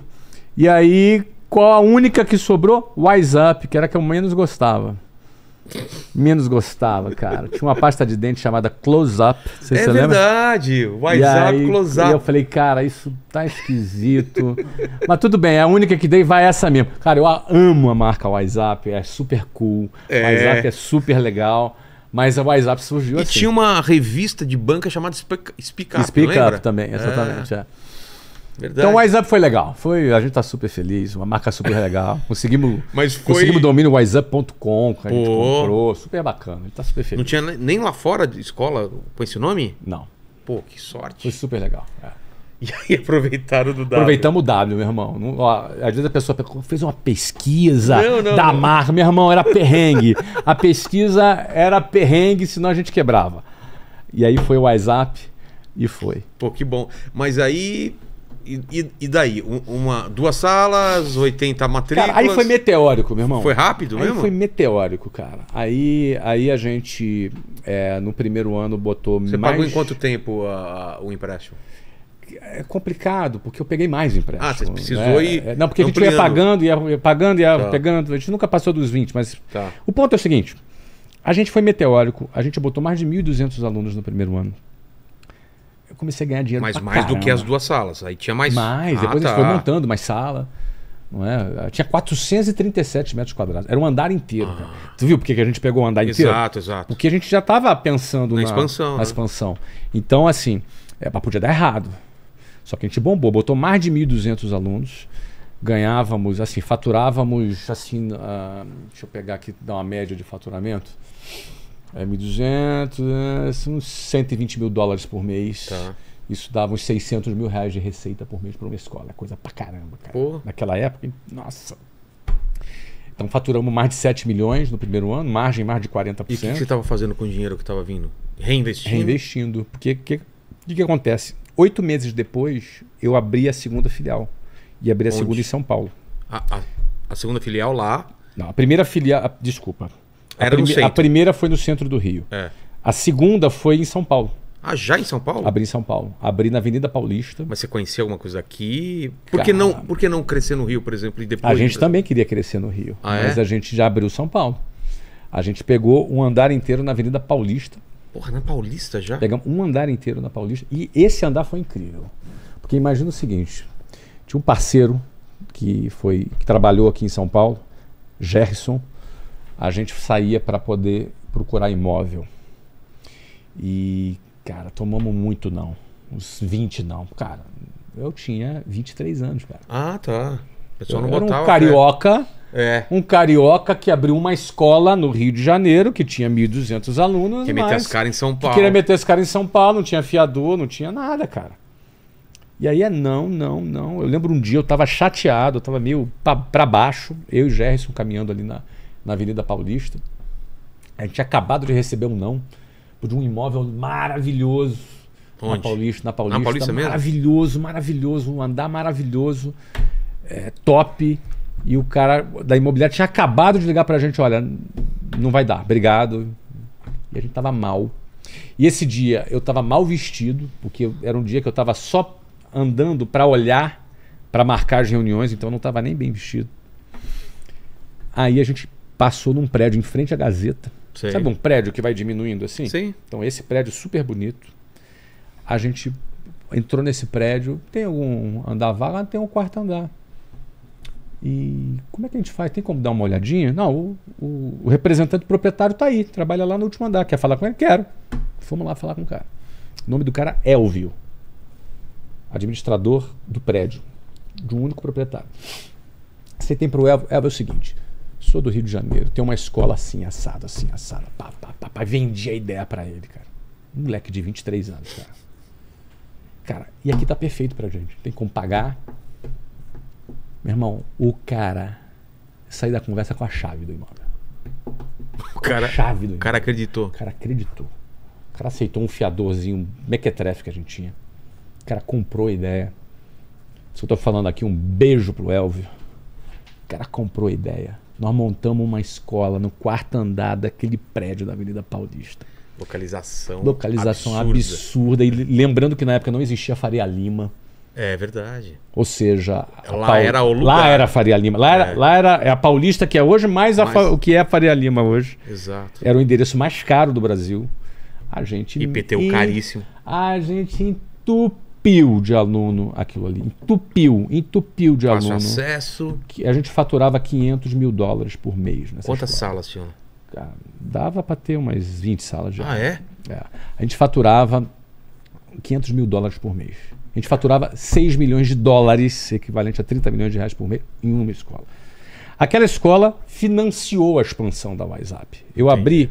E aí, qual a única que sobrou? Wise Up, que era a que eu menos gostava menos gostava, cara. Tinha uma pasta de dente chamada Close Up. é se verdade, WhatsApp Close Up. E eu falei, cara, isso tá esquisito. Mas tudo bem, é a única que dei vai essa mesmo. Cara, eu amo a marca WhatsApp, é super cool. É. WhatsApp é super legal. Mas a WhatsApp surgiu e assim. E tinha uma revista de banca chamada Speak Up, Speak Up também, exatamente. É. é. Verdade. Então o WhatsApp foi legal. Foi, a gente tá super feliz, uma marca super legal. Conseguimos, Mas foi... conseguimos domínio WhatsApp.com, que a gente Pô. comprou, super bacana. gente tá super feliz. Não tinha nem lá fora de escola com esse nome? Não. Pô, que sorte. Foi super legal. É. E aí aproveitaram do W. Aproveitamos o W, meu irmão. Não, ó, às vezes a pessoa fez uma pesquisa não, não, da marca. Meu irmão, era perrengue. a pesquisa era perrengue, senão a gente quebrava. E aí foi o WhatsApp e foi. Pô, que bom. Mas aí e, e, daí? Uma, duas salas, 80 matrículas? Cara, aí foi meteórico, meu irmão. Foi rápido aí Foi meteórico, cara. Aí, aí a gente, é, no primeiro ano, botou Você mais... pagou em quanto tempo a o empréstimo? É complicado, porque eu peguei mais empréstimo. Ah, você né? precisou né? ir. É, não, porque ampliando. a gente ia pagando, ia pagando, ia tá. pegando. A gente nunca passou dos 20, mas. Tá. O ponto é o seguinte: a gente foi meteórico, a gente botou mais de 1.200 alunos no primeiro ano eu comecei a ganhar dinheiro. Mas mais caramba. do que as duas salas. Aí tinha mais. Mais, ah, depois tá. a gente foi montando mais sala. Não é? Ah, tinha 437 metros quadrados. Era um andar inteiro. Ah. Tu viu por que a gente pegou o um andar inteiro? Exato, exato. Porque a gente já estava pensando na, na expansão. Na né? expansão. Então, assim, é, podia dar errado. Só que a gente bombou, botou mais de 1.200 alunos. Ganhávamos, assim, faturávamos, assim, uh, deixa eu pegar aqui, dar uma média de faturamento. É 1.200, uns 120 mil dólares por mês. Tá. Isso dava uns 600 mil reais de receita por mês para uma escola. É coisa pra caramba, cara. Porra. Naquela época, nossa. Então faturamos mais de 7 milhões no primeiro ano, margem mais de 40%. E o que, que, você estava fazendo com o dinheiro que estava vindo? Reinvestindo? Reinvestindo. Porque o que, que, que, acontece? Oito meses depois, eu abri a segunda filial. E abri a segunda em São Paulo. A, a, a segunda filial lá? Não, a primeira filial. Desculpa. Era a, a primeira foi no centro do Rio. É. A segunda foi em São Paulo. Ah, já em São Paulo? Abri em São Paulo. Abri na Avenida Paulista. Mas você conhecia alguma coisa aqui? Por que, não, por que não crescer no Rio, por exemplo, e depois? A gente também queria crescer no Rio. Ah, mas é? a gente já abriu São Paulo. A gente pegou um andar inteiro na Avenida Paulista. Porra, na Paulista já? Pegamos um andar inteiro na Paulista. E esse andar foi incrível. Porque imagina o seguinte: tinha um parceiro que foi que trabalhou aqui em São Paulo, Gerson a gente saía para poder procurar imóvel. E, cara, tomamos muito não. Uns 20 não. Cara, eu tinha 23 anos, cara. Ah, tá. eu era um carioca. É. Um carioca que abriu uma escola no Rio de Janeiro, que tinha 1.200 alunos. Queria meter as caras em São Paulo. Que queria meter as caras em São Paulo, não tinha fiador, não tinha nada, cara. E aí é não, não, não. Eu lembro um dia, eu tava chateado, eu tava meio pra, pra baixo, eu e o Gerson caminhando ali na, na Avenida Paulista. A gente tinha acabado de receber um não por um imóvel maravilhoso. Onde? Na Paulista, na Paulista. Na Paulista maravilhoso, mesmo? maravilhoso, um andar maravilhoso, é, top. E o cara da imobiliária tinha acabado de ligar para a gente, olha, não vai dar, obrigado. E a gente tava mal. E esse dia eu tava mal vestido, porque era um dia que eu tava só andando para olhar, para marcar as reuniões, então eu não tava nem bem vestido. Aí a gente passou num prédio em frente à Gazeta. Sei. Sabe um prédio que vai diminuindo assim? Sim. Então, esse prédio é super bonito. A gente entrou nesse prédio, tem algum andar vaga, tem um quarto andar. E como é que a gente faz? Tem como dar uma olhadinha? Não, o, o, o representante proprietário está aí, trabalha lá no último andar. Quer falar com ele? Quero. Fomos lá falar com o cara. O nome do cara é Elvio, administrador do prédio, de um único proprietário. Você tem para o Elvio, Elvio é o seguinte: Sou do Rio de Janeiro, tem uma escola assim, assada, assim, assada. Pá, pá, pá, pá. Vendi a ideia para ele, cara. Um moleque de 23 anos, cara. Cara, e aqui tá perfeito pra gente. Tem como pagar. Meu irmão, o cara sair da conversa com a chave do imóvel. O cara, chave do imóvel. O cara acreditou. O cara acreditou. O cara aceitou um fiadorzinho, um mequetrefe que a gente tinha. O cara comprou a ideia. Se eu tô falando aqui, um beijo pro Elvio. O cara comprou a ideia nós montamos uma escola no quarto andar daquele prédio da Avenida Paulista. Localização. Localização absurda. absurda. E lembrando que na época não existia Faria Lima. É verdade. Ou seja, lá Paul... era o lugar. Lá era Faria Lima. Lá era, é. lá era é a Paulista que é hoje, mais, mais... Fa... o que é a Faria Lima hoje. Exato. Era o endereço mais caro do Brasil. A gente. IPTU caríssimo. A gente entupiu entupiu de aluno aquilo ali. Entupiu, entupiu de Fácil aluno. acesso. a gente faturava 500 mil dólares por mês. Quantas salas, senhor? Dava para ter umas 20 salas já. Ah, é? é? A gente faturava 500 mil dólares por mês. A gente faturava 6 milhões de dólares, equivalente a 30 milhões de reais por mês, em uma escola. Aquela escola financiou a expansão da WhatsApp. Eu Entendi. abri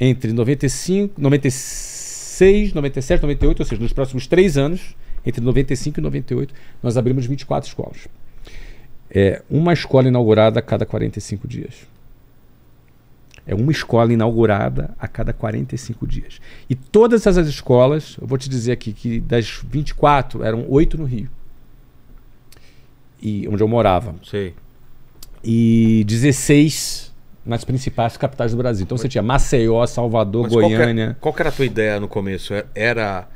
entre 95, 96, 97, 98, ou seja, nos próximos três anos, entre 95 e 98, nós abrimos 24 escolas. É uma escola inaugurada a cada 45 dias. É uma escola inaugurada a cada 45 dias. E todas essas escolas, eu vou te dizer aqui que das 24, eram 8 no Rio. E onde eu morava. Sei. E 16 nas principais capitais do Brasil. Então você tinha Maceió, Salvador, Mas Goiânia. Qual que, qual que era a tua ideia no começo? É, era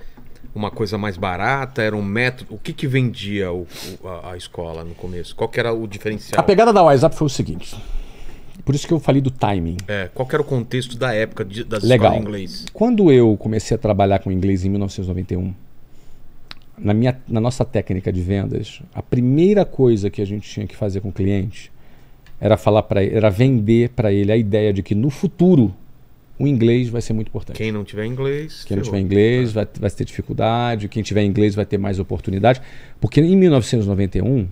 uma coisa mais barata? Era um método? O que, que vendia o, o, a, a, escola no começo? Qual era o diferencial? A pegada da WhatsApp foi o seguinte. Por isso que eu falei do timing. É, qual era o contexto da época de, das Legal. escolas em inglês? Quando eu comecei a trabalhar com inglês em 1991, na, minha, na nossa técnica de vendas, a primeira coisa que a gente tinha que fazer com o cliente era falar para era vender para ele a ideia de que no futuro o inglês vai ser muito importante. Quem não tiver inglês. Quem não tiver inglês é. vai, vai ter dificuldade, quem tiver inglês vai ter mais oportunidade. Porque em 1991,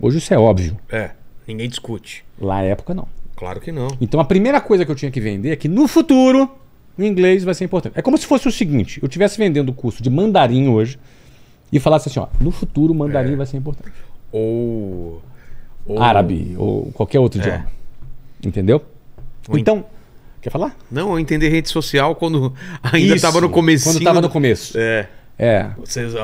hoje isso é óbvio. É, ninguém discute. Lá na é época não. Claro que não. Então a primeira coisa que eu tinha que vender é que no futuro o inglês vai ser importante. É como se fosse o seguinte: eu estivesse vendendo o curso de mandarim hoje e falasse assim, ó, no futuro o mandarim é. vai ser importante. Ou, ou. árabe, ou qualquer outro é. idioma. Entendeu? Ou então, Quer falar? Não, eu entendi rede social quando ainda estava no começo. Quando estava no começo. É. É. Vocês,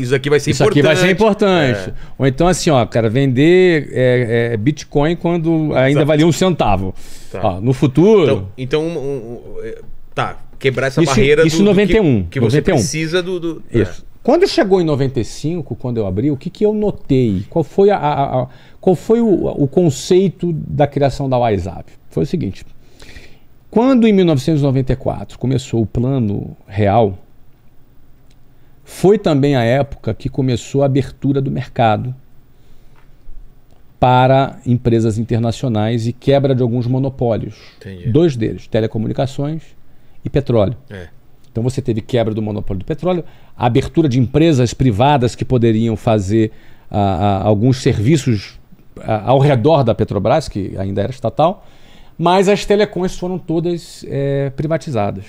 isso aqui vai ser isso importante. Isso aqui vai ser importante. É. Ou então, assim, ó, cara, vender é, é, Bitcoin quando ainda Exato. valia um centavo. Tá. Ó, no futuro. Então, então um, um, é, tá, quebrar essa isso, barreira isso do, 91, do que, que 91. você precisa do. do... É. Isso. Quando chegou em 95, quando eu abri, o que, que eu notei? Qual foi, a, a, a qual foi o, o conceito da criação da WhatsApp? Foi o seguinte: quando em 1994 começou o Plano Real, foi também a época que começou a abertura do mercado para empresas internacionais e quebra de alguns monopólios. Entendi. Dois deles, telecomunicações e petróleo. É. Então você teve quebra do monopólio do petróleo, a abertura de empresas privadas que poderiam fazer ah, ah, alguns serviços ah, ao redor da Petrobras, que ainda era estatal, mas as telecoms foram todas é, privatizadas.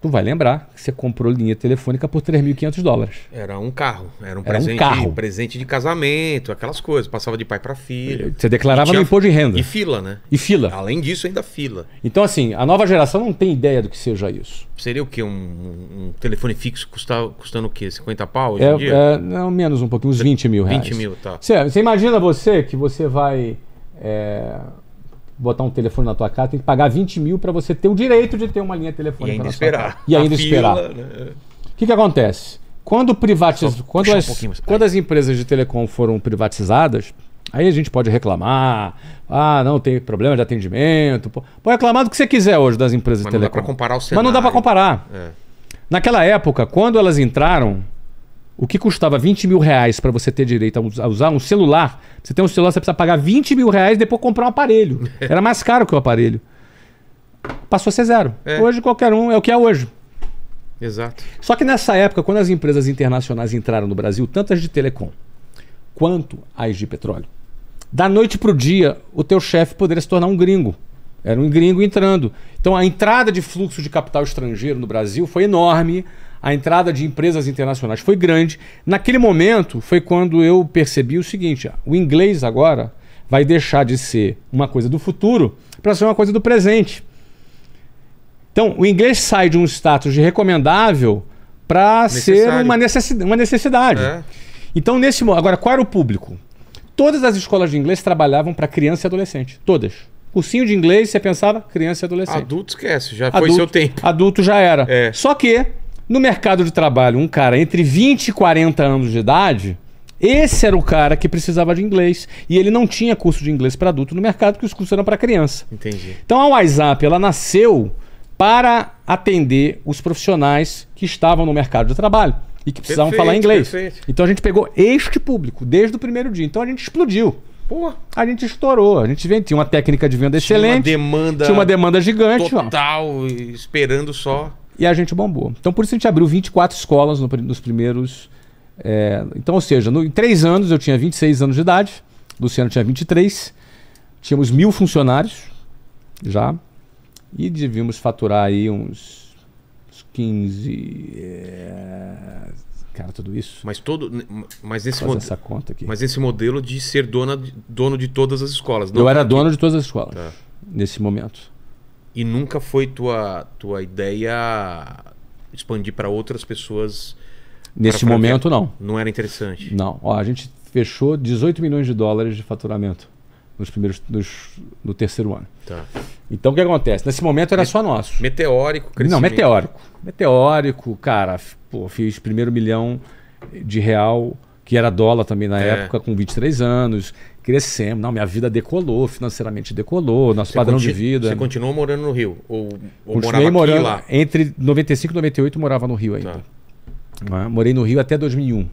Tu vai lembrar que você comprou linha telefônica por 3.500 dólares. Era um carro. Era um, era presente, um carro. presente de casamento, aquelas coisas. Passava de pai para filho. Você declarava tinha... no imposto de renda. E fila, né? E fila. Além disso, ainda fila. Então, assim, a nova geração não tem ideia do que seja isso. Seria o quê? Um, um telefone fixo custando o quê? 50 pau hoje é, em dia? É, não, menos um pouquinho, uns 20 mil reais. 20 mil, tá. Você, você imagina você que você vai... É botar um telefone na tua casa, tem que pagar 20 mil para você ter o direito de ter uma linha telefônica. E ainda esperar. E ainda esperar. O né? É. que, que acontece? Quando, privatiz... quando, as, um quando as empresas de telecom foram privatizadas, Aí a gente pode reclamar. Ah, não, tem problema de atendimento. Pode reclamar do que você quiser hoje das empresas Mas de telecom. Mas não dá para comparar o cenário. Mas não dá para comparar. É. Naquela época, quando elas entraram, o que custava 20 mil reais para você ter direito a usar um celular, você tem um celular, você precisa pagar 20 mil reais e depois comprar um aparelho. Era mais caro que o aparelho. Passou a ser zero. É. Hoje qualquer um é o que é hoje. Exato. Só que nessa época, quando as empresas internacionais entraram no Brasil, tanto as de telecom quanto as de petróleo, da noite para o dia, o teu chefe poderia se tornar um gringo. Era um gringo entrando. Então a entrada de fluxo de capital estrangeiro no Brasil foi enorme a entrada de empresas internacionais foi grande. Naquele momento foi quando eu percebi o seguinte: o inglês agora vai deixar de ser uma coisa do futuro para ser uma coisa do presente. Então, o inglês sai de um status de recomendável para ser uma, necessidade. Uma necessidade. É. Então, nesse agora, qual era o público? Todas as escolas de inglês trabalhavam para criança e adolescente. Todas. Cursinho de inglês, você pensava criança e adolescente. Adulto esquece, já adulto, foi seu tempo. Adulto já era. É. Só que no mercado de trabalho, um cara entre 20 e 40 anos de idade, esse era o cara que precisava de inglês. E ele não tinha curso de inglês para adulto no mercado, porque os cursos eram para criança. Entendi. Então a WhatsApp, ela nasceu para atender os profissionais que estavam no mercado de trabalho e que precisavam perfeito, falar inglês. Perfeito. Então a gente pegou este público desde o primeiro dia. Então a gente explodiu. Pô. A gente estourou. A gente vendeu. tinha uma técnica de venda excelente. Tinha uma demanda. Tinha uma demanda gigante. Total, ó. esperando só. E a gente bombou. Então, por isso a gente abriu 24 escolas no, nos primeiros. É, então, ou seja, no, em três anos eu tinha 26 anos de idade, Luciano tinha 23, tínhamos mil funcionários já, e devíamos faturar aí uns, uns 15. É, cara, tudo isso. Mas todo. Mas esse modelo. essa conta aqui. Mas esse modelo de ser dona, dono de todas as escolas. eu era dono de todas as escolas tá. nesse momento. E nunca foi tua, tua ideia expandir para outras pessoas. Neste momento, não. Não era interessante. Não. Ó, a gente fechou 18 milhões de dólares de faturamento nos primeiros nos, no terceiro ano. Tá. Então o que acontece? Nesse momento era Met só nosso. Meteórico, crescimento. Não, meteórico. Meteórico, cara, pô, fiz primeiro milhão de real, que era dólar também na é. época, com 23 anos crescemos. Não, minha vida decolou, financeiramente decolou, nosso você padrão de vida. Você continuou morando no Rio? Ou, ou morava morando, Entre 95 e 98 morava no Rio ainda. Tá. Né? Morei no Rio até 2001.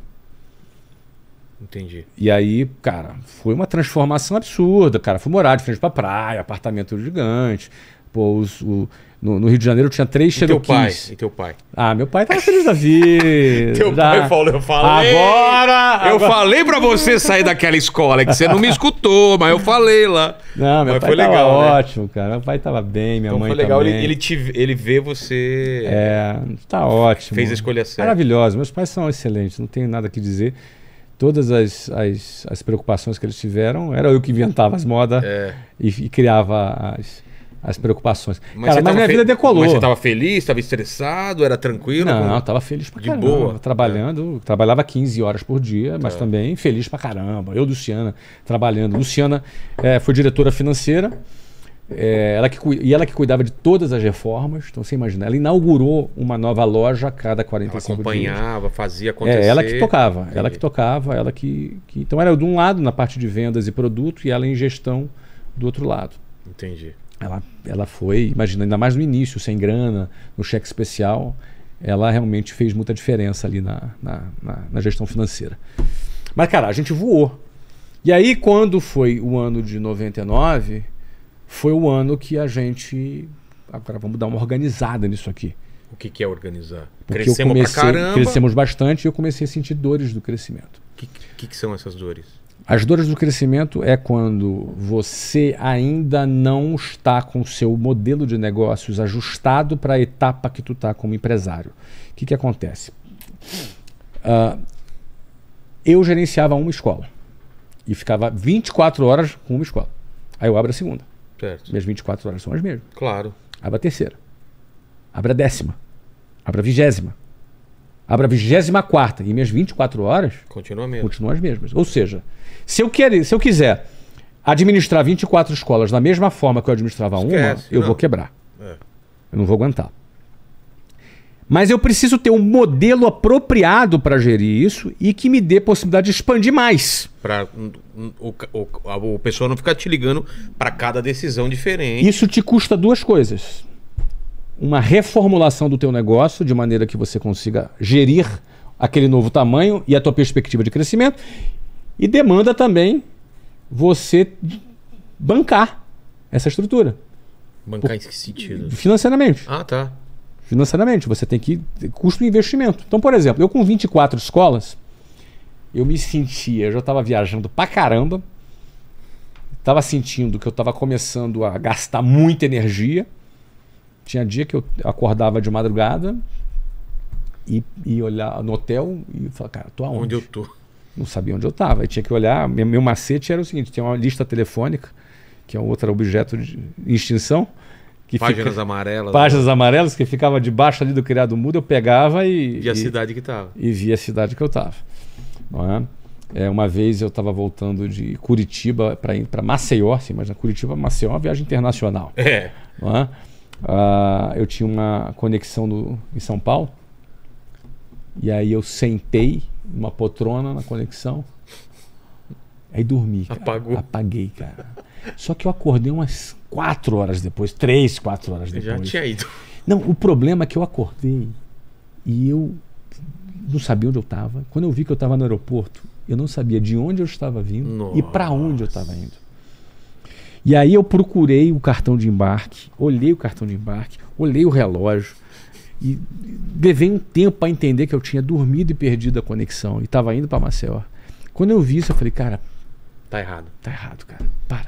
Entendi. E aí, cara, foi uma transformação absurda, cara. Fui morar de frente pra praia, apartamento gigante. Pô, os, o, no, no, Rio de Janeiro tinha três Cherokees. E teu pai? E teu pai? Ah, meu pai tava feliz da vida. teu pai falou, eu falei. Agora! Eu agora... falei para você sair daquela escola, que você não me escutou, mas eu falei lá. Não, meu mas pai foi legal, né? ótimo, né? cara. Meu pai tava bem, minha então mãe foi legal Ele, ele, te, ele vê você... É, tá ótimo. Fez a escolha certa. Maravilhoso. Meus pais são excelentes, não tenho nada que dizer todas as, as, as, preocupações que eles tiveram, era eu que inventava as modas é. e, e, criava as, as preocupações. Mas, cara, mas minha fe... vida decolou. Mas você estava feliz, estava estressado, era tranquilo? Não, como... estava feliz pra caramba. De boa. Trabalhando, é. trabalhava 15 horas por dia, mas é. também feliz pra caramba. Eu, Luciana, trabalhando. Luciana é, foi diretora financeira. É, ela que, e ela que cuidava de todas as reformas, então você imagina, ela inaugurou uma nova loja a cada 45 ela acompanhava, dias. fazia acontecer. É, ela que tocava, ela que tocava, ela que, que. Então era de um lado na parte de vendas e produto e ela em gestão do outro lado. Entendi ela, ela foi, imagina, ainda mais no início, sem grana, no cheque especial, ela realmente fez muita diferença ali na, na, na, na gestão financeira. Mas, cara, a gente voou. E aí, quando foi o ano de 99, foi o ano que a gente. Agora vamos dar uma organizada nisso aqui. O que, que é organizar? Porque crescemos comecei, pra caramba. Crescemos bastante e eu comecei a sentir dores do crescimento. O que, que, que, são essas dores? As dores do crescimento é quando você ainda não está com o seu modelo de negócios ajustado para a etapa que tu está como empresário. O que, que acontece? Uh, eu gerenciava uma escola e ficava 24 horas com uma escola. Aí eu abro a segunda. Certo. Minhas 24 horas são as mesmas. Claro. Abro a terceira. Abro a décima. Abro a vigésima. Abra a 24 e minhas 24 horas continuam as mesmas. Ou seja, se eu, quer, se eu quiser administrar 24 escolas da mesma forma que eu administrava Esquece, uma, eu não. vou quebrar. É. Eu não vou aguentar. Mas eu preciso ter um modelo apropriado para gerir isso e que me dê possibilidade de expandir mais. Para o, o, o pessoal não ficar te ligando para cada decisão diferente. Isso te custa duas coisas uma reformulação do teu negócio de maneira que você consiga gerir aquele novo tamanho e a tua perspectiva de crescimento e demanda também você bancar essa estrutura. Bancar em que sentido? Financeiramente. Ah, tá. Financeiramente, você tem que custo e investimento. Então, por exemplo, eu com 24 escolas, eu me sentia, eu já estava viajando pra caramba, estava sentindo que eu estava começando a gastar muita energia tinha dia que eu acordava de madrugada e, e olhar no hotel e falar, cara, tô aonde? Onde eu tô? Não sabia onde eu tava. Eu tinha que olhar. Meu, meu macete era o seguinte: tem uma lista telefônica, que é outro objeto de extinção. Que páginas fica, amarelas. Páginas né? amarelas que ficava debaixo ali do criado mudo, eu pegava e. via a cidade que tava. E via a cidade que eu tava. Não é? É, uma vez eu estava voltando de Curitiba para Maceió, sim, mas na Curitiba, Maceió é uma viagem internacional. É. Não é? Uh, eu tinha uma conexão em São Paulo. E aí eu sentei numa poltrona na conexão. Aí dormi. Cara. Apagou. Apaguei, cara. Só que eu acordei umas quatro horas depois, três, quatro horas depois. Eu já tinha ido. Não, o problema é que eu acordei e eu não sabia onde eu estava. Quando eu vi que eu estava no aeroporto, eu não sabia de onde eu estava vindo Nossa. e para onde eu estava indo. E aí eu procurei o cartão de embarque, olhei o cartão de embarque, olhei o relógio e levei um tempo para entender que eu tinha dormido e perdido a conexão e estava indo para Maceió. Quando eu vi isso, eu falei, cara, tá errado, tá errado, cara, para.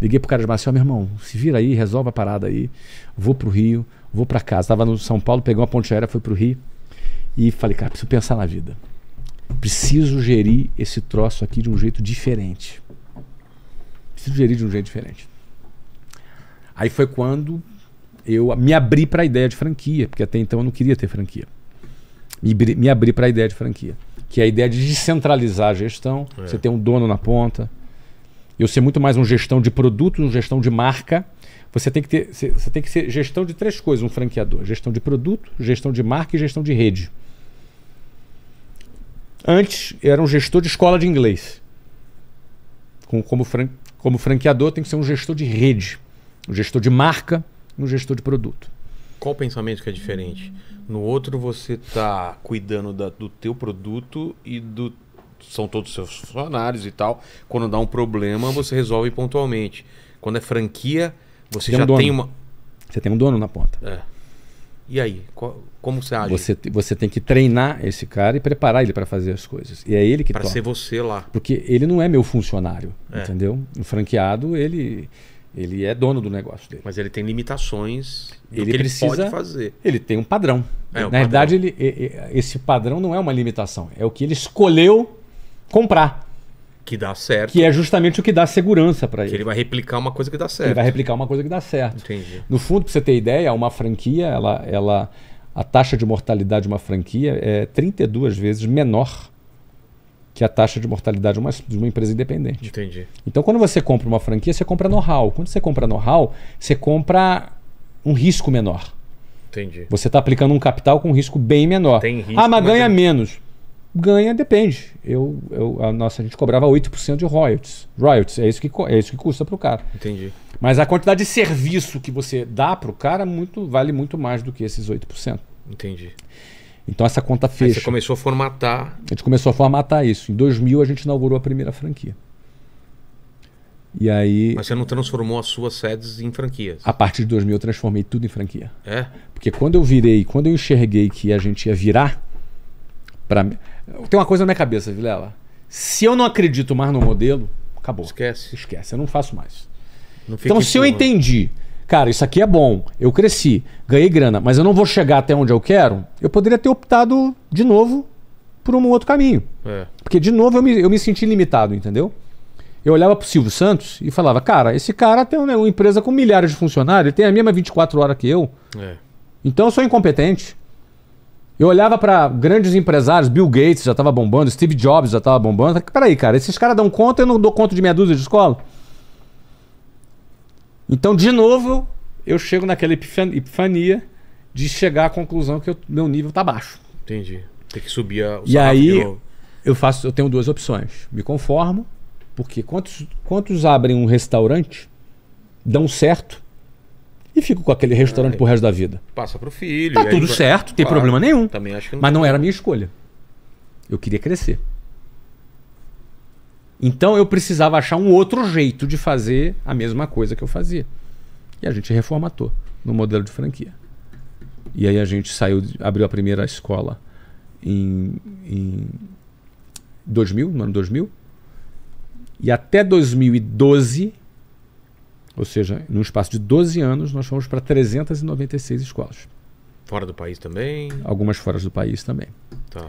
Liguei pro cara de Maceió, meu irmão, se vira aí, resolve a parada aí, vou pro Rio, vou para casa. Tava no São Paulo, peguei uma ponte aérea, fui pro Rio e falei, cara, preciso pensar na vida. Preciso gerir esse troço aqui de um jeito diferente se gerir de um jeito diferente. Aí foi quando eu me abri para a ideia de franquia, porque até então eu não queria ter franquia. Me, me abri para a ideia de franquia, que é a ideia de descentralizar a gestão, é. você ter um dono na ponta. Eu ser muito mais um gestão de produto, um gestão de marca. Você tem que ter, você tem que ser gestão de três coisas, um franqueador: gestão de produto, gestão de marca e gestão de rede. Antes era um gestor de escola de inglês, com, como fran como franqueador, tem que ser um gestor de rede, um gestor de marca e um gestor de produto. Qual o pensamento que é diferente? No outro, você está cuidando da, do teu produto e do são todos seus funcionários e tal. Quando dá um problema, você resolve pontualmente. Quando é franquia, você tem já um tem uma. Você tem um dono na ponta. É. E aí, como você age? Você, você tem que treinar esse cara e preparar ele para fazer as coisas. E é ele que Para ser você lá. Porque ele não é meu funcionário, é. entendeu? O franqueado, ele ele é dono do negócio dele. Mas ele tem limitações ele, ele precisa, pode fazer. Ele tem um padrão. É, Na verdade, Ele, esse padrão não é uma limitação, é o que ele escolheu comprar. Que dá certo. Que é justamente o que dá segurança para ele. Que ele vai replicar uma coisa que dá certo. Ele vai replicar uma coisa que dá certo. Entendi. No fundo, para você ter ideia, uma franquia, ela, ela, a taxa de mortalidade de uma franquia é 32 vezes menor que a taxa de mortalidade de uma, de uma empresa independente. Entendi. Então, quando você compra uma franquia, você compra know-how. Quando você compra know-how, você compra um risco menor. Entendi. Você está aplicando um capital com um risco bem menor. Tem risco, ah, mas, mas ganha tem... É menos ganha depende. Eu, eu, a nossa a gente cobrava 8% de royalties. Royalties é isso que é isso que custa para o cara. Entendi. Mas a quantidade de serviço que você dá para o cara muito vale muito mais do que esses 8%. Entendi. Então essa conta fecha. Aí você começou a formatar. A gente começou a formatar isso. Em 2000 a gente inaugurou a primeira franquia. E aí. Mas você não transformou as suas sedes em franquias? A partir de 2000 eu transformei tudo em franquia. É. Porque quando eu virei, quando eu enxerguei que a gente ia virar para tem uma coisa na minha cabeça, Vilela. Se eu não acredito mais no modelo, acabou. Esquece. Esquece, eu não faço mais. Não então, se eu entendi, cara, isso aqui é bom, eu cresci, ganhei grana, mas eu não vou chegar até onde eu quero, eu poderia ter optado de novo por um outro caminho. É. Porque, de novo, eu me, eu me senti limitado, entendeu? Eu olhava pro Silvio Santos e falava, cara, esse cara tem uma empresa com milhares de funcionários, ele tem a mesma 24 horas que eu. É. Então eu sou incompetente. Eu olhava para grandes empresários, Bill Gates já estava bombando, Steve Jobs já estava bombando. peraí, cara, esses caras dão conta, eu não dou conta de meia dúzia de escola. Então, de novo, eu chego naquela epifania de chegar à conclusão que eu, meu nível está baixo. Entendi. Tem que subir a, o E aí, eu faço, eu tenho duas opções. Me conformo, porque quantos, quantos abrem um restaurante, dão certo fico com aquele restaurante ah, pro resto da vida. Passa pro filho. Tá tudo certo, não tem claro, problema nenhum. Também acho que não Mas não era a minha escolha. Eu queria crescer. Então eu precisava achar um outro jeito de fazer a mesma coisa que eu fazia. E a gente reformatou no modelo de franquia. E aí a gente saiu, abriu a primeira escola em, em 2000, no ano 2000. E até 2012 ou seja, num espaço de 12 anos, nós fomos para 396 escolas. Fora do país também? Algumas fora do país também. Tá.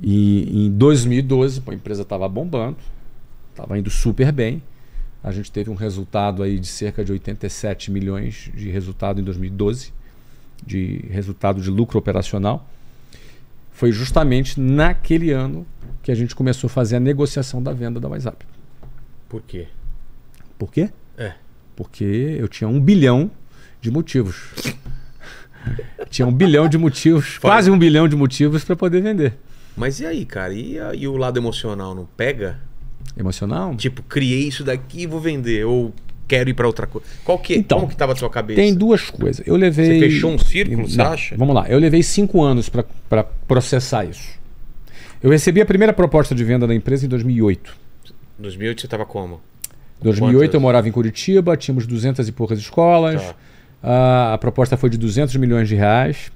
E em 2012, a empresa estava bombando, estava indo super bem. A gente teve um resultado aí de cerca de 87 milhões de resultado em 2012, de resultado de lucro operacional. Foi justamente naquele ano que a gente começou a fazer a negociação da venda da WhatsApp. Por quê? Por quê? Porque eu tinha um bilhão de motivos. tinha um bilhão de motivos, quase um bilhão de motivos para poder vender. Mas e aí, cara? E, e o lado emocional não pega? Emocional? Tipo, criei isso daqui e vou vender. Ou quero ir para outra coisa. Qual que, é, então, como que estava na sua cabeça? Tem duas coisas. Eu levei. Você fechou um círculo, Não, você acha? Vamos lá. Eu levei cinco anos para processar isso. Eu recebi a primeira proposta de venda da empresa em 2008. 2008 você estava como? 2008 Quantas? eu morava em Curitiba, tínhamos 200 e poucas escolas. Tá. Ah, a proposta foi de 200 milhões de reais.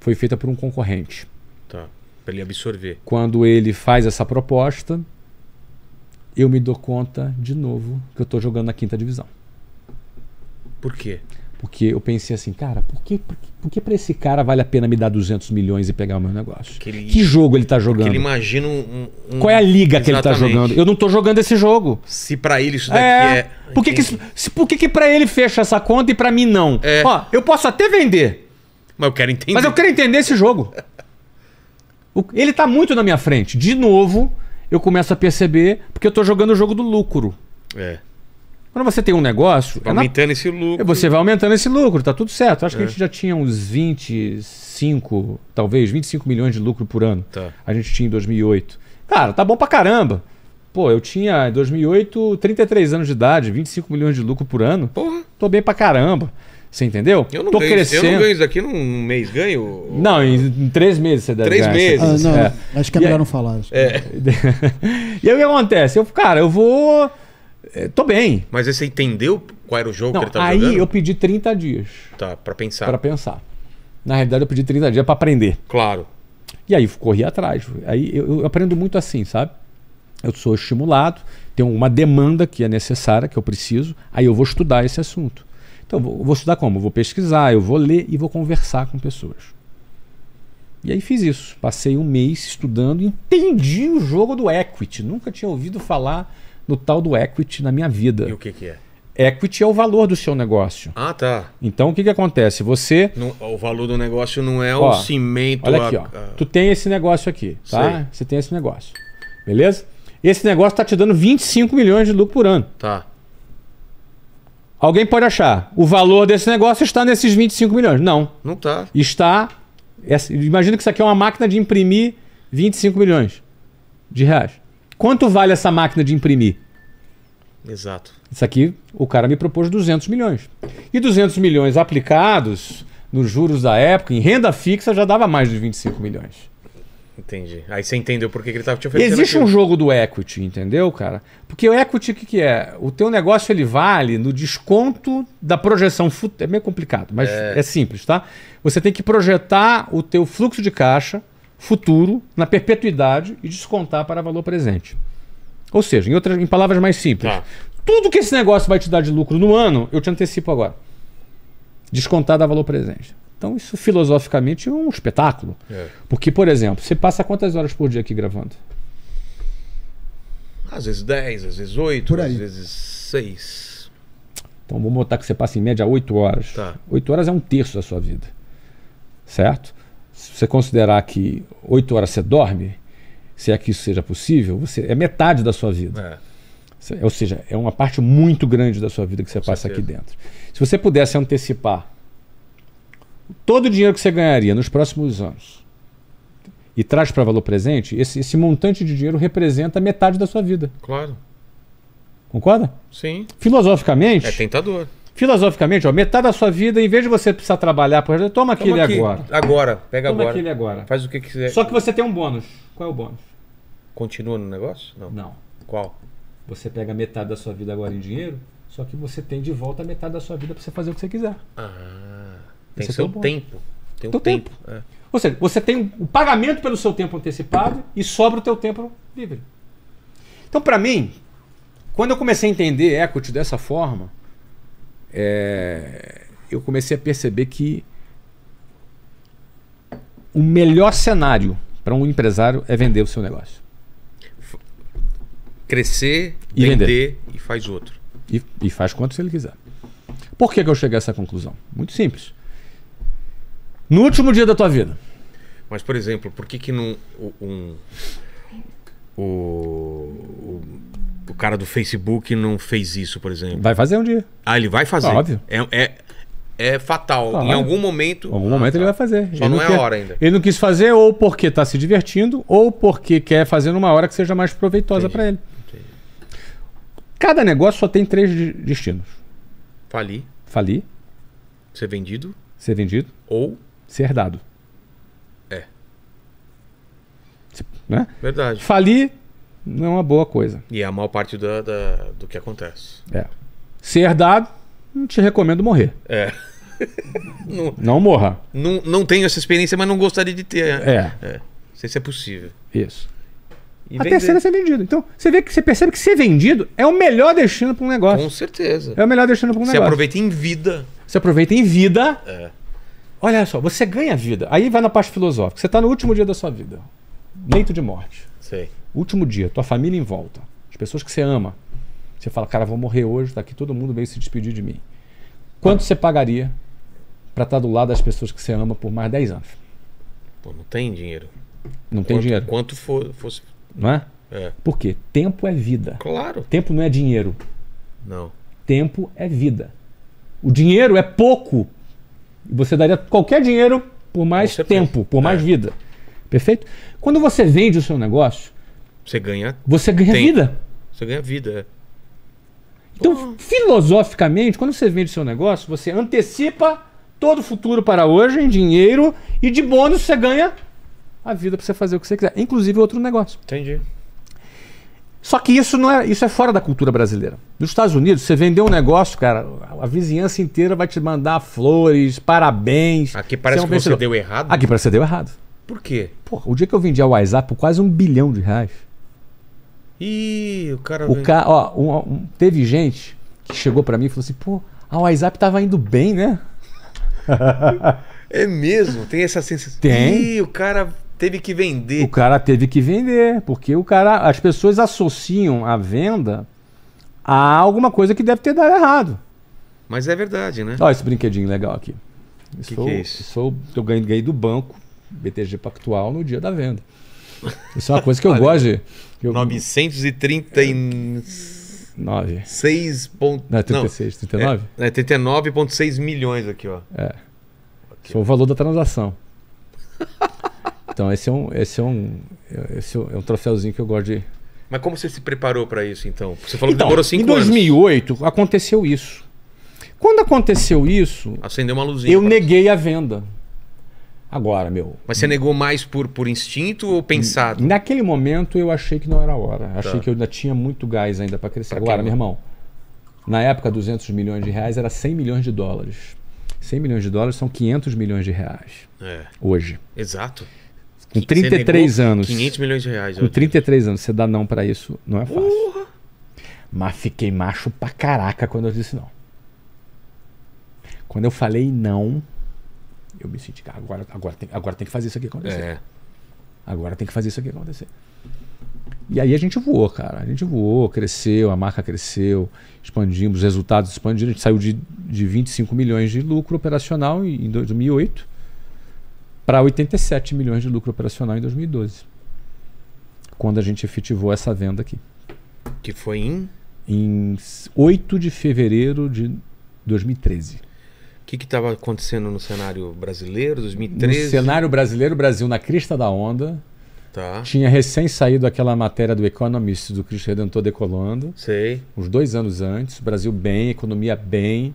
Foi feita por um concorrente. Tá. Para ele absorver. Quando ele faz essa proposta, eu me dou conta de novo que eu estou jogando na quinta divisão. Por quê? Porque eu pensei assim, cara, por que, por que, para pra esse cara vale a pena me dar 200 milhões e pegar o meu negócio? Ele, que jogo ele tá jogando? Porque ele imagina um, um, Qual é a liga exatamente. que ele tá jogando? Eu não tô jogando esse jogo. Se para ele isso daqui é... é... Por que, que, se, por que, que pra ele fecha essa conta e para mim não? É... Ó, eu posso até vender. Mas eu quero entender. Mas eu quero entender esse jogo. ele tá muito na minha frente. De novo, eu começo a perceber porque eu tô jogando o jogo do lucro. É. Quando você tem um negócio. Vai é aumentando na... esse lucro. É, você vai aumentando esse lucro, tá tudo certo. Acho é. que a é. gente já tinha uns 25, talvez, 25 milhões de lucro por ano. Tá. A gente tinha em 2008. Cara, tá bom pra caramba. Pô, eu tinha em 2008 33 anos de idade, 25 milhões de lucro por ano. Porra. Tô bem pra caramba. Você entendeu? Eu não Tô ganho, crescendo. Eu não ganho isso daqui num mês, ganho? Não, em, em três meses você deve Três ganhar, meses. Ah, não, é. Acho que é melhor não falar. É. e aí o que acontece? Eu, cara, eu vou é, tô bem. Mas você entendeu qual era o jogo não, que ele tava aí jogando? Aí eu pedi 30 dias. Tá, pra pensar. Pra pensar. Na realidade, eu pedi 30 dias pra aprender. Claro. E aí corri atrás. Aí eu, eu aprendo muito assim, sabe? Eu sou estimulado, tenho uma demanda que é necessária, que eu preciso, aí eu vou estudar esse assunto. Então, eu vou estudar como? Eu vou pesquisar, eu vou ler e vou conversar com pessoas. E aí fiz isso. Passei um mês estudando, entendi o jogo do equity. Nunca tinha ouvido falar no tal do equity na minha vida. E o que, que é? Equity é o valor do seu negócio. Ah, tá. Então o que, que acontece? Você. o valor do negócio não é ó, o cimento. Olha aqui, a... ó. Tu tem esse negócio aqui, tá? Sei. Você tem esse negócio. Beleza? Esse negócio está te dando 25 milhões de lucro por ano. Tá. Alguém pode achar, o valor desse negócio está nesses 25 milhões. Não. Não tá. Está. Imagina que isso aqui é uma máquina de imprimir 25 milhões de reais. Quanto vale essa máquina de imprimir? Exato. Isso aqui, o cara me propôs 200 milhões. E 200 milhões aplicados nos juros da época, em renda fixa, já dava mais de 25 milhões. Entendi. Aí você entendeu por que, ele estava te oferecendo. Existe aquilo. um jogo do equity, entendeu, cara? Porque o equity, o que, que é? O teu negócio ele vale no desconto da projeção futura. É meio complicado, mas é... é simples, tá? Você tem que projetar o teu fluxo de caixa futuro, na perpetuidade e descontar para valor presente. Ou seja, em, outras, em palavras mais simples, tá. tudo que esse negócio vai te dar de lucro no ano, eu te antecipo agora. Descontar da valor presente. Então, isso filosoficamente é um espetáculo. É. Porque, por exemplo, você passa quantas horas por dia aqui gravando? Às vezes 10, às vezes 8, às vezes 6. Então, vamos botar que você passa em média 8 horas. Tá. 8 horas é um terço da sua vida. Certo? se você considerar que oito horas você dorme, se é que isso seja possível, você é metade da sua vida. É. Ou seja, é uma parte muito grande da sua vida que você Com passa certeza. aqui dentro. Se você pudesse antecipar todo o dinheiro que você ganharia nos próximos anos e traz para valor presente, esse, esse montante de dinheiro representa metade da sua vida. Claro. Concorda? Sim. Filosoficamente. É tentador. Filosoficamente, ó, metade da sua vida, em vez de você precisar trabalhar, toma, aquele aqui, agora. Agora, pega toma agora. Toma aquele agora. Faz o que quiser. Só que você tem um bônus. Qual é o bônus? Continua no negócio? Não. Não. Qual? Você pega metade da sua vida agora em dinheiro, só que você tem de volta metade da sua vida para você fazer o que você quiser. Ah, tem você é seu tem um tempo. Tem um teu tempo. tempo. É. Ou seja, você tem o pagamento pelo seu tempo antecipado e sobra o teu tempo livre. Então, para mim, quando eu comecei a entender equity dessa forma, é, eu comecei a perceber que o melhor cenário para um empresário é vender o seu negócio. Crescer, e vender, vender e faz outro. E, e, faz quanto ele quiser. Por que, que eu cheguei a essa conclusão? Muito simples. No último dia da tua vida. Mas, por exemplo, por que, que não. Um, o, o, o cara do Facebook não fez isso, por exemplo. Vai fazer um dia. Ah, ele vai fazer. Óbvio. É, é, é fatal. Em algum momento. Em algum momento ah, ele vai fazer. Só ele não, é quer, é hora ainda. Ele não quis fazer ou porque está se divertindo ou porque quer fazer numa hora que seja mais proveitosa para ele. Entendi. Cada negócio só tem três destinos: falir. Falir. Ser vendido. Ser vendido. Ou. Ser herdado. É. Né? Verdade. Falir não é uma boa coisa. E é a maior parte do do que acontece. É. Se herdado, não te recomendo morrer. É. não, não, morra. Não, não tenho essa experiência, mas não gostaria de ter. Né? É. é. Não sei se é possível. Isso. E a vender. terceira é ser vendido. Então, você vê que você percebe que ser vendido é o melhor destino para um negócio. Com certeza. É o melhor destino para um negócio. Você aproveita em vida. Você aproveita em vida. É. Olha só, você ganha vida. Aí vai na parte filosófica. Você está no último dia da sua vida. Leito de morte. Sei. Último dia, tua família em volta, as pessoas que você ama. Você fala, cara, vou morrer hoje, tá aqui todo mundo veio se despedir de mim. Quanto você pagaria para estar tá do lado das pessoas que você ama por mais 10 anos? Pô, não tem dinheiro. Não quanto, tem dinheiro. Quanto for, fosse. Não é? É. Por quê? Tempo é vida. Claro. Tempo não é dinheiro. Não. Tempo é vida. O dinheiro é pouco. Você daria qualquer dinheiro por mais tempo, por mais é. vida. Perfeito? Quando você vende o seu negócio, você ganha. Você ganha tempo. vida. Você ganha vida. É. Então, oh. filosoficamente, quando você vende seu negócio, você antecipa todo o futuro para hoje em dinheiro e de bônus você ganha a vida para você fazer o que você quiser, inclusive outro negócio. Entendi. Só que isso não é, isso é fora da cultura brasileira. Nos Estados Unidos, você vender um negócio, cara, a vizinhança inteira vai te mandar flores, parabéns. Aqui parece você é um que vencedor. você deu errado. Aqui parece que você deu errado. Por quê? Pô, o dia que eu vendi a WhatsApp por quase um bilhão de reais, Ih, o cara. O ca... Ó, um, um, teve gente que chegou para mim e falou assim: pô, a WhatsApp tava indo bem, né? é mesmo? Tem essa sensação? Tem. Ih, o cara teve que vender. O cara teve que vender, porque o cara. As pessoas associam a venda a alguma coisa que deve ter dado errado. Mas é verdade, né? Olha esse brinquedinho legal aqui. que, que é isso? sou eu ganhei do banco BTG Pactual no dia da venda. Isso é uma coisa que eu Olha, gosto de. Eu... 939. 6. Não, é 36, não, 39? É, é 39,6 milhões aqui, ó. É. Okay. Foi o valor da transação. então, esse é um. Esse é um. Esse é um é troféuzinho que eu gosto de. Mas como você se preparou para isso, então? Você falou então, que demorou 5 anos. Em 2008 anos. aconteceu isso. Quando aconteceu isso. Acendeu uma luzinha. Eu neguei você. a venda. Agora, meu. Mas você negou mais por, por instinto ou pensado? Naquele momento eu achei que não era a hora. Tá. Achei tá. que eu ainda tinha muito gás ainda para crescer. Pra Agora, meu irmão, na época 200 milhões de reais era 100 milhões de dólares. 100 milhões de dólares são 500 milhões de reais. É. Hoje. Exato. Com 33 anos. 500 milhões de reais. Com 33 Deus. anos, você dá não para isso, não é fácil. Porra. Mas fiquei macho pra caraca quando eu disse não. Quando eu falei não, eu me senti, agora, agora, tem, agora tem que fazer isso aqui acontecer. É. Agora tem que fazer isso aqui acontecer. E aí a gente voou, cara. A gente voou, cresceu, a marca cresceu, expandimos, os resultados expandiram. A gente saiu de, de 25 milhões de lucro operacional em 2008 para 87 milhões de lucro operacional em 2012. Quando a gente efetivou essa venda aqui. Que foi em? Em 8 de fevereiro de 2013. O que estava acontecendo no cenário brasileiro, 2013? No cenário brasileiro, Brasil na crista da onda. Tá. Tinha recém saído aquela matéria do Economist, do Cristo Redentor decolando. Sei. Uns dois anos antes. Brasil bem, economia bem.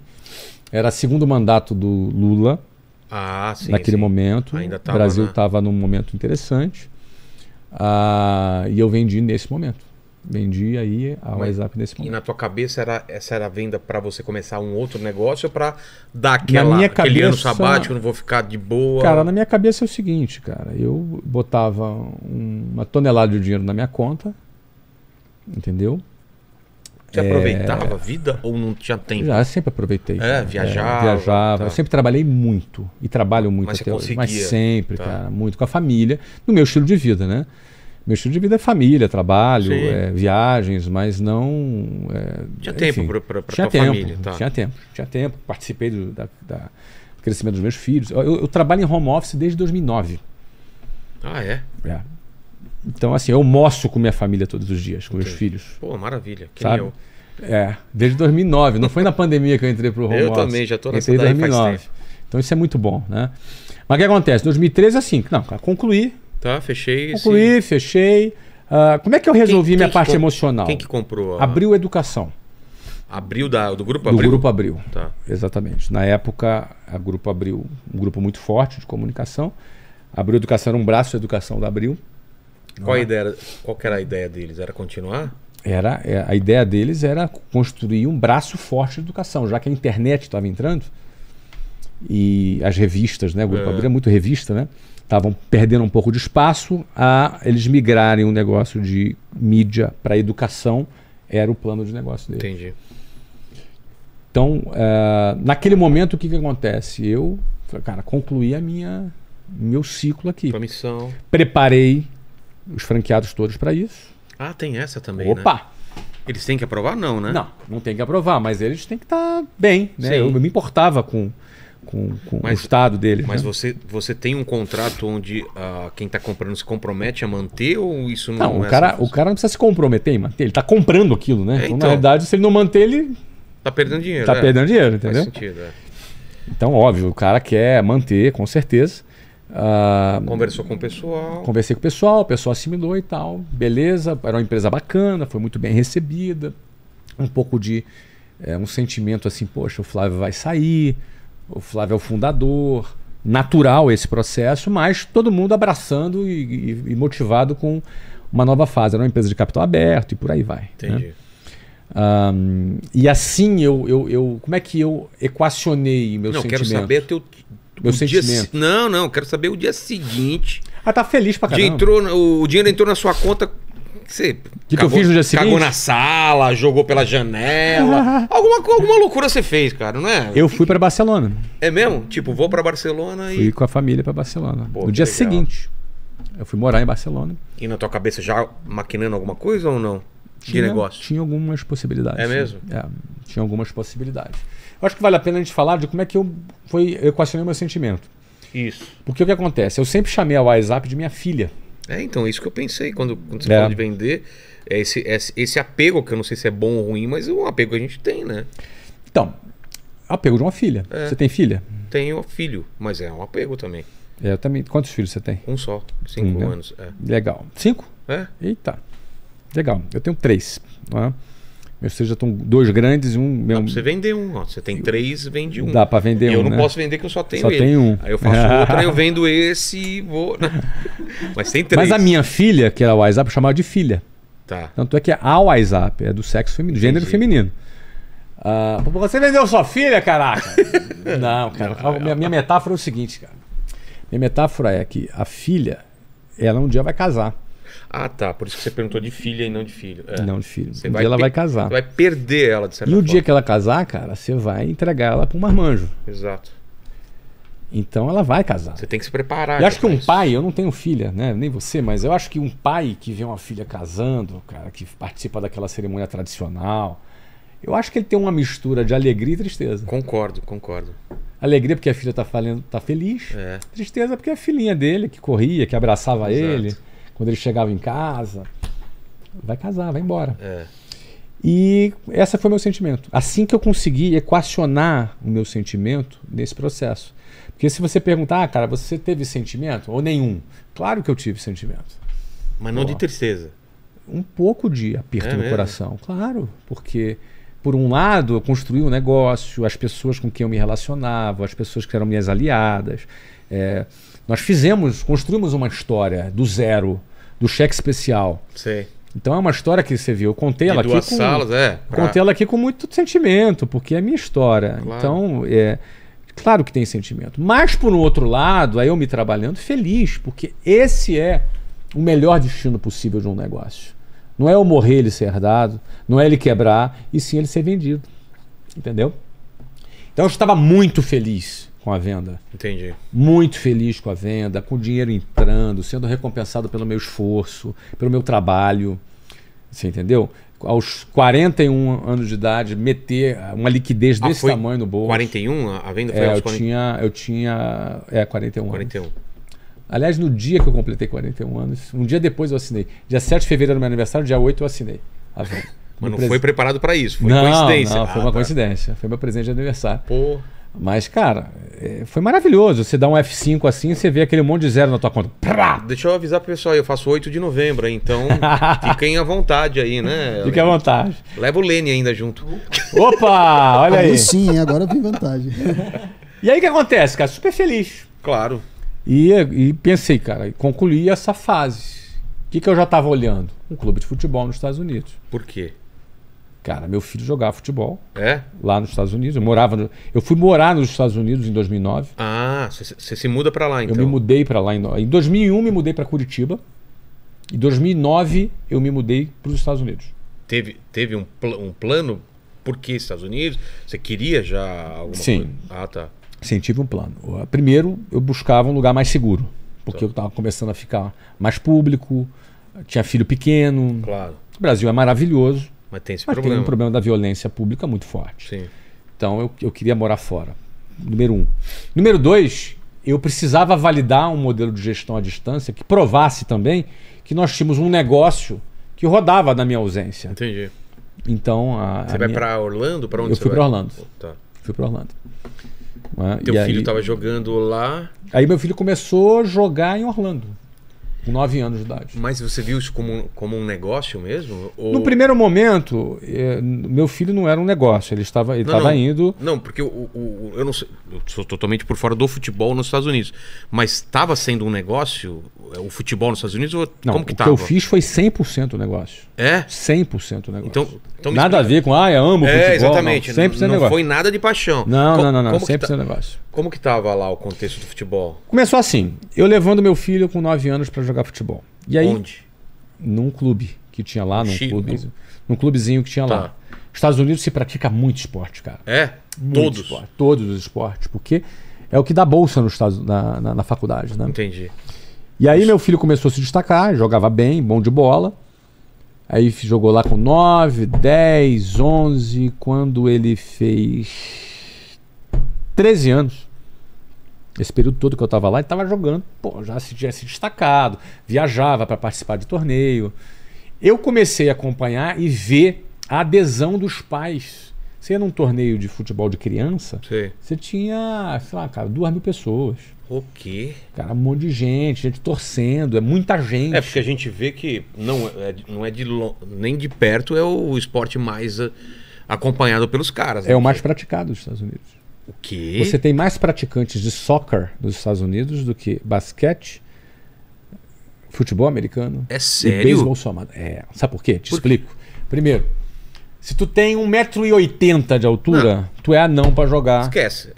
Era segundo mandato do Lula. Ah, sim. Naquele sim. momento. Ainda tava, o Brasil estava né? num momento interessante. Ah, e eu vendi nesse momento vendi aí a WhatsApp nesse momento. E na tua cabeça era essa era a venda para você começar um outro negócio ou para dar aquela, minha cabeça, aquele ano sabático, não vou ficar de boa? Cara, na minha cabeça é o seguinte, cara, eu botava uma tonelada de dinheiro na minha conta, entendeu? Você é... aproveitava a vida ou não tinha tempo? Já sempre aproveitei. É, viajava. É, viajava. Tá. Eu sempre trabalhei muito e trabalho muito mas até hoje. Mas sempre, tá. cara, muito com a família, no meu estilo de vida, né? Meu estilo de vida é família, trabalho, é, viagens, mas não. É, tinha enfim, tempo para tua tempo, família. Tá. Tinha tempo, tinha tempo. Participei do, da, da, do crescimento dos meus filhos. Eu, eu, trabalho em home office desde 2009. Ah, é? É. Então, assim, eu moço com minha família todos os dias, com Entendi. meus filhos. Pô, maravilha. Que sabe? Meu. É, desde 2009. Não foi na pandemia que eu entrei para o home eu office. Eu também, já estou nessa entrei em 2009. Então, isso é muito bom, né? Mas o que acontece? Em 2013, é assim, não, concluí Tá, fechei. Concluí, sim. fechei. Uh, como é que eu resolvi quem, quem minha parte emocional? Quem que comprou? A... Abriu Educação. Abriu da, do Grupo Abril? Do Grupo Abril. Tá. Exatamente. Na época, a Grupo Abril, um grupo muito forte de comunicação. Abril Educação era um braço de educação da Abril. Qual, a ideia era, qual era a ideia deles? Era continuar? Era, é, a ideia deles era construir um braço forte de educação, já que a internet estava entrando e as revistas, né? O Grupo é. Abril é muito revista, né? estavam perdendo um pouco de espaço, a eles migrarem um negócio de mídia para educação, era o plano de negócio deles. Entendi. Então, uh, naquele momento, o que, que acontece? Eu, cara, concluí a minha meu ciclo aqui. missão Preparei os franqueados todos para isso. Ah, tem essa também, né? Opa! Né? Eles têm que aprovar, não, né? Não, não tem que aprovar, mas eles têm que estar tá bem. Né? Eu, eu, me importava com com, com mas, o estado dele. Mas né? você, você tem um contrato onde uh, quem está comprando se compromete a manter ou isso não, não é o é cara O cara não precisa se comprometer em manter, ele está comprando aquilo, né? É, então, então, na verdade, se ele não manter, ele. Está perdendo dinheiro. Está é. perdendo dinheiro, entendeu? Faz sentido, é. Então, óbvio, o cara quer manter, com certeza. Uh, Conversou com o pessoal. Conversei com o pessoal, o pessoal assimilou e tal. Beleza, era uma empresa bacana, foi muito bem recebida. Um pouco de. É, um sentimento assim, poxa, o Flávio vai sair, o Flávio é o fundador. Natural esse processo, mas todo mundo abraçando e, e, e motivado com uma nova fase. Era uma empresa de capital aberto e por aí vai. Né? Entendi. Né? Um, e assim eu, eu, eu. Como é que eu equacionei meu não, sentimento? Não, quero saber teu. Meu sentimento. Dia, não, não, quero saber o dia seguinte. Ah, tá feliz pra caramba. entrou, o dinheiro entrou na sua conta você que cagou, que eu fiz no dia seguinte Cagou na sala, jogou pela janela. alguma, alguma loucura você fez, cara, não é? Eu fui para Barcelona. É mesmo? Tipo, vou para Barcelona fui e. Fui com a família para Barcelona. Pô, no dia legal. seguinte, eu fui morar em Barcelona. E na tua cabeça já maquinando alguma coisa ou não? De tinha, negócio? Tinha algumas possibilidades. É mesmo? É, tinha algumas possibilidades. Eu acho que vale a pena a gente falar de como é que eu, foi, equacionei meu sentimento. Isso. Porque o que acontece? Eu sempre chamei a WhatsApp de minha filha. É, então, isso que eu pensei quando, quando você é. falou de vender. É esse, esse, é esse apego, que eu não sei se é bom ou ruim, mas é um apego que a gente tem, né? Então, apego de uma filha. É. Você tem filha? Tenho filho, mas é um apego também. É, eu também. Quantos filhos você tem? Um só, cinco anos. É. Legal. Cinco? É. Eita. Legal. Eu tenho três. Não é? Ou seja estão dois grandes e um. Meu... pra você vender um. Ó. Você tem três, vende um. Dá pra vender eu um. Eu não né? posso vender que eu só tenho só ele. Tem um. Aí eu faço outra, eu vendo esse e vou. Né? Mas tem três. Mas a minha filha, que era o WhatsApp, eu chamava de filha. Tá. Tanto é que a WhatsApp é do sexo feminino, Entendi. gênero feminino. Uh, você vendeu sua filha, caraca? não, cara. Não, a, minha, minha metáfora é o seguinte, cara. Minha metáfora é que a filha, ela um dia vai casar. Ah, tá. Por isso que você perguntou de filha e não de filho. É. Não de filho. Você um vai dia ela vai casar. Vai perder ela, de certa E o forma. dia que ela casar, cara, você vai entregar ela para um marmanjo. Exato. Então ela vai casar. Você tem que se preparar. Eu acho que um isso. pai, eu não tenho filha, né? Nem você, mas eu acho que um pai que vê uma filha casando, cara, que participa daquela cerimônia tradicional, eu acho que ele tem uma mistura de alegria e tristeza. Concordo, concordo. Alegria porque a filha tá, falando, tá feliz. É. Tristeza porque a filhinha dele que corria, que abraçava Exato. ele quando ele chegava em casa. Vai casar, vai embora. É. E essa foi meu sentimento. Assim que eu consegui equacionar o meu sentimento nesse processo. Porque se você perguntar, ah, cara, você teve sentimento ou nenhum? Claro que eu tive sentimento. Mas não Pô, de tristeza. Um pouco de aperto é no mesmo? coração, claro, porque por um lado eu construí um negócio, as pessoas com quem eu me relacionava, as pessoas que eram minhas aliadas, é, nós fizemos, construímos uma história do zero, do cheque especial. Sim. Então é uma história que você viu. Eu contei e ela duas aqui. Salas, com, é, pra... Contei ela aqui com muito sentimento, porque é minha história. Claro. Então, é. Claro que tem sentimento. Mas, por um outro lado, aí eu me trabalhando feliz, porque esse é o melhor destino possível de um negócio. Não é eu morrer ele ser herdado, não é ele quebrar, e sim ele ser vendido. Entendeu? Então eu estava muito feliz com a venda. Entendi. Muito feliz com a venda, com o dinheiro entrando, sendo recompensado pelo meu esforço, pelo meu trabalho. Você entendeu? Aos 41 anos de idade, meter uma liquidez ah, desse tamanho no bolso. 41? A venda foi é, aos eu tinha, eu tinha. É, 41. 41. Anos. Aliás, no dia que eu completei 41 anos, um dia depois eu assinei. Dia 7 de fevereiro do meu aniversário, dia 8 eu assinei a venda. Mas não foi preparado para isso, foi não, coincidência. Não, foi ah, uma tá. coincidência. Foi meu presente de aniversário. Pô. Mas, cara, é, foi maravilhoso. Você dá um F5 assim, você vê aquele monte de zero na tua conta. Prá! Deixa eu avisar pro pessoal, eu faço 8 de novembro, então fiquem à vontade aí, né? Fiquem à vontade. Leva o Lene ainda junto. Opa, olha aí. Sim, agora tem vantagem. e aí o que acontece, cara? Super feliz. Claro. E, e pensei, cara, concluí essa fase. O que, que eu já estava olhando? Um clube de futebol nos Estados Unidos. Por quê? Cara, meu filho jogava futebol. É? Lá nos Estados Unidos. Eu morava no... Eu fui morar nos Estados Unidos em 2009. Ah, você se muda para lá então. Eu me mudei para lá. Em... em 2001 me mudei para Curitiba. Em 2009 eu me mudei para os Estados Unidos. Teve, teve um, pl um plano? Por que Estados Unidos? Você queria já alguma Sim. coisa? Ah, tá. Sim, tive um plano. Primeiro, eu buscava um lugar mais seguro. Porque então. eu estava começando a ficar mais público, tinha filho pequeno. Claro. O Brasil é maravilhoso mas tem esse Mas problema. tem um problema da violência pública muito forte. Sim. Então eu, eu queria morar fora. Número um. Número dois, eu precisava validar um modelo de gestão à distância que provasse também que nós tínhamos um negócio que rodava na minha ausência. Entendi. Então a, Você a vai minha... para Orlando? Para onde eu você fui para Orlando. Tá. Fui para Orlando. Né? Teu e filho estava aí... jogando lá. Aí meu filho começou a jogar em Orlando. Com 9 anos de idade. Mas você viu isso como, como um negócio mesmo? Ou... No primeiro momento, é, meu filho não era um negócio, ele estava ele não, estava não. indo. Não, porque o, eu, eu não sei, eu sou totalmente por fora do futebol nos Estados Unidos. Mas estava sendo um negócio, é, o futebol nos Estados Unidos, ou não, como que estava? O que eu fiz foi 100% negócio. É? 100% negócio. Então, então nada a ver com, ah, eu amo é, futebol. Exatamente, não, 100% não negócio. foi nada de paixão. Não, Co não, não, não, 100% tá, negócio. Como que estava lá o contexto do futebol? Começou assim, eu levando meu filho com 9 anos para jogar jogar futebol. E aí, Onde? Num clube que tinha lá, num, clube, num clubezinho que tinha tá. lá. Estados Unidos se pratica muito esporte, cara. É? Muito todos? Esporte, todos os esportes, porque é o que dá bolsa no estado, na, na, na faculdade, né? Entendi. E aí meu filho começou a se destacar, jogava bem, bom de bola. Aí jogou lá com 9, 10, 11, quando ele fez 13 anos. Esse período todo que eu estava lá, ele estava jogando, pô, já se, tinha se destacado, viajava para participar de torneio. Eu comecei a acompanhar e ver a adesão dos pais. Você ia num torneio de futebol de criança, Sim. você tinha, sei lá, cara, duas mil pessoas. O quê? Cara, um monte de gente, gente torcendo, é muita gente. É, porque a gente vê que não é, é não é de nem de perto é o esporte mais ah, acompanhado pelos caras. Né? É o né? mais praticado dos Estados Unidos. O quê? Você tem mais praticantes de soccer nos Estados Unidos do que basquete, futebol americano é sério? e beisebol somado. É, sabe por quê? Te por... explico. Primeiro, se tu tem 1,80m de altura, não. tu é anão para jogar. Esquece.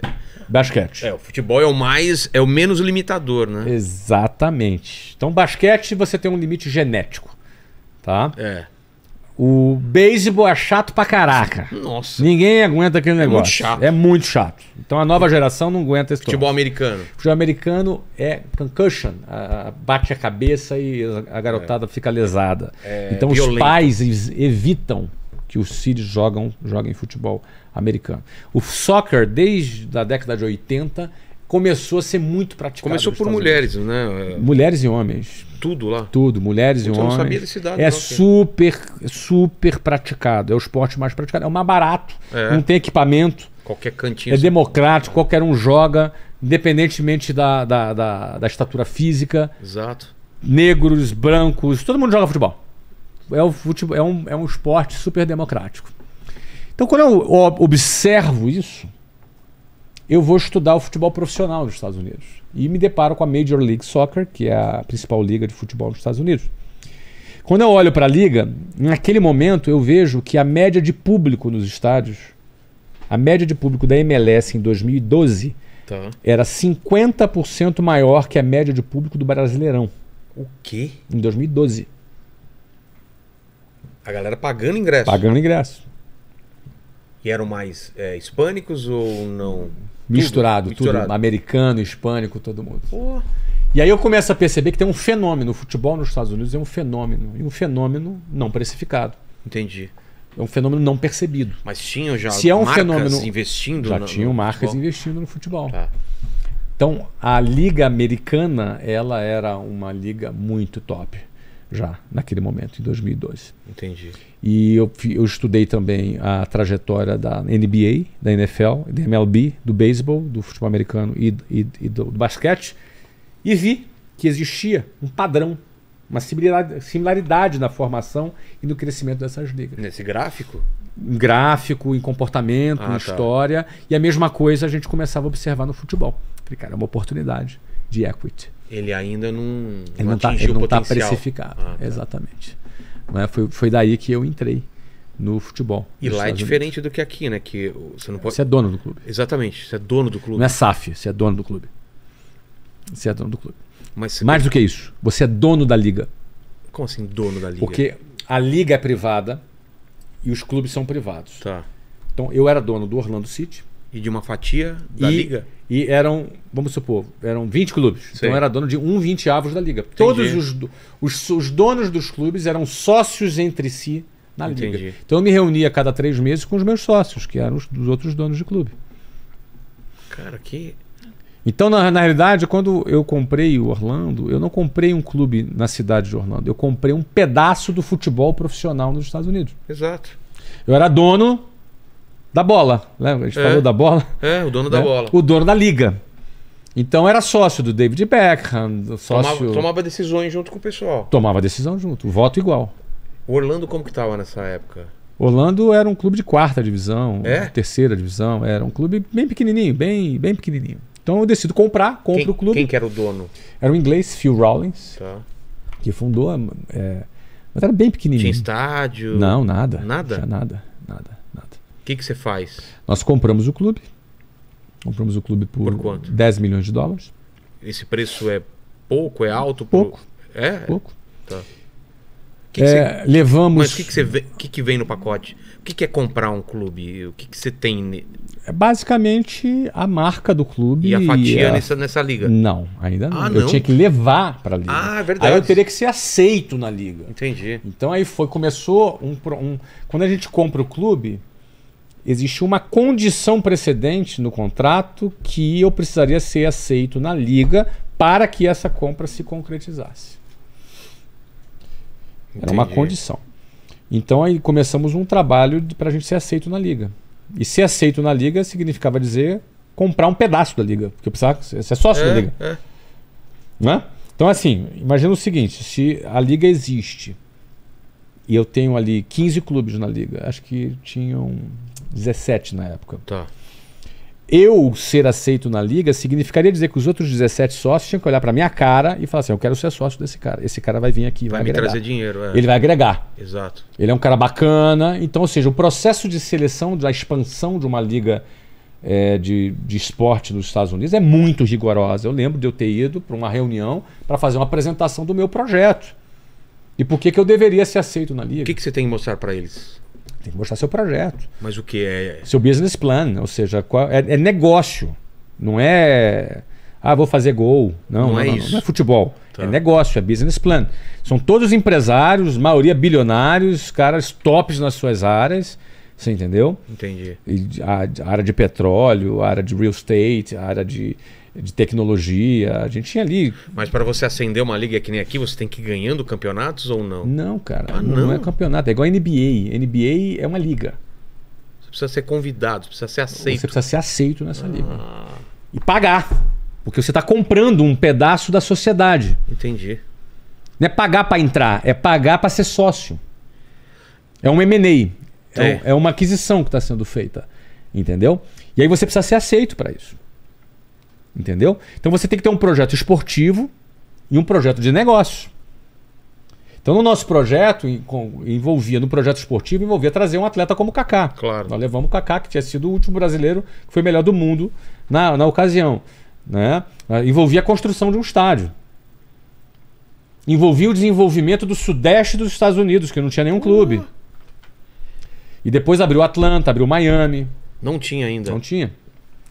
Basquete. É, o futebol é o mais, é o menos limitador, né? Exatamente. Então, basquete você tem um limite genético, tá? É. O beisebol é chato pra caraca. Nossa. Ninguém aguenta aquele negócio. É muito chato. É muito chato. Então a nova geração não aguenta esse Futebol troço. americano. Futebol americano é concussion. A, bate a cabeça e a, garotada é. fica lesada. É então violento. os pais evitam que os filhos jogam, joguem futebol americano. O soccer, desde a década de 80, começou a ser muito praticado. Começou por mulheres, Unidos. né? Mulheres e homens. Tudo lá? Tudo, mulheres Putz, e homens. Eu não sabia desse dado. É não, super, super praticado. É o esporte mais praticado. É o mais barato. É. Não tem equipamento. Qualquer cantinho. É democrático, é. qualquer um joga, independentemente da, da, da, da estatura física. Exato. Negros, brancos, todo mundo joga futebol. É, o futebol, é, um, é um esporte super democrático. Então, quando eu observo isso, eu vou estudar o futebol profissional dos Estados Unidos. E me deparo com a Major League Soccer, que é a principal liga de futebol dos Estados Unidos. Quando eu olho para a liga, naquele momento eu vejo que a média de público nos estádios, a média de público da MLS em 2012 tá. era 50% maior que a média de público do Brasileirão. O quê? Em 2012. A galera pagando ingresso. Pagando ingresso. E eram mais é, hispânicos ou não? Misturado, tudo. Misturado. Americano, hispânico, todo mundo. E aí eu começo a perceber que tem um fenômeno. O futebol nos Estados Unidos é um fenômeno. E um fenômeno não precificado. Entendi. É um fenômeno não percebido. Mas tinham já Se é um fenômeno, investindo Já no, tinham no marcas futebol. investindo no futebol. Tá. Então, a liga americana, ela era uma liga muito top já naquele momento, em 2002. Entendi. E eu, eu estudei também a trajetória da NBA, da NFL, da MLB, do beisebol, do futebol americano e, e, e do, do, basquete e vi que existia um padrão, uma similaridade, similaridade na formação e no crescimento dessas ligas. Nesse gráfico? Em gráfico, em comportamento, ah, em tá. história. E a mesma coisa a gente começava a observar no futebol. Falei, cara, é uma oportunidade de equity ele ainda não, ele não, não tá, ele não está precificado. Ah, tá. Exatamente. É? Foi, foi daí que eu entrei no futebol. E lá é diferente do que aqui, né? Que você não pode. Você é dono do clube. Exatamente, você é dono do clube. Não é SAF, você é dono do clube. Você é dono do clube. Mas Mais tem... do que isso, você é dono da liga. Como assim, dono da liga? Porque a liga é privada e os clubes são privados. Tá. Então eu era dono do Orlando City, e de uma fatia da e, liga? E eram, vamos supor, eram 20 clubes. Sei. Então era dono de um vinteavos da liga. Entendi. Todos os, os, os, donos dos clubes eram sócios entre si na Entendi. liga. Então eu me reunia a cada três meses com os meus sócios, que eram os dos outros donos de clube. Cara, que. Então, na, na realidade, quando eu comprei o Orlando, eu não comprei um clube na cidade de Orlando. Eu comprei um pedaço do futebol profissional nos Estados Unidos. Exato. Eu era dono da bola. Lembra? Né? A gente é, falou da bola. É, o dono né? da bola. O dono da liga. Então era sócio do David Beckham, sócio... Tomava, tomava decisões junto com o pessoal. Tomava decisão junto, voto igual. O Orlando como que estava nessa época? Orlando era um clube de quarta divisão, é? terceira divisão, era um clube bem pequenininho, bem, bem pequenininho. Então eu decido comprar, compro quem, o clube. Quem que era o dono? Era um inglês, Phil Rawlings, tá. que fundou, é, mas era bem pequenininho. Tinha estádio? Não, nada. Nada? Tinha nada, nada. O que, você faz? Nós compramos o clube. Compramos o clube por, por quanto? 10 milhões de dólares. Esse preço é pouco, é alto? Pouco. Pro... É? Pouco. Tá. Que que é, você... Levamos. Mas o que, que, que, que vem no pacote? O que, que é comprar um clube? O que, que você tem? Ne... É basicamente a marca do clube. E a fatia e a... Nessa, nessa liga? Não, ainda não. Ah, não. Eu tinha que levar para a liga. Ah, é verdade. Aí eu teria que ser aceito na liga. Entendi. Então aí foi, começou um, um. Quando a gente compra o clube, existe uma condição precedente no contrato que eu precisaria ser aceito na liga para que essa compra se concretizasse. Era uma condição. Então aí começamos um trabalho para a gente ser aceito na liga. E ser aceito na liga significava dizer comprar um pedaço da liga, porque eu precisava ser sócio é, da liga. É. Né? Então assim, imagina o seguinte, se a liga existe e eu tenho ali 15 clubes na liga, acho que tinham 17 na época. Tá. Eu ser aceito na liga significaria dizer que os outros 17 sócios tinham que olhar para minha cara e falar assim: eu quero ser sócio desse cara. Esse cara vai vir aqui, vai, vai me agregar. trazer dinheiro. É. Ele vai agregar. Exato. Ele é um cara bacana. Então, ou seja, o processo de seleção, da expansão de uma liga é, de, de esporte nos Estados Unidos é muito rigorosa. Eu lembro de eu ter ido para uma reunião para fazer uma apresentação do meu projeto. E por que, que eu deveria ser aceito na liga? O que, que você tem que mostrar para eles? Tem que mostrar seu projeto. Mas o que é? Seu business plan, ou seja, qual, é, é negócio. Não é. Ah, vou fazer gol. Não, não, não é não, isso. Não é futebol. Tá. É negócio, é business plan. São todos empresários, maioria bilionários, caras tops nas suas áreas. Você entendeu? Entendi. E a, a área de petróleo, a área de real estate, a área de de tecnologia. A gente tinha ali. Mas para você acender uma liga que nem aqui, você tem que ir ganhando campeonatos ou não? Não, cara. Ah, não. É não é campeonato. É igual a NBA. NBA é uma liga. Você precisa ser convidado, precisa ser aceito. Você precisa ser aceito nessa ah. liga. E pagar. Porque você está comprando um pedaço da sociedade. Entendi. Não é pagar para entrar, é pagar para ser sócio. É um M&A. É, é. é uma aquisição que está sendo feita. Entendeu? E aí você precisa ser aceito para isso. Entendeu? Então você tem que ter um projeto esportivo e um projeto de negócio. Então, no nosso projeto, envolvia, no projeto esportivo, envolvia trazer um atleta como o Kaká. Claro. Nós levamos o Kaká, que tinha sido o último brasileiro que foi melhor do mundo na, na ocasião. Né? Ah, envolvia a construção de um estádio. Envolvia o desenvolvimento do sudeste dos Estados Unidos, que não tinha nenhum clube. Uh. E depois abriu Atlanta, abriu Miami. Não tinha ainda. Não tinha.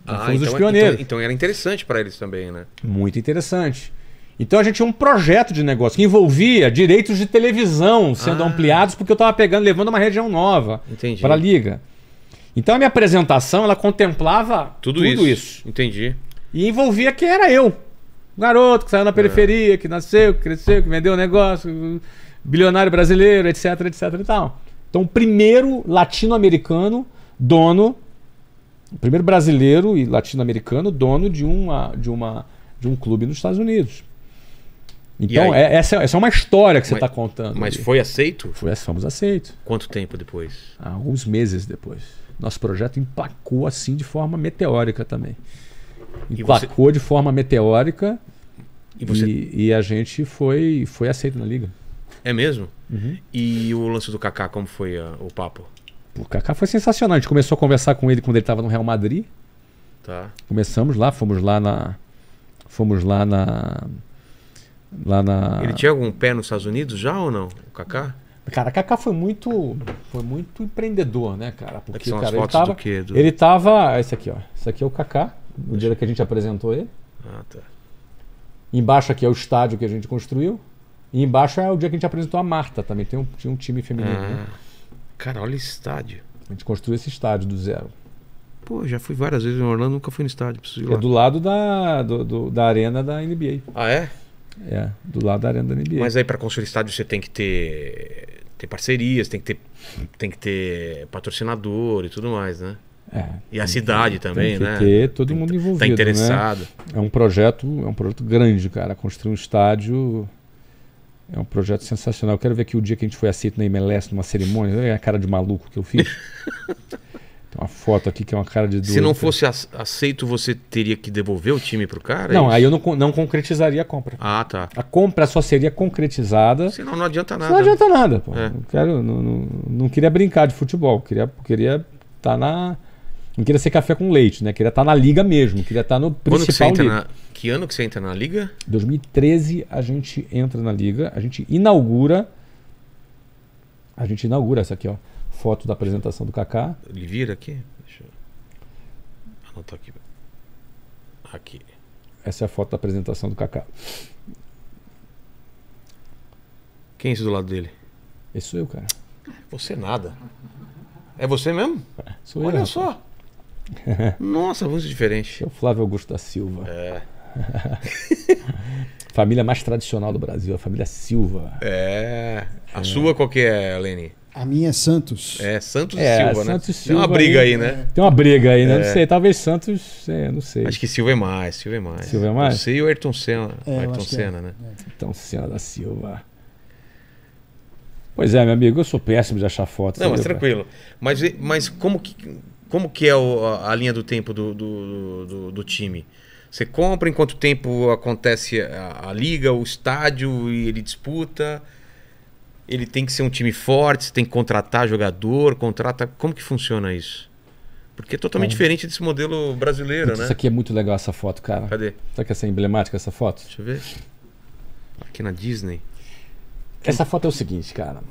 Então, ah, então, os é- pioneiros. Então, então era interessante para eles também, né? Muito interessante. Então a gente tinha um projeto de negócio que envolvia direitos de televisão sendo ah. ampliados porque eu estava pegando, levando uma região nova para a liga. Então a minha apresentação ela contemplava tudo, tudo isso. isso. Entendi. E envolvia quem era eu, um garoto que saiu na é. periferia, é. que nasceu, que cresceu, que vendeu um negócio, bilionário brasileiro, etc, etc e tal. Então o primeiro latino-americano dono o primeiro brasileiro e latino-americano dono de, uma, de, uma, de um clube nos Estados Unidos. Então, é, essa, é, essa, é uma história que você está contando. Mas ali. foi aceito? Foi, fomos aceitos. Quanto tempo depois? alguns meses depois. Nosso projeto empacou assim de forma meteórica também. Empacou você... de forma meteórica e, você... e, e, a gente foi, foi aceito na liga. É mesmo? Uhum. E o lance do Kaká, como foi uh, o papo? O Kaká foi sensacional. A gente começou a conversar com ele quando ele estava no Real Madrid. Tá. Começamos lá, fomos lá na. Fomos lá na. Lá na. Ele tinha algum pé nos Estados Unidos já ou não? O Kaká? Cara, o Kaká foi muito, foi muito empreendedor, né, cara? Porque são cara, ele tava, do quê? Do... ele tava, esse aqui, ó. Esse aqui é o Kaká, o dia que a gente apresentou ele. Ah, tá. Embaixo aqui é o estádio que a gente construiu. E embaixo é o dia que a gente apresentou a Marta também. Tem um, tinha um time feminino. Ah. Né? Cara, olha esse estádio. A gente construiu esse estádio do zero. Pô, já fui várias vezes em Orlando, nunca fui no estádio. Preciso ir é lá. É do lado da, do, do, da arena da NBA. Ah, é? É, do lado da arena da NBA. Mas aí para construir estádio você tem que ter, ter parcerias, tem que ter, tem que ter patrocinador e tudo mais, né? É, e a cidade também, também, tem que né? Ter todo tem, mundo tá envolvido. Tá interessado. Né? É um projeto, é um projeto grande, cara. Construir um estádio é um projeto sensacional. Eu quero ver que o dia que a gente foi aceito na MLS, numa cerimônia, olha a cara de maluco que eu fiz. Tem uma foto aqui que é uma cara de doido. Se não fosse aceito, você teria que devolver o time pro cara? É não, é aí eu não, não concretizaria a compra. Ah, tá. A compra só seria concretizada. Senão não adianta nada. Não né? adianta nada, pô. É. Não, quero, não, não, não, queria brincar de futebol, queria estar queria tá na não queria ser café com leite, né? Queria estar tá na liga mesmo, queria estar tá no principal que, na... que ano que você entra na liga? 2013 a gente entra na liga, a gente inaugura a gente inaugura essa aqui, ó, foto da apresentação do Kaká. Ele vira aqui? Deixa eu anotar aqui. Aqui. Essa é a foto da apresentação do Kaká. Quem é esse do lado dele? Esse sou eu, cara. Você nada. É você mesmo? É, sou Olha eu. Olha só. Nossa, muito diferente. É o Flávio Augusto da Silva. É. família mais tradicional do Brasil, a família Silva. É. A é. sua qual que é, Leni? A minha é Santos. É, Santos é, Silva, né? Santos Silva. Tem uma briga aí, aí, né? né? Tem uma briga aí, né? É. Não sei, talvez Santos, é, não sei. Acho que Silva é mais, Silva é mais. Silva é mais? Você e o Ayrton Senna. É, Ayrton é. Senna, né? Ayrton Senna da Silva. Pois é, meu amigo, eu sou péssimo de achar fotos. Não, mas tranquilo. Mas, mas como que como que é o, a, a, linha do tempo do, do, do, do time? Você compra, em quanto tempo acontece a, a, liga, o estádio e ele disputa? Ele tem que ser um time forte, você tem que contratar jogador, contrata. Como que funciona isso? Porque é totalmente Bom, diferente desse modelo brasileiro, isso né? Isso aqui é muito legal, essa foto, cara. Cadê? Será que essa é emblemática, essa foto? Deixa eu ver. Aqui na Disney. Essa foto é o seguinte, cara.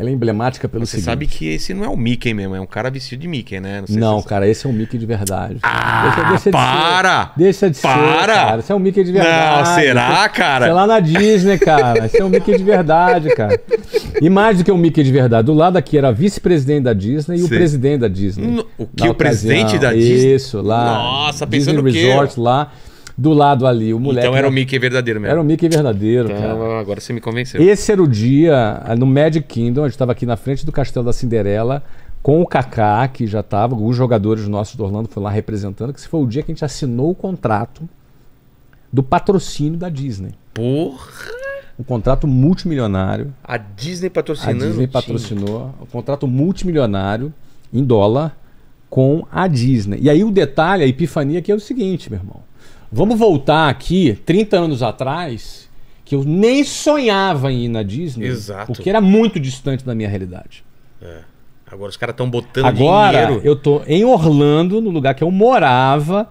Ela é emblemática pelo Você seguinte. sabe que esse não é o Mickey mesmo, é um cara vestido de Mickey, né? Não, não cara, sabe. esse é um Mickey de verdade. Ah, deixa, deixa para! De ser, deixa de para! Ser, cara. Esse é um Mickey de verdade. Não, será, cara? Sei é lá na Disney, cara. Esse é um Mickey de verdade, cara. E mais do que um Mickey de verdade. Do lado aqui era vice-presidente da Disney e Sim. o presidente da Disney. No, o que? O presidente da Disney? Isso, lá. Nossa, pensando Disney Resort, que... lá do lado ali, o moleque. Então era o Mickey verdadeiro mesmo. Era o Mickey verdadeiro, então, cara. Agora você me convenceu. Esse era o dia, no Magic Kingdom, a gente estava aqui na frente do Castelo da Cinderela, com o Kaká, que já estava, os jogadores nossos do Orlando foram lá representando, que esse foi o dia que a gente assinou o contrato do patrocínio da Disney. Porra! Um contrato multimilionário. A Disney patrocinando? A Disney patrocinou. Um contrato multimilionário em dólar com a Disney. E aí o detalhe, a epifania aqui é o seguinte, meu irmão. Vamos voltar aqui 30 anos atrás, que eu nem sonhava em ir na Disney. Exato. Porque era muito distante da minha realidade. É. Agora os caras estão botando Agora, dinheiro. eu tô em Orlando, no lugar que eu morava,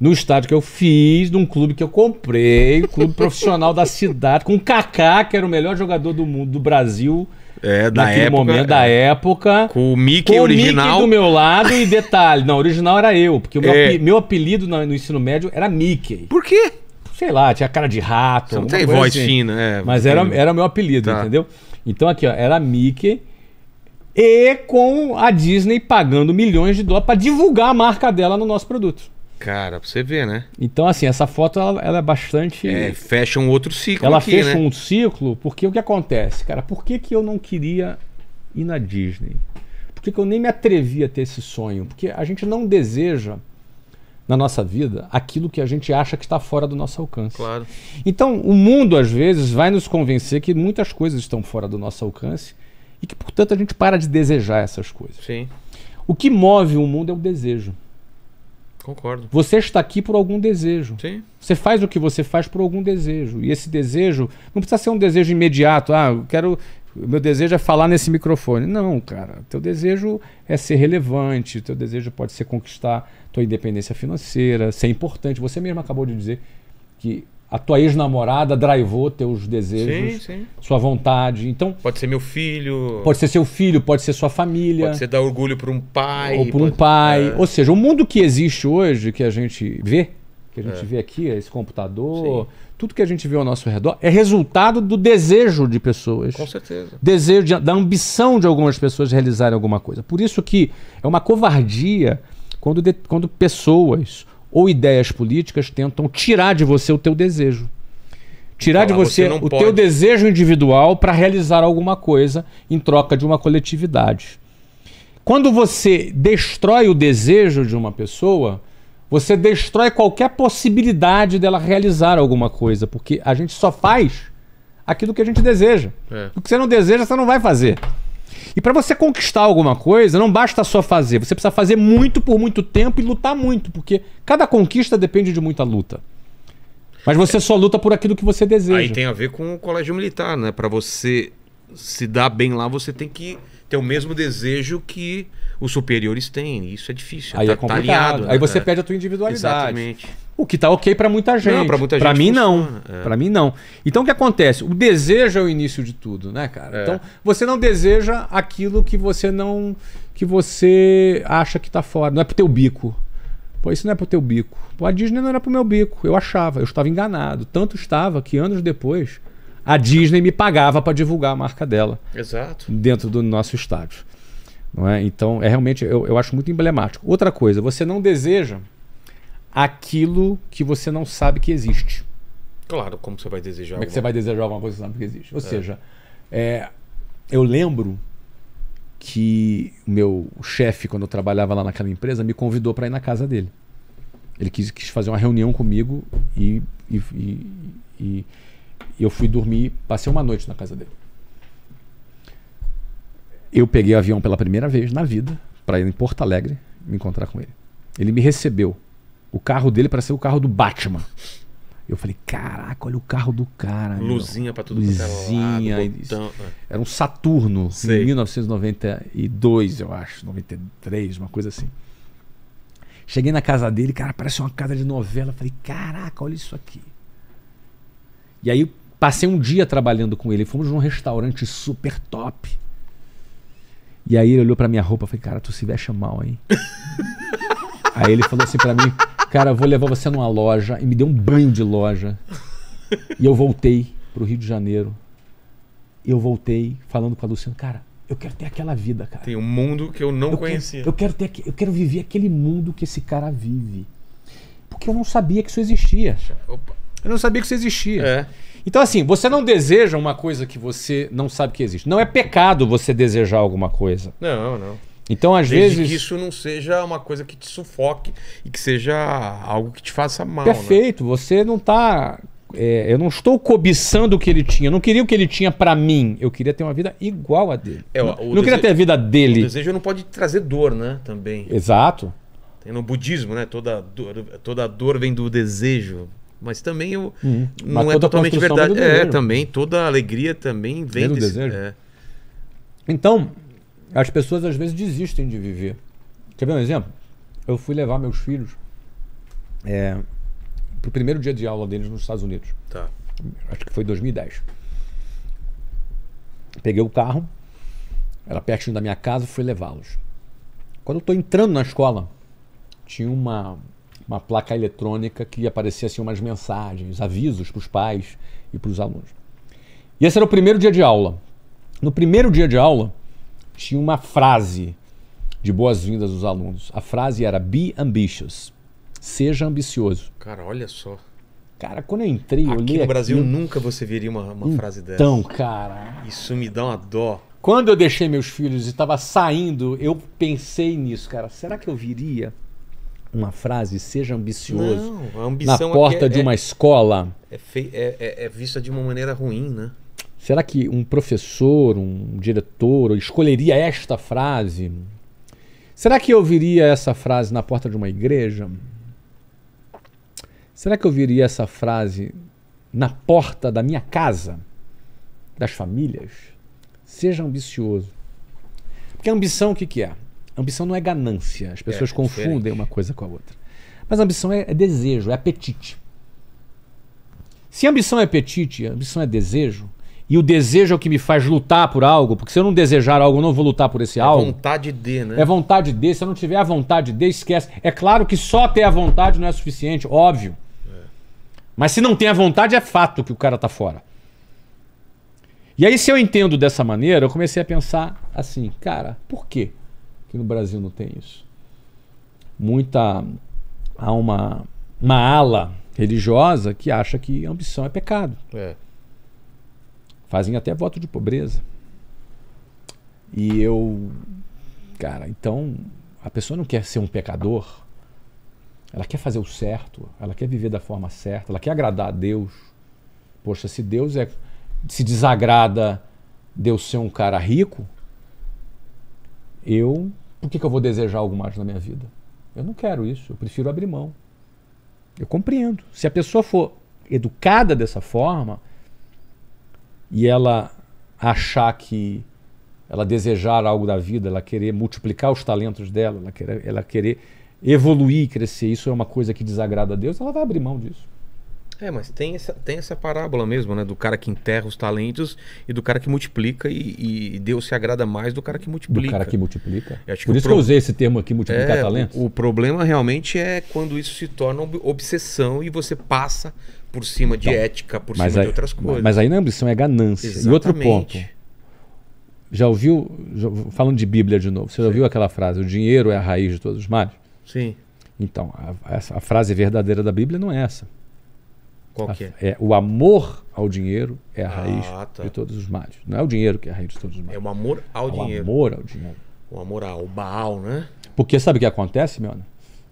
no estádio que eu fiz, num clube que eu comprei, clube profissional da cidade, com o Kaká, que era o melhor jogador do mundo do Brasil é, da Naquele época. momento da é. época. Com o Mickey com original. Mickey do meu lado e detalhe. Não, original era eu, porque o meu, é. meu apelido no, no, ensino médio era Mickey. Por quê? Sei lá, tinha cara de rato. não tem voz assim. fina, é. Mas era, era meu apelido, tá. entendeu? Então aqui, ó, era Mickey. E com a Disney pagando milhões de dólares para divulgar a marca dela no nosso produto. Cara, pra você ver, né? Então, assim, essa foto ela, ela é bastante. É, fecha um outro ciclo. Ela aqui, fecha né? um ciclo, porque o que acontece, cara? Por que, que eu não queria ir na Disney? Por que, que eu nem me atrevi a ter esse sonho? Porque a gente não deseja na nossa vida aquilo que a gente acha que está fora do nosso alcance. Claro. Então, o mundo, às vezes, vai nos convencer que muitas coisas estão fora do nosso alcance e que, portanto, a gente para de desejar essas coisas. Sim. O que move o mundo é o desejo. Concordo. Você está aqui por algum desejo. Sim. Você faz o que você faz por algum desejo. E esse desejo não precisa ser um desejo imediato. Ah, eu quero. Meu desejo é falar nesse microfone. Não, cara. Teu desejo é ser relevante. Teu desejo pode ser conquistar tua independência financeira, ser importante. Você mesmo acabou de dizer que a tua ex-namorada drivou teus desejos, sim, sim. sua vontade. Então pode ser meu filho, pode ser seu filho, pode ser sua família, pode ser dar orgulho para um pai, ou para um pai. É. Ou seja, o mundo que existe hoje, que a gente vê, que a gente é. vê aqui, esse computador, sim. tudo que a gente vê ao nosso redor é resultado do desejo de pessoas. Com certeza. Desejo de, da ambição de algumas pessoas realizarem alguma coisa. Por isso que é uma covardia quando, de, quando pessoas ou ideias políticas tentam tirar de você o teu desejo. Tirar Fala, de você, você o pode. teu desejo individual para realizar alguma coisa em troca de uma coletividade. Quando você destrói o desejo de uma pessoa, você destrói qualquer possibilidade dela realizar alguma coisa, porque a gente só faz aquilo que a gente deseja. É. O que você não deseja, você não vai fazer. E para você conquistar alguma coisa, não basta só fazer. Você precisa fazer muito por muito tempo e lutar muito, porque cada conquista depende de muita luta. Mas você é. só luta por aquilo que você deseja. Aí tem a ver com o colégio militar, né? Para você se dar bem lá, você tem que ter é o mesmo desejo que os superiores têm. Isso é difícil. Aí tá, é complicado. Tá aliado, né, Aí você é. perde a tua individualidade. Exatamente. O que tá ok para muita gente. Não, pra muita gente. É. Pra mim funciona. não. É. Para mim não. Então o que acontece? O desejo é o início de tudo, né, cara? É. Então você não deseja aquilo que você não que você acha que tá fora. Não é pro teu bico. Pô, isso não é pro teu bico. Pô, a Disney não era pro meu bico. Eu achava, eu estava enganado. Tanto estava que anos depois a Disney me pagava para divulgar a marca dela Exato. dentro do nosso estádio. Não é? Então, é realmente, eu, eu acho muito emblemático. Outra coisa, você não deseja aquilo que você não sabe que existe. Claro, como você vai desejar Como é que você vai desejar alguma coisa que você sabe que existe? Ou é. seja, é, eu lembro que o meu chefe, quando eu trabalhava lá naquela empresa, me convidou para ir na casa dele. Ele quis, quis, fazer uma reunião comigo e, e, e, e e eu fui dormir, passei uma noite na casa dele. Eu peguei avião pela primeira vez na vida para ir em Porto Alegre me encontrar com ele. Ele me recebeu. O carro dele ser o carro do Batman. Eu falei, caraca, olha o carro do cara. Luzinha para tudo é Luzinha. Lado, botão. É. Era um Saturno, Sei. em 1992, eu acho, 93, uma coisa assim. Cheguei na casa dele, cara, parece uma casa de novela. Falei, caraca, olha isso aqui. E aí Passei um dia trabalhando com ele. Fomos num restaurante super top. E aí ele olhou pra minha roupa e falou: cara, tu se veste mal, hein? aí ele falou assim pra mim, cara, eu vou levar você numa loja. E me deu um banho de loja. E eu voltei pro Rio de Janeiro. Eu voltei falando com a Luciana, cara, eu quero ter aquela vida, cara. Tem um mundo que eu não eu conhecia. Quero, eu, quero ter, eu quero viver aquele mundo que esse cara vive. Porque eu não sabia que isso existia. Opa. Eu não sabia que isso existia. É. Então, assim, você não deseja uma coisa que você não sabe que existe. Não é pecado você desejar alguma coisa. Não, não. Então, às Desde vezes. que isso não seja uma coisa que te sufoque e que seja algo que te faça mal. Né? Perfeito. Né? Você não está é, eu não estou cobiçando o que ele tinha. Eu não queria o que ele tinha para mim. Eu queria ter uma vida igual a dele. É, o, não, o não queria ter a vida dele. O desejo não pode trazer dor, né? Também. Exato. Tem no budismo, né? Toda toda dor vem do desejo. Mas também eu, uhum. não mas é totalmente verdade. É, também, toda alegria também vem, desse, desejo. É. Então, as pessoas às vezes desistem de viver. Quer ver um exemplo? Eu fui levar meus filhos é, pro primeiro dia de aula deles nos Estados Unidos. Tá. Acho que foi 2010. Peguei o carro, era pertinho da minha casa, fui levá-los. Quando eu tô entrando na escola, tinha uma uma placa eletrônica que aparecia assim, umas mensagens, avisos para os pais e para os alunos. E esse era o primeiro dia de aula. No primeiro dia de aula, tinha uma frase de boas-vindas aos alunos. A frase era Be ambitious. Seja ambicioso. Cara, olha só. Cara, quando eu entrei, eu Aqui no Brasil nunca você veria uma, uma então, frase dessa. Então, cara. Isso me dá uma dó. Quando eu deixei meus filhos e estava saindo, eu pensei nisso, cara. Será que eu viria? uma frase, seja ambicioso, Não, na é porta é, de uma é, escola. É, fei, é, é, é, vista de uma maneira ruim, né? Será que um professor, um diretor escolheria esta frase? Será que eu ouviria essa frase na porta de uma igreja? Será que eu ouviria essa frase na porta da minha casa, das famílias? Seja ambicioso. Porque a ambição o que, que é? Ambição não é ganância. As pessoas é, é confundem uma coisa com a outra. Mas ambição é, é desejo, é apetite. Se ambição é apetite, ambição é desejo, e o desejo é o que me faz lutar por algo, porque se eu não desejar algo, eu não vou lutar por esse é algo. É vontade de, né? É vontade de. Se eu não tiver a vontade de, esquece. É claro que só ter a vontade não é suficiente, óbvio. É. Mas se não tem a vontade, é fato que o cara tá fora. E aí, se eu entendo dessa maneira, eu comecei a pensar assim, cara, por quê? Aqui no Brasil não tem isso. Muita. Há uma, uma ala religiosa que acha que ambição é pecado. É. Fazem até voto de pobreza. E eu. Cara, então. A pessoa não quer ser um pecador. Ela quer fazer o certo. Ela quer viver da forma certa. Ela quer agradar a Deus. Poxa, se Deus é, se desagrada de eu ser um cara rico, eu por que, que eu vou desejar algo mais na minha vida? Eu não quero isso, eu prefiro abrir mão. Eu compreendo. Se a pessoa for educada dessa forma e ela achar que ela desejar algo da vida, ela querer multiplicar os talentos dela, ela querer, ela querer evoluir, crescer, isso é uma coisa que desagrada a Deus, ela vai abrir mão disso. É, mas tem essa, tem essa parábola mesmo, né? Do cara que enterra os talentos e do cara que multiplica e, e Deus se agrada mais do cara que multiplica. Do cara que multiplica. Por que isso pro... que eu usei esse termo aqui, multiplicar é, talentos. O, o problema realmente é quando isso se torna obsessão e você passa por cima de então, ética, por cima aí, de outras coisas. Mas aí na ambição é, é ganância. Exatamente. E outro ponto. Já ouviu, já, falando de Bíblia de novo, você já Sim. ouviu aquela frase, o dinheiro é a raiz de todos os males? Sim. Então, a, a, a frase verdadeira da Bíblia não é essa. Qual ah, que é? é? O amor ao dinheiro é a ah, raiz tá. de todos os males. Não é o dinheiro que é a raiz de todos os é males. É o amor ao é dinheiro. O amor ao dinheiro. O amor ao Baal, né? Porque sabe o que acontece, meu?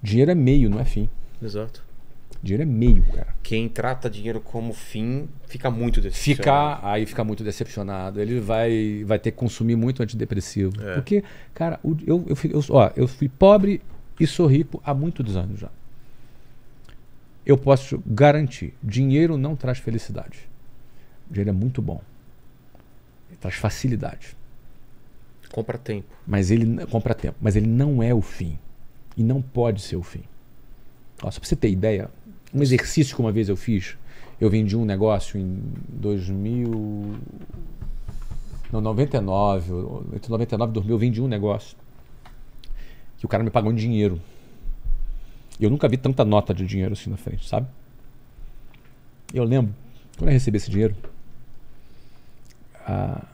Dinheiro é meio, não é fim. Exato. Dinheiro é meio, cara. Quem trata dinheiro como fim fica muito decepcionado. Fica, aí fica muito decepcionado. Ele vai, vai ter que consumir muito antidepressivo. É. Porque, cara, eu, eu, eu, ó, eu fui pobre e sou rico há muitos anos já eu posso garantir: dinheiro não traz felicidade. O dinheiro é muito bom, ele traz facilidade. Compra tempo. Mas ele compra tempo, mas ele não é o fim e não pode ser o fim. Ó, só para você ter ideia, um exercício que uma vez eu fiz, eu vendi um negócio em 2000 no 99, entre 99 e 2000 eu vendi um negócio que o cara me pagou em dinheiro. Eu nunca vi tanta nota de dinheiro assim na frente, sabe? Eu lembro, quando eu recebi esse dinheiro, a,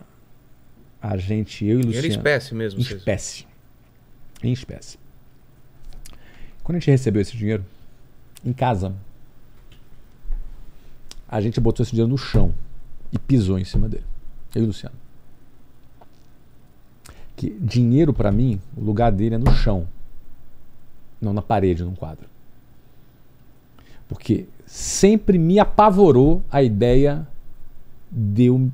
a gente, eu e Luciano. Em espécie mesmo, Em espécie. Em espécie. Quando a gente recebeu esse dinheiro, em casa, a gente botou esse dinheiro no chão e pisou em cima dele. Eu e Luciano. Que dinheiro para mim, o lugar dele é no chão não na parede, num quadro. Porque sempre me apavorou a ideia de eu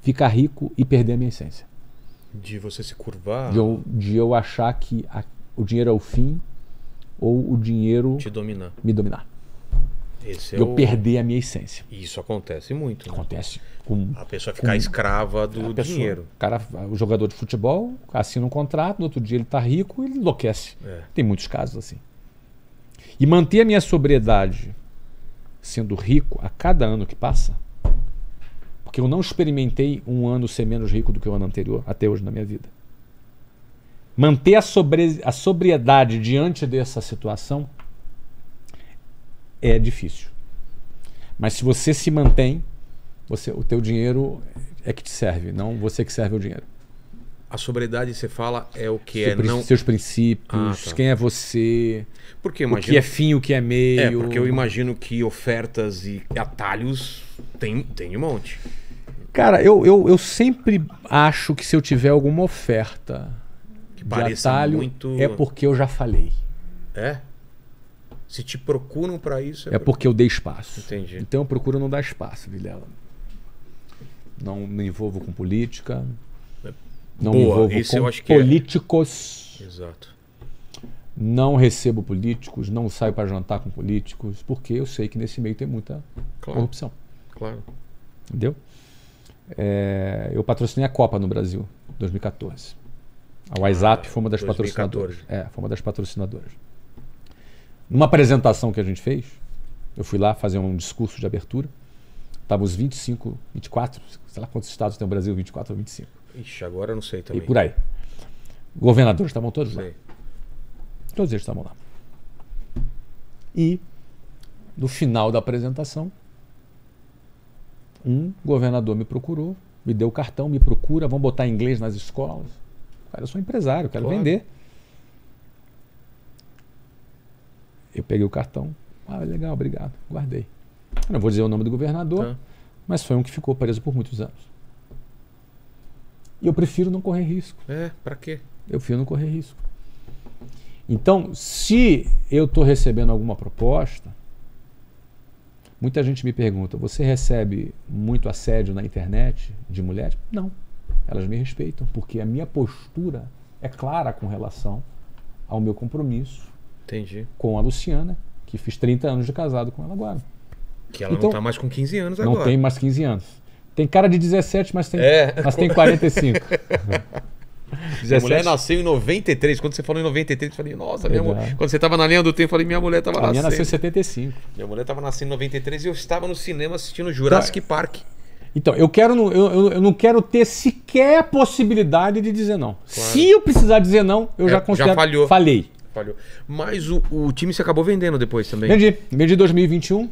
ficar rico e perder a minha essência. De você se curvar? De eu, de eu achar que a, o dinheiro é o fim ou o dinheiro. Te dominar. Me dominar. Esse é eu é o... perder a minha essência. Isso acontece muito. Né? Acontece. Com, a pessoa ficar com... escrava do pessoa, dinheiro. O, cara, o jogador de futebol assina um contrato, no outro dia ele está rico ele enlouquece. É. Tem muitos casos assim. E manter a minha sobriedade sendo rico a cada ano que passa, porque eu não experimentei um ano ser menos rico do que o ano anterior, até hoje na minha vida. Manter a, sobre, a sobriedade diante dessa situação é difícil. Mas se você se mantém, você, o teu dinheiro é que te serve, não você que serve o dinheiro. A sobriedade, você fala, é o que Seu, é não... Seus princípios, ah, tá. quem é você, porque imagino... o que é fim, o que é meio... É, porque eu imagino que ofertas e atalhos tem, tem um monte. Cara, eu, eu, eu sempre acho que se eu tiver alguma oferta que de atalho, muito... é porque eu já falei. É? Se te procuram para isso. É, é porque... eu dei espaço. Entendi. Então eu procuro não dar espaço, Vilela. Não me envolvo com política. É, não Boa, me envolvo esse com eu acho que é. políticos. É. Exato. Não recebo políticos, não saio para jantar com políticos, porque eu sei que nesse meio tem muita claro. corrupção. Claro. Entendeu? É, eu patrocinei a Copa no Brasil, 2014. A ah, WhatsApp ah, foi uma das 2014. patrocinadoras. É, foi uma das patrocinadoras. Numa apresentação que a gente fez, eu fui lá fazer um discurso de abertura. Estávamos 25, 24, sei lá quantos estados tem o Brasil, 24 ou 25. Ixi, agora eu não sei também. E por aí. Governadores estavam todos sei. lá. Todos eles estavam lá. E, no final da apresentação, um governador me procurou, me deu o cartão, me procura, vão botar inglês nas escolas. Cara, eu sou empresário, quero claro. vender. Eu peguei o cartão, ah, legal, obrigado, guardei. Eu não vou dizer o nome do governador, tá. mas foi um que ficou preso por muitos anos. E eu prefiro não correr risco. É, para quê? Eu prefiro não correr risco. Então, se eu estou recebendo alguma proposta, muita gente me pergunta: você recebe muito assédio na internet de mulheres? Não. Elas me respeitam, porque a minha postura é clara com relação ao meu compromisso Entendi. Com a Luciana, que fiz 30 anos de casado com ela agora. Que ela então, não tá mais com 15 anos agora. Não tem mais 15 anos. Tem cara de 17, mas tem, é. mas tem 45. A mulher nasceu em 93. Quando você falou em 93, eu falei, nossa, minha mulher... quando você estava na linha do tempo, eu falei, minha mulher estava nascendo. Minha nasceu em 75. Minha mulher estava nascendo em 93 e eu estava no cinema assistindo Jurassic tá. Park. Então, eu, quero, eu, eu, não quero ter sequer a possibilidade de dizer não. Claro. Se eu precisar dizer não, eu é, já considero. Já falhou. Falei falhou. Mas o, o time se acabou vendendo depois também. Vendi. Vendi 2021.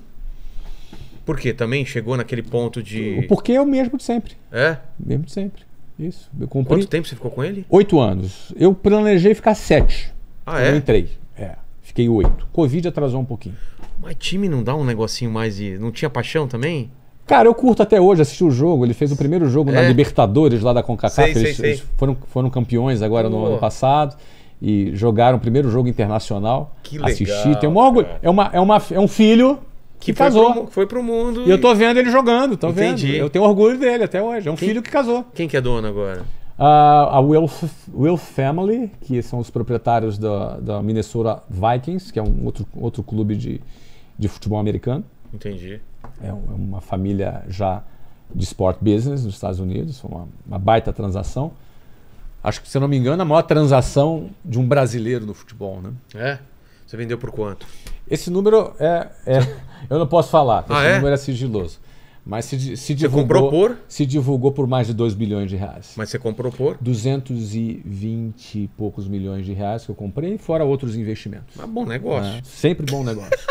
Por quê? Também chegou naquele ponto de. O porquê é o mesmo de sempre. É? Mesmo de sempre. Isso. Eu comprei... Quanto tempo você ficou com ele? Oito anos. Eu planejei ficar sete. Ah, é? Eu entrei. É. Fiquei oito. Covid atrasou um pouquinho. Mas time não dá um negocinho mais e. Não tinha paixão também? Cara, eu curto até hoje assistir o jogo. Ele fez o primeiro jogo é. na Libertadores lá da CONCACAF. Sei, eles, sei, sei. foram, foram campeões agora no ano passado e jogaram o primeiro jogo internacional. Que legal, assisti, tem um orgulho. É, uma, é, uma, é um filho que, que casou. Foi pro, foi pro mundo. E, eu tô vendo ele jogando, tô Entendi. vendo. Eu tenho orgulho dele até hoje. É um quem, filho que casou. Quem que é dono agora? Uh, a Will, Will Family, que são os proprietários da, da Minnesota Vikings, que é um outro, outro clube de, de futebol americano. Entendi. É, é uma família já de sport business nos Estados Unidos, uma, uma baita transação acho que, se eu não me engano, a maior transação de um brasileiro no futebol, né? É? Você vendeu por quanto? Esse número é. é eu não posso falar, ah, esse é? número é sigiloso. Mas se, se divulgou. Por? Se divulgou por mais de 2 bilhões de reais. Mas você comprou por? 220 e poucos milhões de reais que eu comprei, fora outros investimentos. Mas bom negócio. É, sempre bom negócio.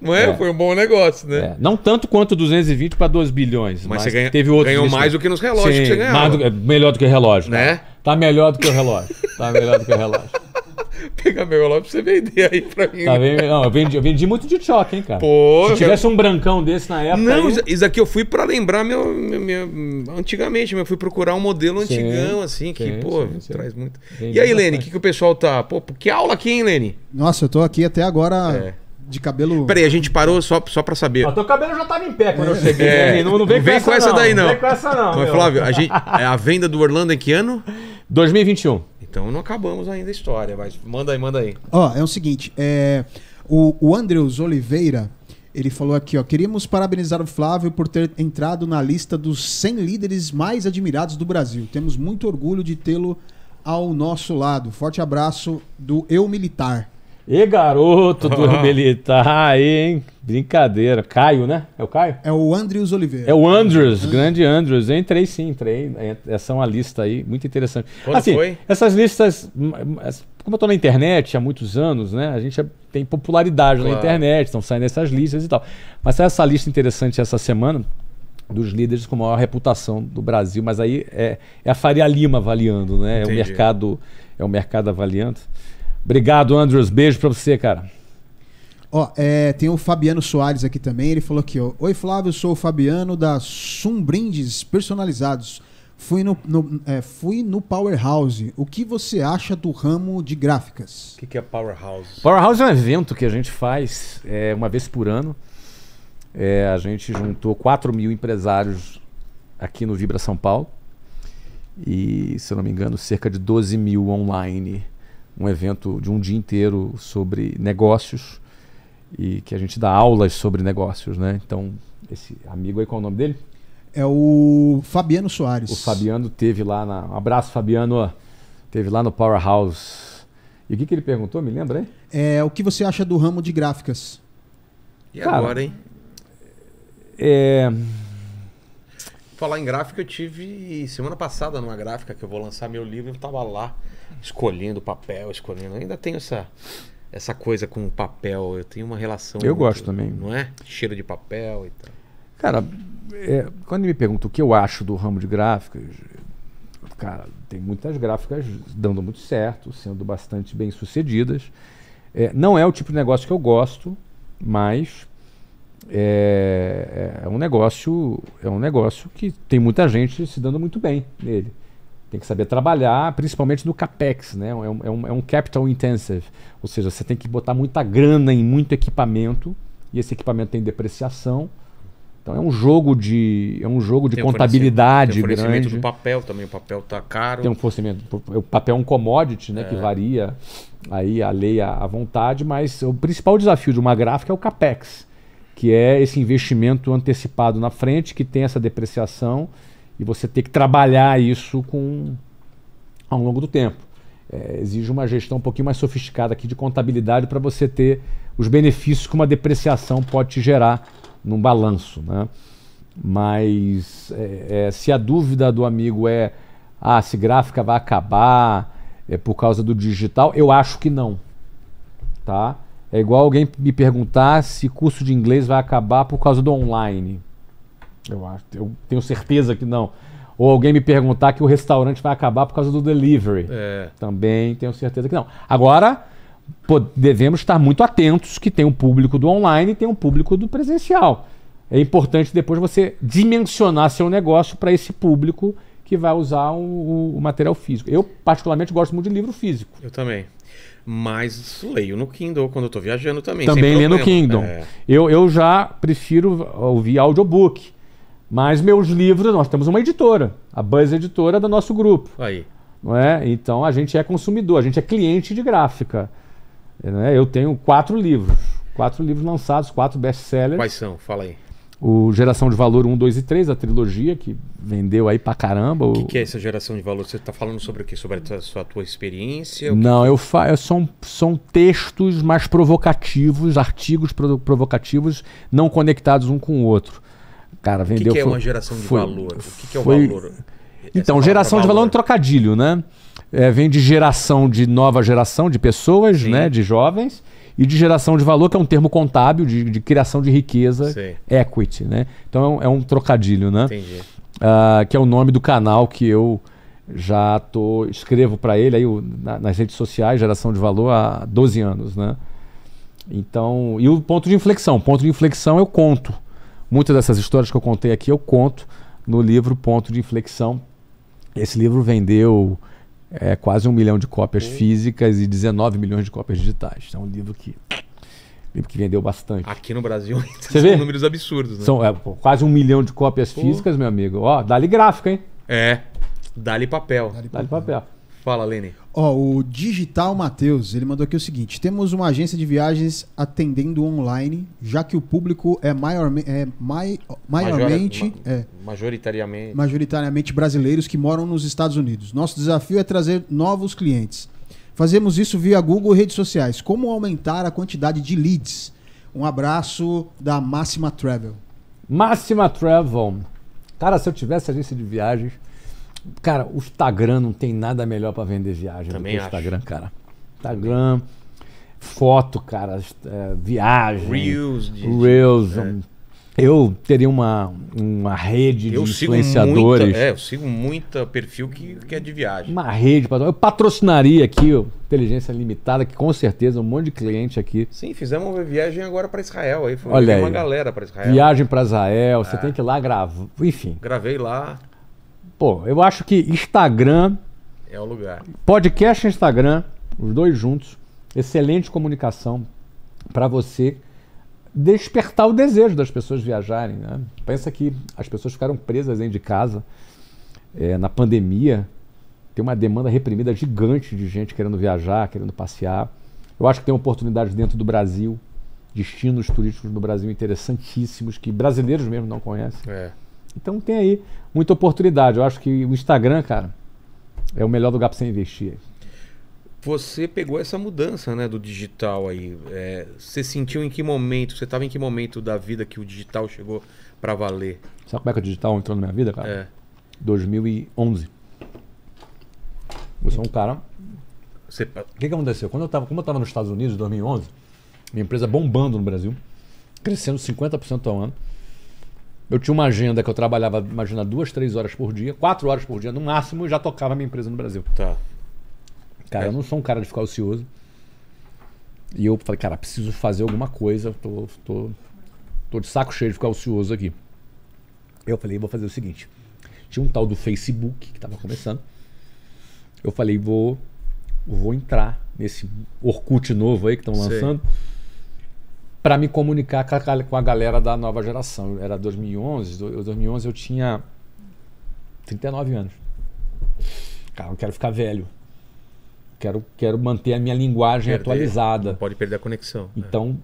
Não é? é? Foi um bom negócio, né? É. Não tanto quanto 220 para 2 bilhões. Mas, mas você ganha, teve outros ganhou mais do que nos relógios Sim, que você ganhava. Do, melhor do que relógio. Né? Tá melhor do que o relógio. tá melhor do que o relógio. Pegar meu lá pra você vender aí pra mim. Tá bem, não, eu vendi, eu vendi muito de choque, hein, cara. Pô, Se tivesse um brancão desse na época. Não, aí... isso aqui eu fui pra lembrar meu. meu, meu antigamente, eu fui procurar um modelo sim, antigão, assim, sim, que, sim, pô, traz muito. e aí, Lene, o que, que o pessoal tá. Pô, que aula aqui, hein, Lene? Nossa, eu tô aqui até agora. É de cabelo. Peraí, a gente parou só, só pra saber. O teu cabelo já tava em pé quando é. eu cheguei. É. Não, não, vem, vem com, essa, essa não. daí, não. Não vem com essa, não. Mas, é Flávio, a, gente, é a venda do Orlando em que ano? 2021. Então não acabamos ainda a história, mas manda aí, manda aí. Ó, é o seguinte, é, o, o Andrews Oliveira, ele falou aqui, ó, queríamos parabenizar o Flávio por ter entrado na lista dos 100 líderes mais admirados do Brasil. Temos muito orgulho de tê-lo ao nosso lado. Forte abraço do Eu Militar. E garoto do oh. militar aí, hein? Brincadeira. Caio, né? É o Caio? É o Andrews Oliveira. É o Andrews, grande Andrews. Eu entrei sim, entrei. Essa é uma lista aí, muito interessante. Quando assim, foi? Essas listas, como eu tô na internet há muitos anos, né? A gente é, tem popularidade claro. na internet, estão saindo essas listas e tal. Mas essa lista interessante essa semana dos líderes com maior reputação do Brasil, mas aí é, é a Faria Lima avaliando, né? Entendi. É o mercado, é o mercado avaliando. Obrigado, Andrews. Beijo pra você, cara. Ó, é, tem o Fabiano Soares aqui também. Ele falou aqui, ó. Oi, Flávio, sou o Fabiano da Sum Brindes Personalizados. Fui no, no é, fui no Powerhouse. O que você acha do ramo de gráficas? O que, que, é Powerhouse? Powerhouse é um evento que a gente faz é, uma vez por ano. É, a gente juntou 4 mil empresários aqui no Vibra São Paulo. E, se eu não me engano, cerca de 12 mil online um evento de um dia inteiro sobre negócios e que a gente dá aulas sobre negócios, né? Então, esse amigo aí, qual é o nome dele? É o Fabiano Soares. O Fabiano teve lá na. Um abraço, Fabiano. Teve lá no Powerhouse. E o que, que ele perguntou? Me lembra, hein? É, o que você acha do ramo de gráficas? E Cara, agora, hein? É. Falar em gráfica, eu tive semana passada numa gráfica que eu vou lançar meu livro, eu tava lá escolhendo papel, escolhendo. Eu ainda tenho essa essa coisa com papel. Eu tenho uma relação. Eu muito, gosto também. Não é? Cheiro de papel e tal. Cara, é, quando me perguntam o que eu acho do ramo de gráficas, cara, tem muitas gráficas dando muito certo, sendo bastante bem sucedidas. É, não é o tipo de negócio que eu gosto, mas é, é, é um negócio é um negócio que tem muita gente se dando muito bem nele. Tem que saber trabalhar, principalmente no CAPEX, né? É, é um, é um, capital intensive. Ou seja, você tem que botar muita grana em muito equipamento, e esse equipamento tem depreciação. Então é um jogo de é um jogo de tem contabilidade tem grande. fornecimento do papel também, o papel está caro. Tem um fornecimento, o papel é um commodity, né, é. que varia aí a lei à vontade, mas o principal desafio de uma gráfica é o capex, que é esse investimento antecipado na frente que tem essa depreciação e você ter que trabalhar isso com ao longo do tempo. É, exige uma gestão um pouquinho mais sofisticada aqui de contabilidade para você ter os benefícios que uma depreciação pode te gerar num balanço. Né? Mas é, é, se a dúvida do amigo é ah, se gráfica vai acabar é por causa do digital, eu acho que não. Tá? É igual alguém me perguntar se curso de inglês vai acabar por causa do online. Eu acho, eu tenho certeza que não. Ou alguém me perguntar que o restaurante vai acabar por causa do delivery. É. Também tenho certeza que não. Agora, pô, devemos estar muito atentos que tem um público do online e tem um público do presencial. É importante depois você dimensionar seu negócio para esse público que vai usar o, o, material físico. Eu, particularmente, gosto muito de livro físico. Eu também. Mas leio no Kindle quando eu estou viajando também. Também leio no Kindle. É. Eu, eu já prefiro ouvir audiobook. Mas meus livros, nós temos uma editora, a Buzz Editora do nosso grupo. Aí. Não é? Então a gente é consumidor, a gente é cliente de gráfica. É? Eu tenho quatro livros. Quatro livros lançados, quatro best-sellers. Quais são? Fala aí. O Geração de Valor 1, 2 e 3, a trilogia que vendeu aí pra caramba. O que, que é essa geração de valor? Você está falando sobre o que? Sobre a sua, tua experiência? Não, que... eu fa... são, são textos mais provocativos, artigos provocativos não conectados um com o outro. Cara, vendeu. O que, que é foi, uma geração de foi, valor? O que, que é o foi... valor? Então, Essa geração de valor é um trocadilho, né? É, vem de geração de nova geração de pessoas, Sim. né? De jovens, e de geração de valor, que é um termo contábil de, de criação de riqueza, Sim. equity, né? Então é um, é um trocadilho, né? Entendi. Uh, que é o nome do canal que eu já tô, escrevo para ele aí na, nas redes sociais, geração de valor, há 12 anos, né? Então, e o ponto de inflexão? O ponto de inflexão eu conto Muitas dessas histórias que eu contei aqui eu conto no livro Ponto de Inflexão. Esse livro vendeu é, quase um milhão de cópias uhum. físicas e 19 milhões de cópias digitais. Então, é um livro que, livro que vendeu bastante. Aqui no Brasil Você são vê? números absurdos, né? São é, quase um milhão de cópias Pô. físicas, meu amigo. Ó, dá-lhe gráfica, hein? É. Dá-lhe papel. Dá-lhe papel. papel. Fala, Lene. Ó, oh, o Digital Matheus, ele mandou aqui o seguinte: temos uma agência de viagens atendendo online, já que o público é, maior, é mai, maiormente. Major, é, majoritariamente. Majoritariamente brasileiros que moram nos Estados Unidos. Nosso desafio é trazer novos clientes. Fazemos isso via Google e redes sociais. Como aumentar a quantidade de leads? Um abraço da Máxima Travel. Máxima Travel. Cara, se eu tivesse agência de viagens Cara, o Instagram não tem nada melhor para vender viagem Também do que o Instagram, acho. cara. Instagram, foto, cara, é, viagem. Reels. De, Reels. É. Eu teria uma, uma rede de influenciadores. Muita, é, eu sigo muita perfil que, que é de viagem. Uma rede. Eu patrocinaria aqui, ó, Inteligência Limitada, que com certeza um monte de cliente aqui. Sim, fizemos uma viagem agora para Israel. Aí foi Olha aí, uma galera para Israel. Viagem para Israel, você é. tem que ir lá gravar. Enfim. Gravei lá. Pô, eu acho que Instagram. É o lugar. Podcast e Instagram, os dois juntos. Excelente comunicação para você despertar o desejo das pessoas viajarem. Né? Pensa que as pessoas ficaram presas dentro de casa é, na pandemia. Tem uma demanda reprimida gigante de gente querendo viajar, querendo passear. Eu acho que tem oportunidades dentro do Brasil, destinos turísticos no Brasil interessantíssimos que brasileiros mesmo não conhecem. É. Então tem aí muita oportunidade. Eu acho que o Instagram, cara, é o melhor lugar para você investir. Você pegou essa mudança né, do digital aí. É, você sentiu em que momento? Você estava em que momento da vida que o digital chegou para valer? Sabe como é que o digital entrou na minha vida, cara? É. 2011. Eu sou um cara. Você... O que, que aconteceu? Quando eu estava, como eu estava nos Estados Unidos em 2011, minha empresa bombando no Brasil, crescendo 50% ao ano. Eu tinha uma agenda que eu trabalhava, imagina, duas, três horas por dia, quatro horas por dia no máximo, e já tocava minha empresa no Brasil. Tá. Cara, é. eu não sou um cara de ficar ocioso. E eu falei, cara, preciso fazer alguma coisa, tô, tô, tô de saco cheio de ficar ocioso aqui. Eu falei, vou fazer o seguinte. Tinha um tal do Facebook que tava começando. Eu falei, vou, vou entrar nesse Orkut novo aí que estão lançando. Sei para me comunicar com a galera da nova geração. Era 2011, 2011 eu tinha 39 anos. Cara, eu quero ficar velho. Quero, quero manter a minha linguagem perder, atualizada. Não pode perder a conexão. Né? Então,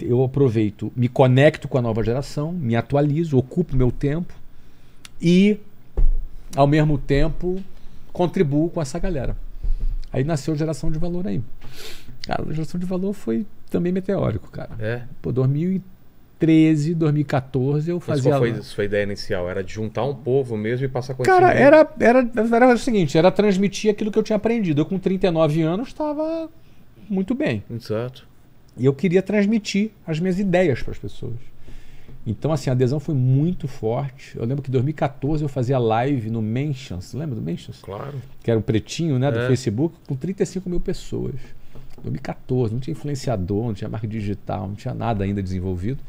é. eu aproveito, me conecto com a nova geração, me atualizo, ocupo meu tempo e, ao mesmo tempo, contribuo com essa galera. Aí nasceu a geração de valor aí. Cara, a geração de valor foi também meteórico, cara. É. Pô, 2013, 2014 eu Mas fazia. Mas qual foi a sua ideia inicial? Era de juntar um povo mesmo e passar conhecimento? Cara, era, era, era o seguinte: era transmitir aquilo que eu tinha aprendido. Eu, com 39 anos, estava muito bem. Exato. E eu queria transmitir as minhas ideias para as pessoas. Então, assim, a adesão foi muito forte. Eu lembro que em 2014 eu fazia live no Mentions. Lembra do Mentions? Claro. Que era o pretinho, né, do é. Facebook, com 35 mil pessoas. 2014, não tinha influenciador, não tinha marca digital, não tinha nada ainda desenvolvido.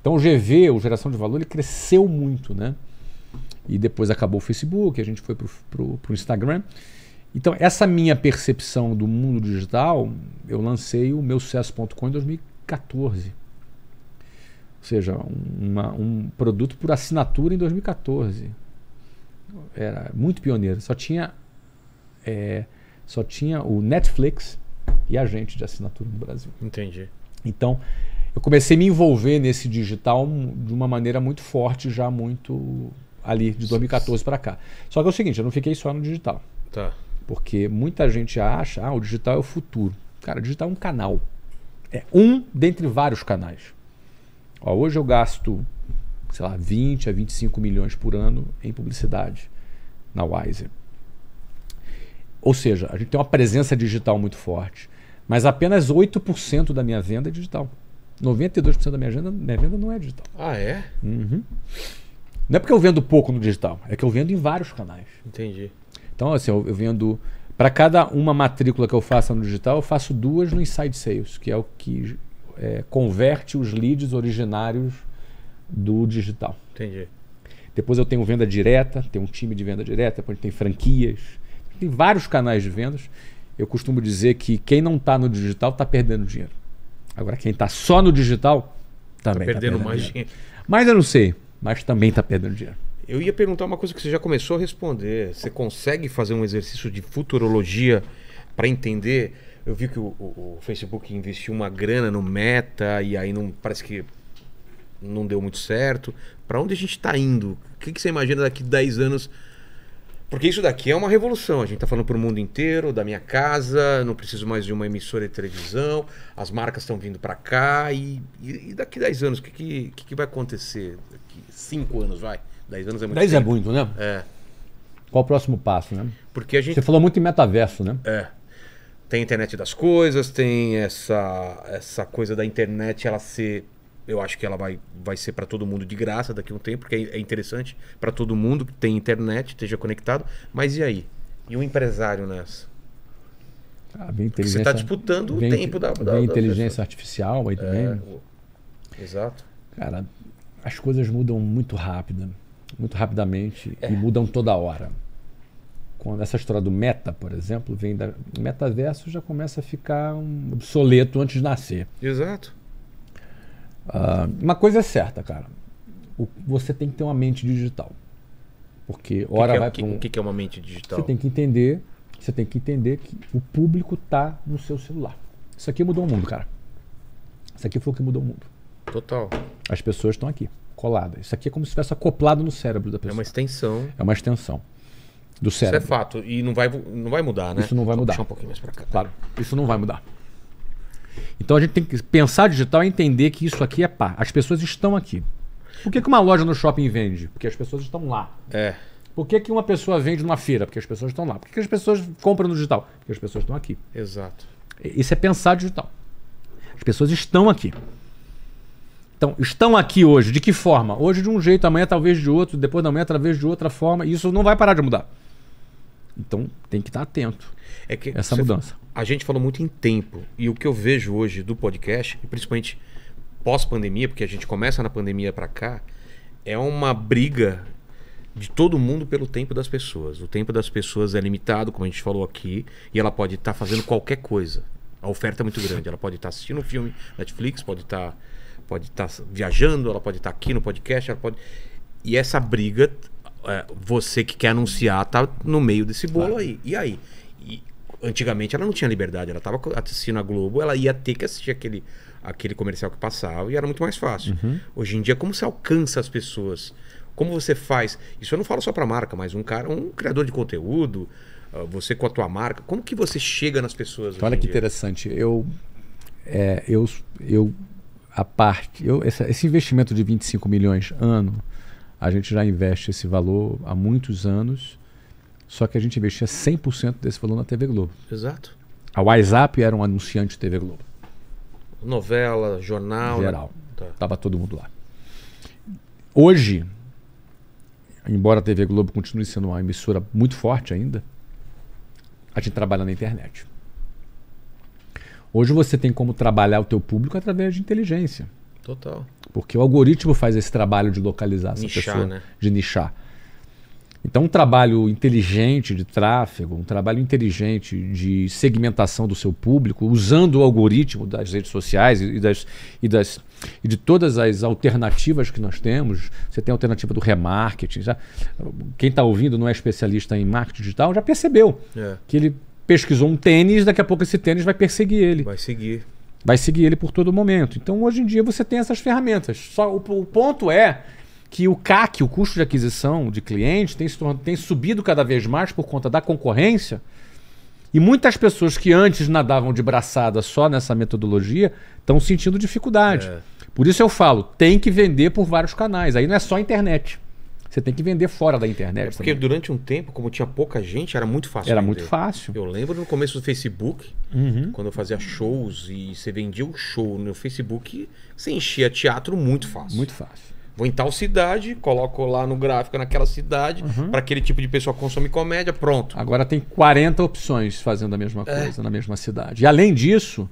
Então o GV, o Geração de Valor, ele cresceu muito, né? E depois acabou o Facebook, a gente foi para o Instagram. Então, essa minha percepção do mundo digital, eu lancei o meu sucesso.com em 2014. Ou seja, uma, um produto por assinatura em 2014. Era muito pioneiro. Só tinha, é, só tinha o Netflix e agente de assinatura no Brasil. Entendi. Então, eu comecei a me envolver nesse digital de uma maneira muito forte, já muito ali, de 2014 para cá. Só que é o seguinte, eu não fiquei só no digital. Tá. Porque muita gente acha, ah, o digital é o futuro. Cara, o digital é um canal. É um dentre vários canais. Ó, hoje eu gasto, sei lá, 20 a 25 milhões por ano em publicidade na Wiser. Ou seja, a gente tem uma presença digital muito forte. Mas apenas 8% da minha venda é digital. 92% da minha venda, minha venda não é digital. Ah, é? Uhum. Não é porque eu vendo pouco no digital, é que eu vendo em vários canais. Entendi. Então, assim, eu, eu vendo. Para cada uma matrícula que eu faça no digital, eu faço duas no Inside Sales, que é o que é, converte os leads originários do digital. Entendi. Depois eu tenho venda direta, tenho um time de venda direta, depois tem franquias, tem vários canais de vendas eu costumo dizer que quem não está no digital está perdendo dinheiro. Agora, quem está só no digital tá também está tá perdendo, mais dinheiro. dinheiro. Mas eu não sei, mas também está perdendo dinheiro. Eu ia perguntar uma coisa que você já começou a responder. Você consegue fazer um exercício de futurologia para entender? Eu vi que o, o, o, Facebook investiu uma grana no Meta e aí não parece que não deu muito certo. Para onde a gente está indo? O que, que você imagina daqui 10 anos? Porque isso daqui é uma revolução. A gente está falando para o mundo inteiro, da minha casa, não preciso mais de uma emissora de televisão, as marcas estão vindo para cá. E, e, daqui 10 anos, o que, que, que, vai acontecer? Daqui 5 anos, vai. 10 anos é muito 10 é muito, né? É. Qual o próximo passo, né? Porque a gente... Você falou muito em metaverso, né? É. Tem a internet das coisas, tem essa, essa coisa da internet ela ser eu acho que ela vai, vai ser para todo mundo de graça daqui a um tempo, porque é, é interessante para todo mundo que tem internet, esteja conectado. Mas e aí? E o um empresário nessa? Ah, você está disputando o tempo da, da, da inteligência da artificial aí também. É, o... Exato. Cara, as coisas mudam muito rápido, muito rapidamente é. e mudam toda hora. Quando essa história do meta, por exemplo, vem da o metaverso já começa a ficar um obsoleto antes de nascer. Exato. Uh, uma coisa é certa, cara. O, você tem que ter uma mente digital. Porque hora que que é, vai para um... O que é uma mente digital? Você tem que entender. Você tem que entender que o público tá no seu celular. Isso aqui mudou o mundo, cara. Isso aqui foi o que mudou o mundo. Total. As pessoas estão aqui, coladas. Isso aqui é como se estivesse acoplado no cérebro da pessoa. É uma extensão. É uma extensão do cérebro. Isso é fato. E não vai, não vai mudar, né? Isso não vai Só mudar. Puxar um pouquinho mais pra cá. Tá? Claro. Isso não vai mudar. Então a gente tem que pensar digital e entender que isso aqui é pá. As pessoas estão aqui. Por que, que uma loja no shopping vende? Porque as pessoas estão lá. É. Por que, que uma pessoa vende numa feira? Porque as pessoas estão lá. Por que, que as pessoas compram no digital? Porque as pessoas estão aqui. Exato. Isso é pensar digital. As pessoas estão aqui. Então, estão aqui hoje. De que forma? Hoje de um jeito, amanhã talvez de outro, depois da manhã talvez de outra forma. E isso não vai parar de mudar. Então, tem que estar atento. É que essa mudança. A gente falou muito em tempo. E o que eu vejo hoje do podcast, principalmente pós-pandemia, porque a gente começa na pandemia para cá, é uma briga de todo mundo pelo tempo das pessoas. O tempo das pessoas é limitado, como a gente falou aqui, e ela pode estar tá fazendo qualquer coisa. A oferta é muito grande. Ela pode estar tá assistindo um filme Netflix, pode estar tá, pode tá viajando, ela pode estar tá aqui no podcast, ela pode. E essa briga, é, você que quer anunciar, tá no meio desse bolo claro. aí. E aí? E antigamente ela não tinha liberdade, ela estava assistindo a Globo, ela ia ter que assistir aquele, aquele comercial que passava e era muito mais fácil. Uhum. Hoje em dia, como se alcança as pessoas? Como você faz? Isso eu não falo só para marca, mas um cara, um criador de conteúdo, ah, você com a tua marca, como que você chega nas pessoas? Então, olha que dia? interessante, eu, é, eu, eu a parte, eu, essa, esse investimento de 25 milhões ano, a gente já investe esse valor há muitos anos só que a gente investia 100% desse valor na TV Globo. Exato. A WhatsApp era um anunciante de TV Globo. Novela, jornal. Né? Geral. Tá. Tava todo mundo lá. Hoje, embora a TV Globo continue sendo uma emissora muito forte ainda, a gente trabalha na internet. Hoje você tem como trabalhar o teu público através de inteligência. Total. Porque o algoritmo faz esse trabalho de localizar essa nichar, pessoa, né? de nichar. Então, um trabalho inteligente de tráfego, um trabalho inteligente de segmentação do seu público, usando o algoritmo das redes sociais e, das, e, das, e de todas as alternativas que nós temos. Você tem a alternativa do remarketing. Já, quem está ouvindo não é especialista em marketing digital, já percebeu é. que ele pesquisou um tênis, daqui a pouco esse tênis vai perseguir ele. Vai seguir. Vai seguir ele por todo momento. Então, hoje em dia, você tem essas ferramentas. Só o, o ponto é que o CAC, o custo de aquisição de cliente, tem, tem subido cada vez mais por conta da concorrência. E muitas pessoas que antes nadavam de braçada só nessa metodologia estão sentindo dificuldade. É. Por isso eu falo, tem que vender por vários canais. Aí não é só a internet. Você tem que vender fora da internet. É porque também. durante um tempo, como tinha pouca gente, era muito fácil. Era vender. muito fácil. Eu lembro no começo do Facebook, uhum. quando eu fazia shows e você vendia um show no Facebook, você enchia teatro muito fácil. Muito fácil. Vou em tal cidade, coloco lá no gráfico naquela cidade, uhum. para aquele tipo de pessoa consumir consome comédia, pronto. Agora tem 40 opções fazendo a mesma é. coisa é. na mesma cidade. E além disso.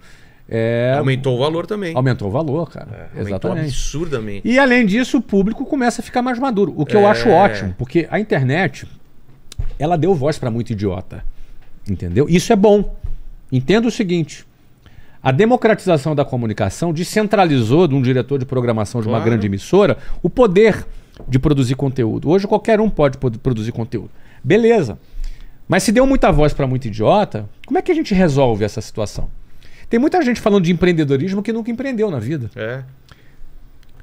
É... Aumentou o valor também. Aumentou o valor, cara. É, Exatamente. absurdamente. E além disso, o público começa a ficar mais maduro, o que eu é. acho ótimo, porque a internet ela deu voz para muito idiota. Entendeu? Isso é bom. Entenda o seguinte: a democratização da comunicação descentralizou de um diretor de programação de uma claro. grande emissora o poder de produzir conteúdo. Hoje qualquer um pode produzir conteúdo. Beleza. Mas se deu muita voz para muito idiota, como é que a gente resolve essa situação? Tem muita gente falando de empreendedorismo que nunca empreendeu na vida. É.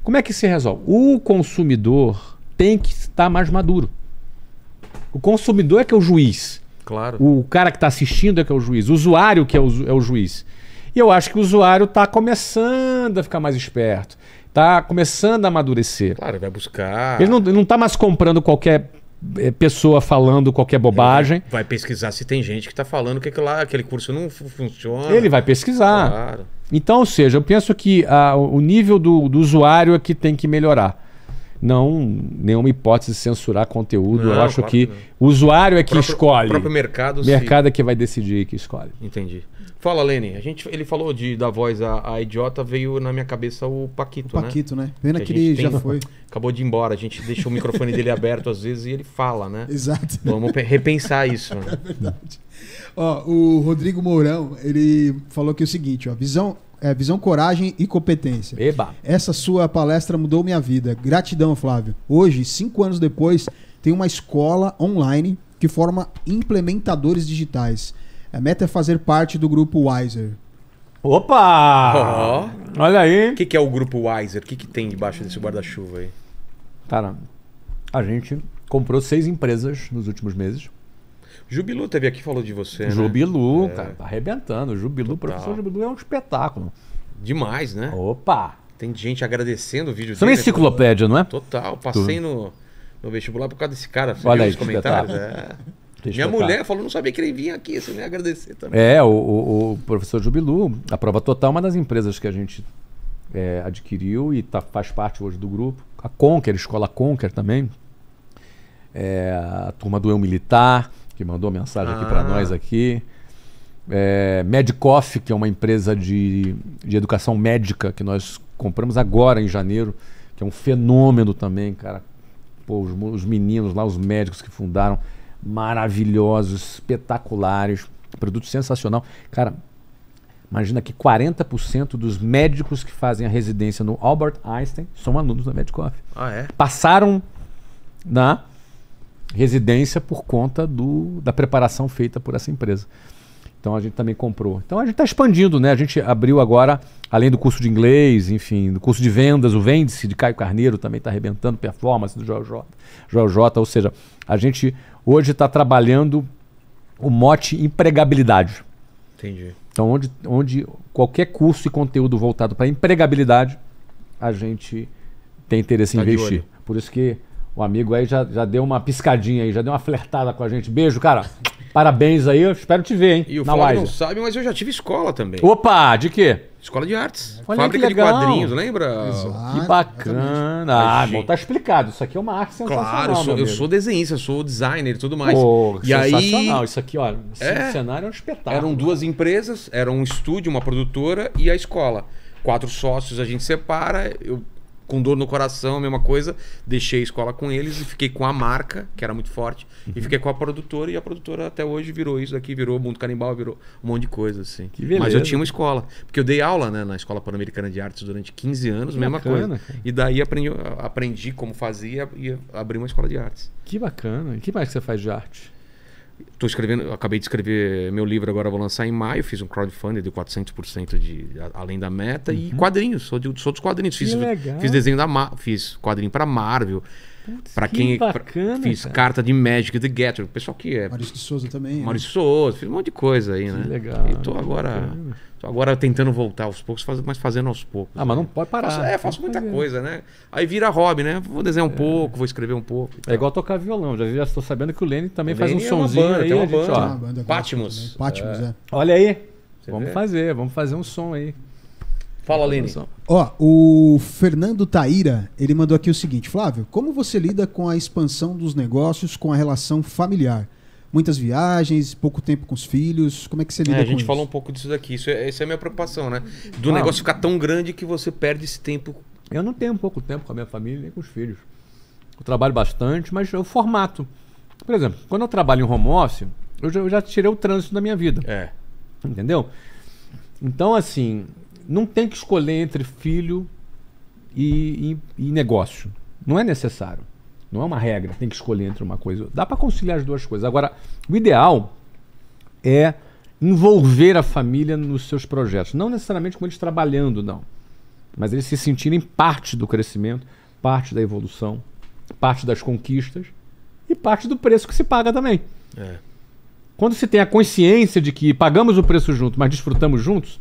Como é que se resolve? O consumidor tem que estar mais maduro. O consumidor é que é o juiz. Claro. O cara que está assistindo é que é o juiz. O usuário que é o, é o juiz. E eu acho que o usuário está começando a ficar mais esperto, está começando a amadurecer. Claro, vai buscar. Ele não está mais comprando qualquer eh, pessoa falando qualquer bobagem. Vai, vai, pesquisar se tem gente que está falando que lá, aquele curso não funciona. Ele vai pesquisar. Claro. Então, ou seja, eu penso que a, ah, o nível do, do usuário é que tem que melhorar não nenhuma hipótese de censurar conteúdo. Não, eu acho claro que o usuário é que o próprio, escolhe. O próprio mercado. O mercado se... é que vai decidir que escolhe. Entendi. Fala, Lene. A gente, ele falou de, da voz a, a idiota, veio na minha cabeça o Paquito, o né? Paquito, né? né? Pena que, que ele tem, já foi. Acabou de ir embora, a gente deixou o microfone dele aberto às vezes e ele fala, né? Exato. Vamos repensar isso. Né? É verdade. Ó, o Rodrigo Mourão, ele falou que é o seguinte, ó, visão, é, visão, coragem e competência. Eba. Essa sua palestra mudou minha vida. Gratidão, Flávio. Hoje, cinco anos depois, tem uma escola online que forma implementadores digitais. A meta é fazer parte do grupo Wiser. Opa! Olha aí. O que, que, é o grupo Wiser? O que, que tem debaixo desse guarda-chuva aí? Cara, a gente comprou seis empresas nos últimos meses. Jubilu teve aqui falou de você. Né? Jubilu, né? cara, é. tá arrebentando. Jubilu, Total. professor Jubilu é um espetáculo. Demais, né? Opa! Tem gente agradecendo o vídeo Você é dele. Você é né? enciclopédia, né? não é? Total. Passei no, no, vestibular por causa desse cara. Você Olha viu aí, os comentários? É. Minha mulher falou, não sabia que ele vinha aqui, você nem agradecer também. É, o, o, o, professor Jubilu, a prova total, é uma das empresas que a gente é, adquiriu e tá, faz parte hoje do grupo. A Conquer, Escola Conquer também. É, a turma do Eu Militar, que mandou mensagem aqui ah. para nós aqui. É, Medcoff, que é uma empresa de, de educação médica que nós compramos agora em janeiro, que é um fenômeno também, cara. Pô, os, os meninos lá, os médicos que fundaram, maravilhosos, espetaculares, produto sensacional. Cara, imagina que 40% dos médicos que fazem a residência no Albert Einstein são alunos da Medicoff. Ah, é? Passaram na residência por conta do, da preparação feita por essa empresa. Então a gente também comprou. Então a gente está expandindo, né? A gente abriu agora, além do curso de inglês, enfim, do curso de vendas, o Vende-se de Caio Carneiro também está arrebentando, performance do Joel J. Joel J. Ou seja, a gente hoje está trabalhando o mote empregabilidade. Entendi. Então, onde, onde qualquer curso e conteúdo voltado para empregabilidade, a gente tem interesse tá em investir. Por isso que o amigo aí já, já deu uma piscadinha aí, já deu uma flertada com a gente. Beijo, cara. Parabéns aí, eu espero te ver, hein? E o na Flávio não sabe, mas eu já tive escola também. Opa, de quê? Escola de artes. Olha Fábrica de quadrinhos, lembra? Exato, que bacana. Ah, bom, tá explicado. Isso aqui é uma arte sensacional. Claro, eu sou, eu sou desenhista, sou designer e tudo mais. Pô, e sensacional. Aí... Isso aqui, olha, é, o cenário é um espetáculo. Eram duas empresas, era um estúdio, uma produtora e a escola. Quatro sócios a gente separa, eu com dor no coração, mesma coisa. Deixei a escola com eles e fiquei com a marca, que era muito forte, uhum. e fiquei com a produtora, e a produtora até hoje virou isso daqui, virou Mundo Canibal, virou um monte de coisa, assim. Que beleza. Mas eu tinha uma escola, porque eu dei aula né, na Escola Pan-Americana de Artes durante 15 anos, que mesma bacana, coisa. Cara. E daí aprendi, aprendi como fazia e abri uma escola de artes. Que bacana. E que mais você faz de arte? Tô escrevendo, acabei de escrever meu livro, agora vou lançar em maio. Fiz um crowdfunding de 400% de, a, além da meta. Uhum. E quadrinhos, sou, de, sou dos quadrinhos. Fiz, fiz desenho da Marvel, fiz quadrinho para Marvel, para que quem bacana, fiz cara. carta de Magic the Gathering, pessoal que é Maurício de Souza também. Né? Maurício de né? Souza, fiz um monte de coisa aí, que né? Legal. E tô né? agora, tô agora tentando voltar aos poucos, mas fazendo aos poucos. Ah, né? mas não pode parar. Faço, é, né? faço muita fazer. coisa, né? Aí vira hobby, né? Vou desenhar um é. pouco, vou escrever um pouco. É igual tocar violão. Já já estou sabendo que o Lenny também o faz um é somzinho aí, tem uma banda, gente, ó, Pátimos. É. é. Olha aí. Você vamos vê? fazer, vamos fazer um som aí. Fala, Aline. Ó, o Fernando Taíra, ele mandou aqui o seguinte: Flávio, como você lida com a expansão dos negócios com a relação familiar? Muitas viagens, pouco tempo com os filhos, como é que você é, lida com isso? A gente falou um pouco disso daqui, isso é, é a minha preocupação, né? Do ah, negócio ficar tão grande que você perde esse tempo. Eu não tenho pouco tempo com a minha família nem com os filhos. Eu trabalho bastante, mas eu formato. Por exemplo, quando eu trabalho em home office, eu já, eu já tirei o trânsito da minha vida. É. Entendeu? Então, assim, não tem que escolher entre filho e, e, e negócio. Não é necessário. Não é uma regra, tem que escolher entre uma coisa. Dá para conciliar as duas coisas. Agora, o ideal é envolver a família nos seus projetos. Não necessariamente com eles trabalhando, não. Mas eles se sentirem parte do crescimento, parte da evolução, parte das conquistas e parte do preço que se paga também. É. Quando se tem a consciência de que pagamos o preço junto, mas desfrutamos juntos,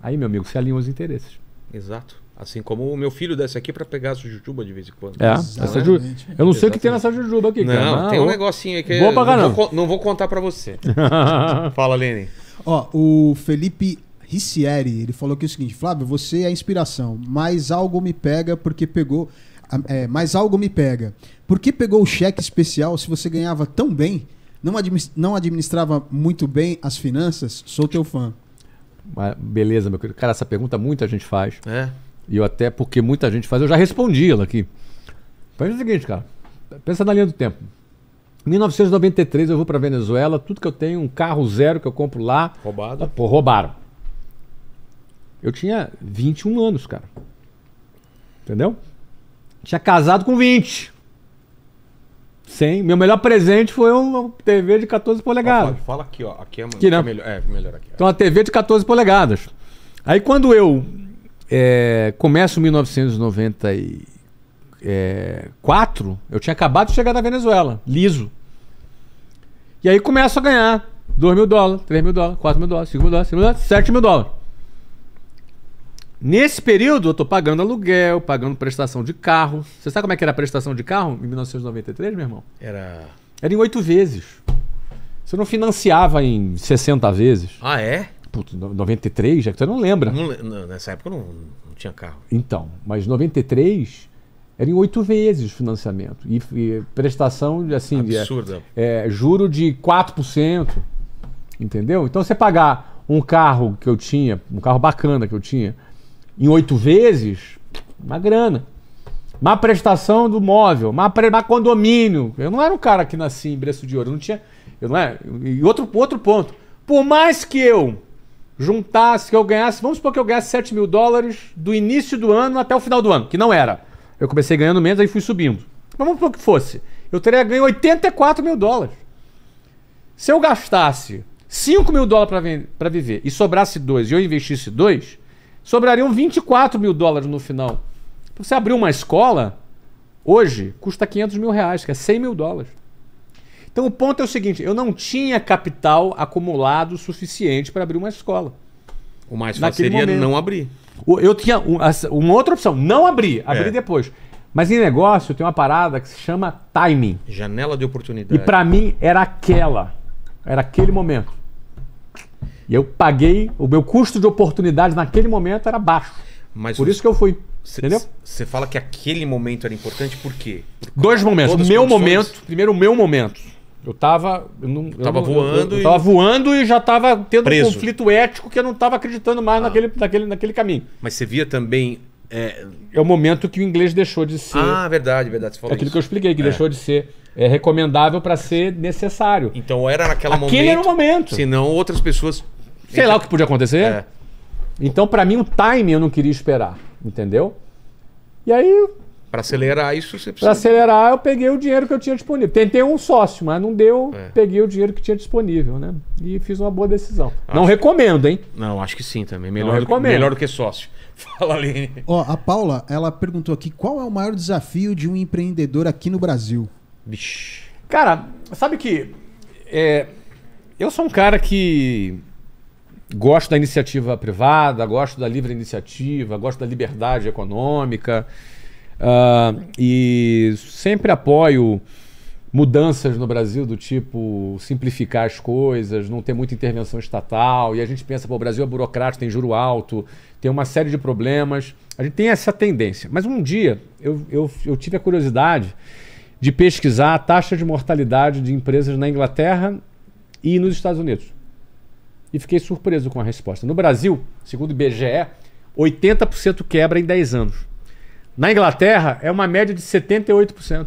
Aí, meu amigo, se alinham os interesses. Exato. Assim como o meu filho desce aqui para pegar essa jujuba de vez em quando. É, essa ju... Eu não sei o que tem nessa jujuba aqui. Não, cara. tem um negocinho aqui. Boa pra não, vou, não vou contar para você. Fala, Lenin. Ó, o Felipe Ricieri, ele falou aqui o seguinte: Flávio, você é a inspiração, mas algo me pega porque pegou. É, mas algo me pega. Por que pegou o cheque especial se você ganhava tão bem? Não, administrava muito bem as finanças? Sou teu fã. Beleza, meu querido. Cara, essa pergunta muita gente faz. É. E eu até, porque muita gente faz, eu já respondi ela aqui. Faz o seguinte, cara. Pensa na linha do tempo. Em 1993 eu vou para Venezuela, tudo que eu tenho, um carro zero que eu compro lá. Roubado. Ah, pô, roubaram. Eu tinha 21 anos, cara. Entendeu? Tinha casado com 20. Sem. Meu melhor presente foi uma TV de 14 polegadas. Ó, fala aqui, ó. Aqui é, mano, aqui, né? é melhor, é, melhor aqui. Então, uma TV de 14 polegadas. Aí quando eu é, começo 1994, eu tinha acabado de chegar da Venezuela, liso. E aí começo a ganhar 2 mil dólares, 3 mil dólares, 4 mil dólares, 5 mil dólares, 7 mil dólares. Nesse período, eu tô pagando aluguel, pagando prestação de carro. Você sabe como é que era a prestação de carro em 1993, meu irmão? Era. Era em oito vezes. Você não financiava em 60 vezes. Ah, é? Putz, 93, já que você não lembra. Não, nessa época não, não tinha carro. Então, mas 93 era em oito vezes o financiamento. E, e prestação assim, de assim. Absurda. É, é, juro de 4%. Entendeu? Então você pagar um carro que eu tinha, um carro bacana que eu tinha em oito vezes, uma grana. Má prestação do móvel, má, pre... má condomínio. Eu não era um cara que nasci em berço de ouro, não tinha. Eu não era... É, e outro, outro ponto. Por mais que eu juntasse, que eu ganhasse, vamos supor que eu ganhasse 7 mil dólares do início do ano até o final do ano, que não era. Eu comecei ganhando menos, aí fui subindo. Mas vamos supor que fosse. Eu teria ganho 84 mil dólares. Se eu gastasse 5 mil dólares para viver e sobrasse 2 e eu investisse 2, sobrariam 24 mil dólares no final. você abrir uma escola, hoje, custa 500 mil reais, que é 100 mil dólares. Então o ponto é o seguinte: eu não tinha capital acumulado suficiente para abrir uma escola. O mais fácil seria momento. não abrir. Eu tinha uma outra opção, não abrir, abrir é. depois. Mas em negócio tem uma parada que se chama timing. Janela de oportunidade. E para mim era aquela, era aquele momento. E eu paguei, o meu custo de oportunidade naquele momento era baixo. Mas Por isso que eu fui. Cê, entendeu? Você fala que aquele momento era importante por quê? Por Dois momentos. O meu condições... momento, primeiro o meu momento. Eu tava. Eu não, eu tava eu, voando. Eu, eu, tava voando e já tava tendo Preso. um conflito ético que eu não tava acreditando mais ah. naquele, naquele, naquele caminho. Mas você via também. É... é... o momento que o inglês deixou de ser. Ah, verdade, verdade. Você falou é aquilo isso. que eu expliquei, que é. deixou de ser é recomendável para ser necessário. Então era naquela momento. Aquele era o momento. Senão outras pessoas Sei lá o que podia acontecer. É. Então, para mim, o time eu não queria esperar, entendeu? E aí. Para acelerar isso, você precisa. Para acelerar, eu peguei o dinheiro que eu tinha disponível. Tentei um sócio, mas não deu. É. Peguei o dinheiro que tinha disponível, né? E fiz uma boa decisão. Acho não recomendo, hein? Não, acho que sim também. Melhor, do, melhor do que sócio. Fala, Aline. Ó, a Paula, ela perguntou aqui: qual é o maior desafio de um empreendedor aqui no Brasil? Vixe. Cara, sabe que. É, eu sou um cara que gosto da iniciativa privada, gosto da livre iniciativa, gosto da liberdade econômica uh, e sempre apoio mudanças no Brasil do tipo simplificar as coisas, não ter muita intervenção estatal e a gente pensa, pô, o Brasil é burocrático, tem juro alto, tem uma série de problemas. A gente tem essa tendência. Mas um dia eu, eu, eu tive a curiosidade de pesquisar a taxa de mortalidade de empresas na Inglaterra e nos Estados Unidos e fiquei surpreso com a resposta. No Brasil, segundo o IBGE, 80% quebra em 10 anos. Na Inglaterra, é uma média de 78%.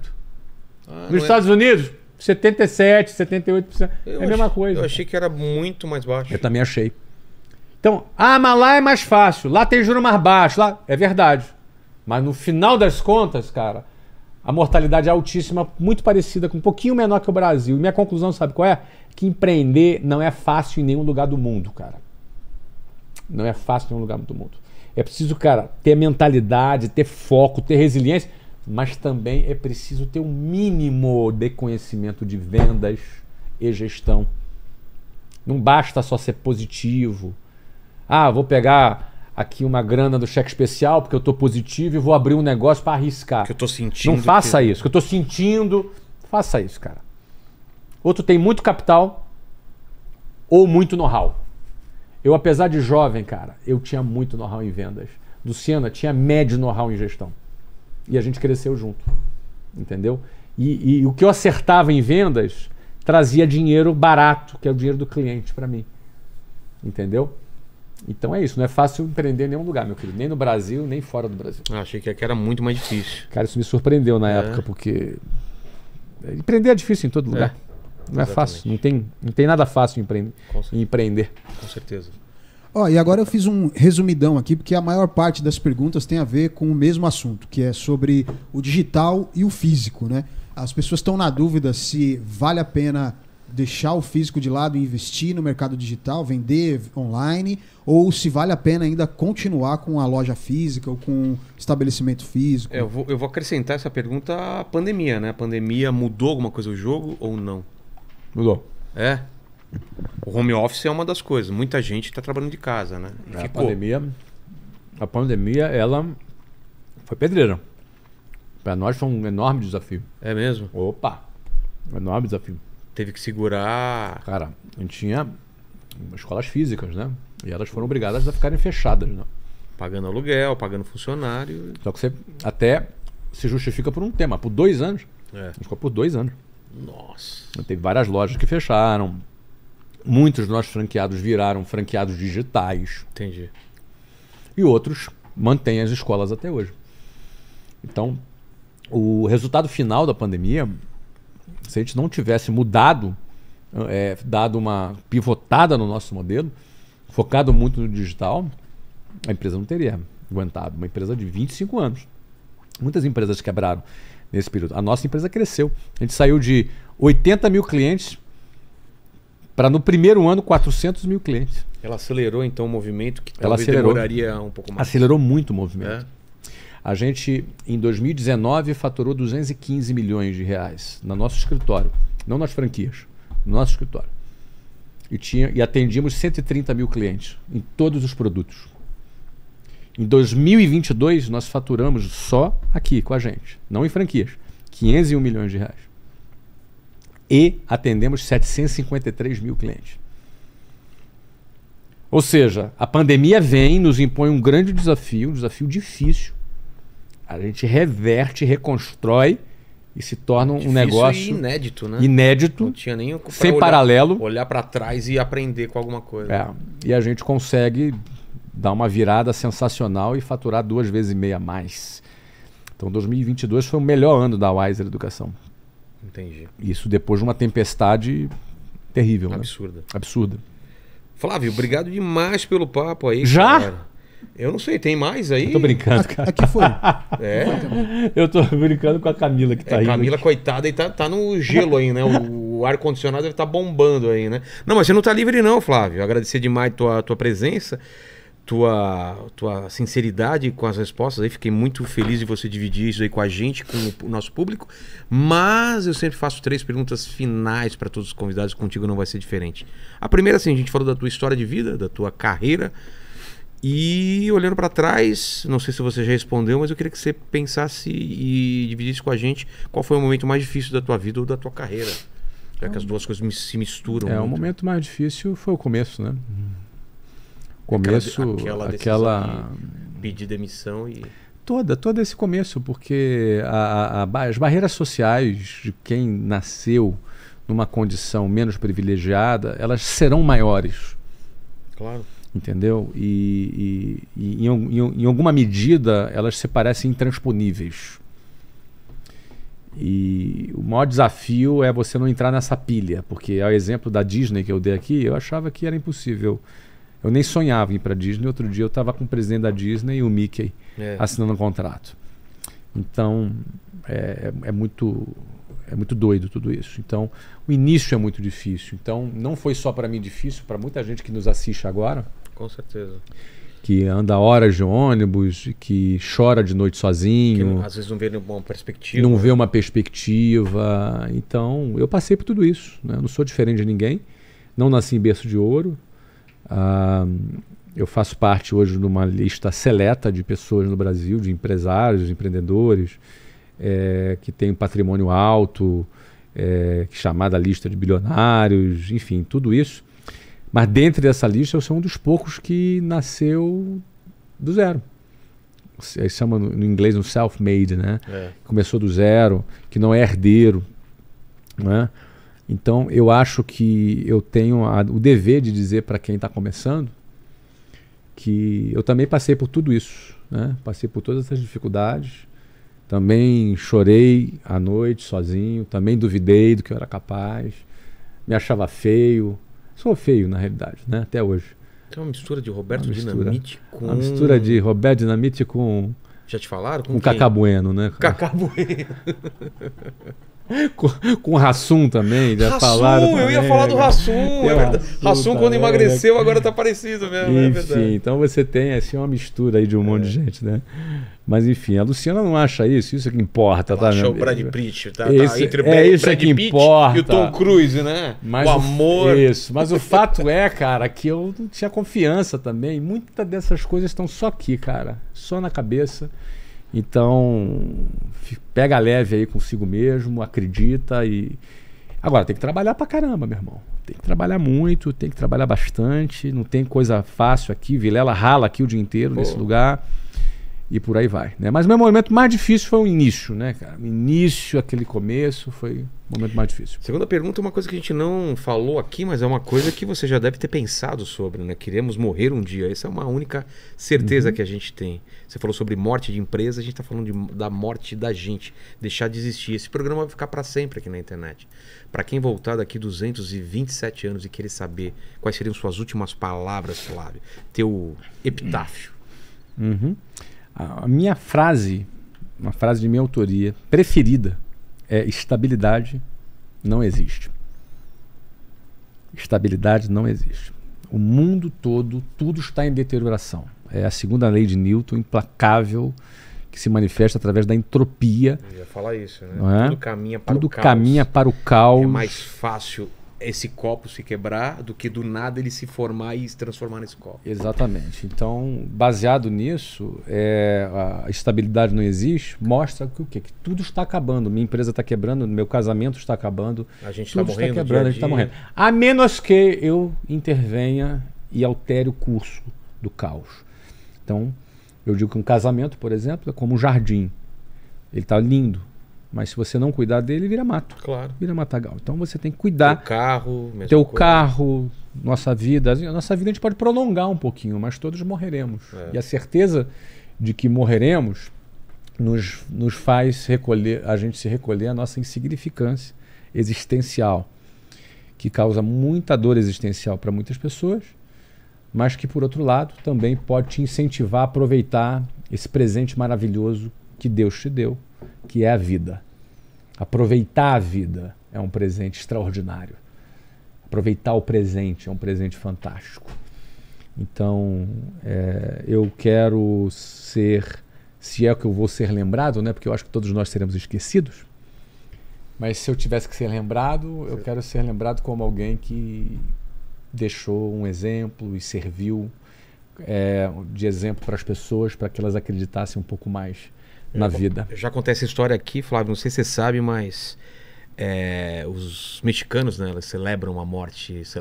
Ah, Nos é Estados é... Unidos, 77, 78%. Eu é a mesma coisa. Eu achei que era muito mais baixo. Eu também achei. Então, ah, mas lá é mais fácil, lá tem juro mais baixo, lá é verdade. Mas no final das contas, cara, a mortalidade é altíssima, muito parecida, com um pouquinho menor que o Brasil. E minha conclusão, sabe qual é? Que empreender não é fácil em nenhum lugar do mundo, cara. Não é fácil em nenhum lugar do mundo. É preciso, cara, ter mentalidade, ter foco, ter resiliência, mas também é preciso ter um mínimo de conhecimento de vendas e gestão. Não basta só ser positivo. Ah, vou pegar aqui uma grana do cheque especial, porque eu estou positivo e vou abrir um negócio para arriscar. Que eu estou sentindo. Não faça que... isso. Que eu estou sentindo. Faça isso, cara. Outro tem muito capital ou muito know-how. Eu, apesar de jovem, cara, eu tinha muito know-how em vendas. Luciana tinha médio know-how em gestão. E a gente cresceu junto. Entendeu? E, e, e o que eu acertava em vendas trazia dinheiro barato, que é o dinheiro do cliente para mim. Entendeu? Então é isso, não é fácil empreender em nenhum lugar, meu querido. Nem no Brasil, nem fora do Brasil. Eu achei que aqui era muito mais difícil. Cara, isso me surpreendeu na é. época, porque. Empreender é difícil em todo é, lugar. É. Não Exatamente. é fácil, não tem, não tem nada fácil em empreender. Com certeza. Em empreender. Com certeza. Ó, e agora eu fiz um resumidão aqui, porque a maior parte das perguntas tem a ver com o mesmo assunto, que é sobre o digital e o físico, né? As pessoas estão na dúvida se vale a pena deixar o físico de lado e investir no mercado digital, vender online, ou se vale a pena ainda continuar com a loja física ou com estabelecimento físico? É, eu, vou, eu vou acrescentar essa pergunta à pandemia, né? A pandemia mudou alguma coisa o jogo ou não? Mudou. É? O home office é uma das coisas. Muita gente está trabalhando de casa, né? E é, a ficou. pandemia, a pandemia, ela foi pedreira. Para nós foi um enorme desafio. É mesmo? Opa, um enorme desafio. Teve que segurar. Cara, a gente tinha escolas físicas, né? E elas foram obrigadas a ficarem fechadas, né? Pagando aluguel, pagando funcionário. Só que você até se justifica por um tema, por dois anos. É. A gente ficou por dois anos. Nossa. Teve várias lojas que fecharam. Muitos dos nossos franqueados viraram franqueados digitais. Entendi. E outros mantêm as escolas até hoje. Então, o resultado final da pandemia se a gente não tivesse mudado, é, dado uma pivotada no nosso modelo, focado muito no digital, a empresa não teria aguentado. Uma empresa de 25 anos. Muitas empresas quebraram nesse período. A nossa empresa cresceu. A gente saiu de 80 mil clientes para no primeiro ano 400 mil clientes. Ela acelerou então o movimento que Ela acelerou, demoraria um pouco mais. Acelerou muito o movimento. É. A gente, em 2019, faturou 215 milhões de reais no nosso escritório, não nas franquias, no nosso escritório. E, tinha, e atendíamos 130 mil clientes em todos os produtos. Em 2022, nós faturamos só aqui com a gente, não em franquias, 501 milhões de reais. E atendemos 753 mil clientes. Ou seja, a pandemia vem, nos impõe um grande desafio, um desafio difícil, a gente reverte, reconstrói e se torna um negócio inédito, né? Inédito, não tinha nem sem olhar, paralelo, olhar para trás e aprender com alguma coisa. É, e a gente consegue dar uma virada sensacional e faturar duas vezes e meia a mais. Então 2022 foi o melhor ano da Wiser Educação. Entendi. Isso depois de uma tempestade terrível, né? absurda. Né? Absurda. Flávio, obrigado demais pelo papo aí. Já? Cara. Eu não sei, tem mais aí? Eu tô brincando, cara. Aqui foi. É. Eu tô brincando com a Camila que tá é, aí. Camila, né? coitada, e tá, tá no gelo aí, né? O, ar-condicionado deve tá bombando aí, né? Não, mas você não tá livre não, Flávio. Agradecer demais tua, tua presença, tua, tua sinceridade com as respostas aí. Fiquei muito feliz de você dividir isso aí com a gente, com o, o nosso público. Mas eu sempre faço três perguntas finais para todos os convidados, contigo não vai ser diferente. A primeira, assim, a gente falou da tua história de vida, da tua carreira e olhando para trás, não sei se você já respondeu, mas eu queria que você pensasse e dividisse com a gente qual foi o momento mais difícil da tua vida ou da tua carreira, já que as duas coisas se misturam. É, muito. o momento mais difícil foi o começo, né? Começo, aquela, aquela, aquela... pedir demissão e toda, todo esse começo, porque a, a, as barreiras sociais de quem nasceu numa condição menos privilegiada, elas serão maiores. Claro entendeu? E, e, e em, em, em, alguma medida elas se parecem intransponíveis. E o maior desafio é você não entrar nessa pilha, porque ao exemplo da Disney que eu dei aqui, eu achava que era impossível. Eu nem sonhava em ir para Disney. Outro dia eu estava com o presidente da Disney e o Mickey é. assinando um contrato. Então é, é, é muito é muito doido tudo isso. Então, o início é muito difícil. Então, não foi só para mim difícil, para muita gente que nos assiste agora. Com certeza. Que anda horas de ônibus, que chora de noite sozinho. Que, às vezes não vê uma perspectiva. Não vê né? uma perspectiva. Então, eu passei por tudo isso. Né? não sou diferente de ninguém. Não nasci em berço de ouro. Ah, eu faço parte hoje de uma lista seleta de pessoas no Brasil, de empresários, de empreendedores, é, que tem um patrimônio alto, eh, é, chamada lista de bilionários, enfim, tudo isso mas dentro dessa lista, eu sou um dos poucos que nasceu do zero. Aí chama no, no inglês um self-made, né? É. Começou do zero, que não é herdeiro, né? Então, eu acho que eu tenho a, o dever de dizer para quem está começando que eu também passei por tudo isso, né? Passei por todas essas dificuldades, também chorei à noite sozinho, também duvidei do que eu era capaz, me achava feio, Sou feio, na realidade, né? Até hoje. Tem é uma mistura de Roberto uma mistura, Dinamite com. Uma mistura de Roberto Dinamite com. Já te falaram? Com, com Cacabueno, né? Cacabueno. com, o Rassum também, já Hassum, falaram. Também, eu ia falar do né? Rassum, é então, verdade. Rassum, quando emagreceu, agora está parecido mesmo, né? é enfim, é verdade. Então você tem é, assim uma mistura aí de um é. monte de é. gente, né? Mas enfim, a Luciana não acha isso, isso é que importa, Ela tá? Achou né? o Brad Pitt, tá, tá esse, tá, Entre o Brad, é isso Brad que importa. e o Tom Cruise, né? Mas o amor. Isso, mas o fato é, cara, que eu não tinha confiança também. Muitas dessas coisas estão só aqui, cara, só na cabeça. Então, pega leve aí consigo mesmo, acredita e. Agora, tem que trabalhar pra caramba, meu irmão. Tem que trabalhar muito, tem que trabalhar bastante. Não tem coisa fácil aqui. Vilela rala aqui o dia inteiro Pô. nesse lugar e por aí vai. Né? Mas o meu momento mais difícil foi o início, né, cara? O início, aquele começo, foi o momento mais difícil. Segunda pergunta é uma coisa que a gente não falou aqui, mas é uma coisa que você já deve ter pensado sobre, né? Queremos morrer um dia. Essa é uma única certeza uhum. que a gente tem. Você falou sobre morte de empresa, a gente está falando de, da morte da gente, deixar de existir. Esse programa vai ficar para sempre aqui na internet. Para quem voltar daqui 227 anos e querer saber quais seriam suas últimas palavras, Flávio, teu epitáfio. Uhum. A, minha frase, uma frase de minha autoria preferida, é: estabilidade não existe. Estabilidade não existe. O mundo todo, tudo está em deterioração. É a segunda lei de Newton, implacável, que se manifesta através da entropia. Eu ia falar isso, né? É? Tudo caminha para tudo o caos. Tudo caminha para o caos. É mais fácil esse copo se quebrar do que do nada ele se formar e se transformar nesse copo. Exatamente. Então, baseado nisso, é, a estabilidade não existe, mostra que o quê? Que tudo está acabando. Minha empresa está quebrando, meu casamento está acabando. A gente tá tudo tá morrendo, está quebrando, a, a gente está morrendo. A menos que eu intervenha e altere o curso do caos. Então, eu digo que um casamento, por exemplo, é como um jardim. Ele está lindo, mas se você não cuidar dele, vira mato. Claro. Vira matagal. Então você tem que cuidar. Teu carro, Teu coisa. carro, nossa vida. A nossa vida a gente pode prolongar um pouquinho, mas todos morreremos. É. E a certeza de que morreremos nos, nos faz recolher, a gente se recolher a nossa insignificância existencial, que causa muita dor existencial para muitas pessoas, mas que, por outro lado, também pode te incentivar a aproveitar esse presente maravilhoso que Deus te deu, que é a vida. Aproveitar a vida é um presente extraordinário. Aproveitar o presente é um presente fantástico. Então, é, eu quero ser, se é que eu vou ser lembrado, né? Porque eu acho que todos nós seremos esquecidos. Mas se eu tivesse que ser lembrado, eu quero ser lembrado como alguém que deixou um exemplo e serviu é, de exemplo para as pessoas, para que elas acreditassem um pouco mais na já, é, vida. Já acontece essa história aqui, Flávio, não sei se você sabe, mas é, os mexicanos né, eles celebram a morte, eles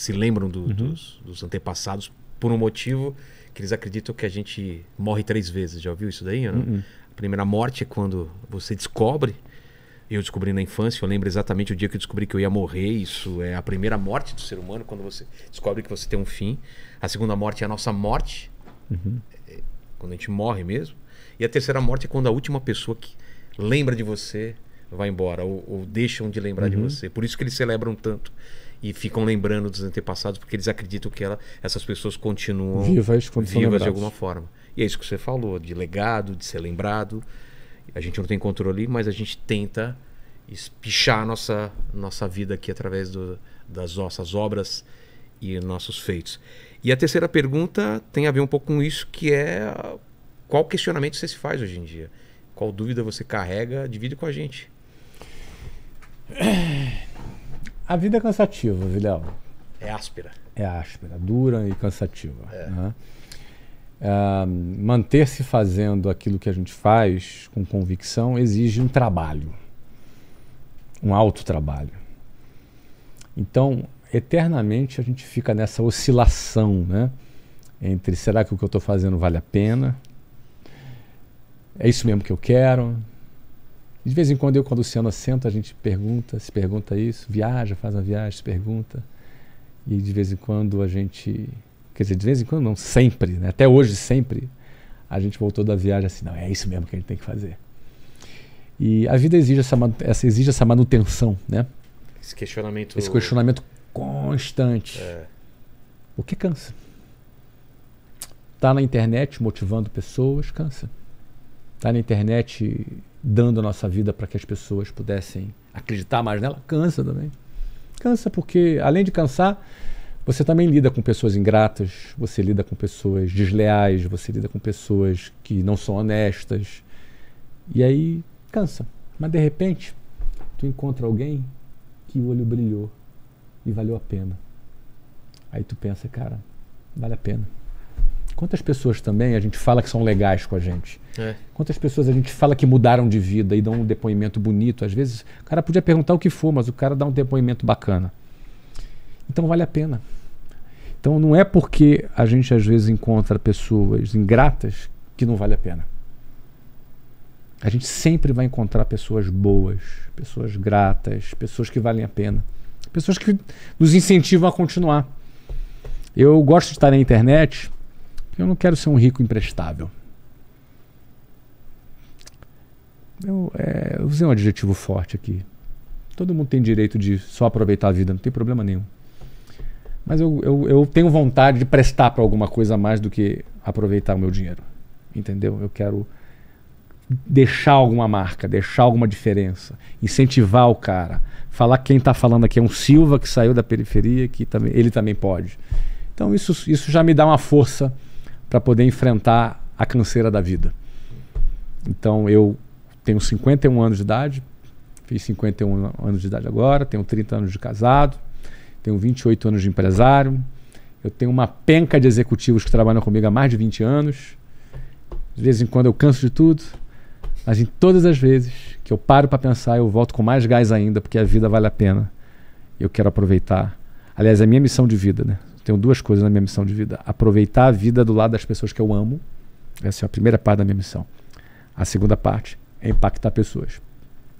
se lembram do, uhum. dos, dos, antepassados por um motivo que eles acreditam que a gente morre três vezes. Já ouviu isso daí? Uhum. A primeira morte é quando você descobre. Eu descobri na infância, eu lembro exatamente o dia que eu descobri que eu ia morrer. Isso é a primeira morte do ser humano, quando você descobre que você tem um fim. A segunda morte é a nossa morte, uhum. É, quando a gente morre mesmo. E a terceira morte é quando a última pessoa que lembra de você vai embora, ou, ou deixam de lembrar uhum. de você. Por isso que eles celebram tanto e ficam lembrando dos antepassados, porque eles acreditam que ela, essas pessoas continuam vivas, vivas de alguma forma. E é isso que você falou, de legado, de ser lembrado. A gente não tem controle, mas a gente tenta espichar a nossa, nossa vida aqui através do, das nossas obras e nossos feitos. E a terceira pergunta tem a ver um pouco com isso, que é qual questionamento você se faz hoje em dia? Qual dúvida você carrega? Divide com a gente. A vida é cansativa, Vilela. É áspera. É áspera, dura e cansativa. É. Né? Uh, manter-se fazendo aquilo que a gente faz com convicção exige um trabalho, um alto trabalho. Então, eternamente a gente fica nessa oscilação, né? Entre será que o que eu estou fazendo vale a pena? É isso mesmo que eu quero? De vez em quando eu quando a Luciano assenta, a gente pergunta, se pergunta isso, viaja, faz uma viagem, se pergunta. E de vez em quando a gente. Quer dizer, de vez em quando não, sempre, né? até hoje sempre, a gente voltou da viagem assim, não, é isso mesmo que a gente tem que fazer. E a vida exige essa, essa exige essa manutenção, né? Esse questionamento. Esse questionamento constante. É. O que cansa? Tá na internet motivando pessoas, cansa estar tá na internet dando a nossa vida para que as pessoas pudessem acreditar mais nela, cansa também. Cansa porque, além de cansar, você também lida com pessoas ingratas, você lida com pessoas desleais, você lida com pessoas que não são honestas. E aí cansa. Mas de repente, tu encontra alguém que o olho brilhou e valeu a pena. Aí tu pensa, cara, vale a pena. Quantas pessoas também a gente fala que são legais com a gente? É. Quantas pessoas a gente fala que mudaram de vida e dão um depoimento bonito? Às vezes o cara podia perguntar o que for, mas o cara dá um depoimento bacana. Então vale a pena. Então não é porque a gente às vezes encontra pessoas ingratas que não vale a pena. A gente sempre vai encontrar pessoas boas, pessoas gratas, pessoas que valem a pena, pessoas que nos incentivam a continuar. Eu gosto de estar na internet eu não quero ser um rico imprestável. Eu, é, eu usei um adjetivo forte aqui. Todo mundo tem direito de só aproveitar a vida, não tem problema nenhum. Mas eu, eu, eu tenho vontade de prestar para alguma coisa a mais do que aproveitar o meu dinheiro. Entendeu? Eu quero deixar alguma marca, deixar alguma diferença, incentivar o cara, falar quem está falando aqui é um Silva que saiu da periferia, que também, ele também pode. Então isso, isso já me dá uma força para poder enfrentar a canseira da vida. Então eu tenho 51 anos de idade, fiz 51 anos de idade agora, tenho 30 anos de casado, tenho 28 anos de empresário, eu tenho uma penca de executivos que trabalham comigo há mais de 20 anos. De vez em quando eu canso de tudo, mas em todas as vezes que eu paro para pensar, eu volto com mais gás ainda, porque a vida vale a pena. Eu quero aproveitar. Aliás, é a minha missão de vida, né? tenho duas coisas na minha missão de vida: aproveitar a vida do lado das pessoas que eu amo. Essa é a primeira parte da minha missão. A segunda parte é impactar pessoas.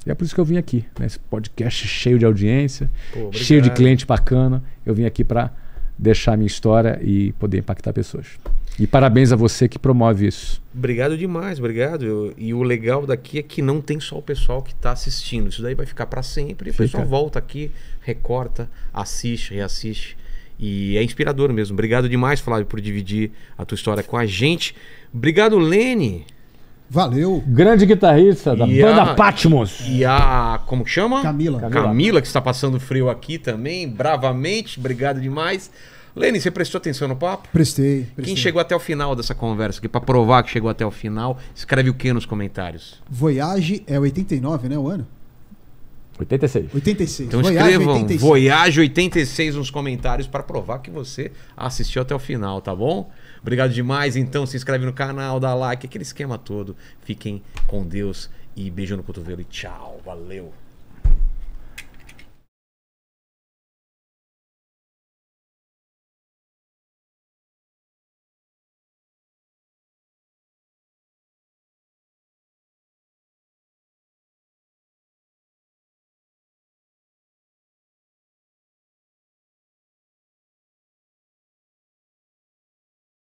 E é por isso que eu vim aqui, né? Esse podcast cheio de audiência, Pô, cheio de cliente bacana. Eu vim aqui para deixar a minha história e poder impactar pessoas. E parabéns a você que promove isso. Obrigado demais, obrigado. e o legal daqui é que não tem só o pessoal que está assistindo. Isso daí vai ficar para sempre. E o pessoal volta aqui, recorta, assiste, reassiste. E é inspirador mesmo. Obrigado demais, Flávio, por dividir a tua história com a gente. Obrigado, Lene. Valeu. Grande guitarrista da banda Patmos. E a. Como chama? Camila. Camila. Camila, que está passando frio aqui também, bravamente. Obrigado demais. Lene, você prestou atenção no papo? Prestei, prestei. Quem chegou até o final dessa conversa aqui, para provar que chegou até o final, escreve o que nos comentários? Voyage é 89, né, o ano? 86. 86. Então Voyage escrevam 86. Voyage 86 nos comentários para provar que você assistiu até o final, tá bom? Obrigado demais. Então se inscreve no canal, dá like, aquele esquema todo. Fiquem com Deus e beijo no cotovelo e tchau. Valeu.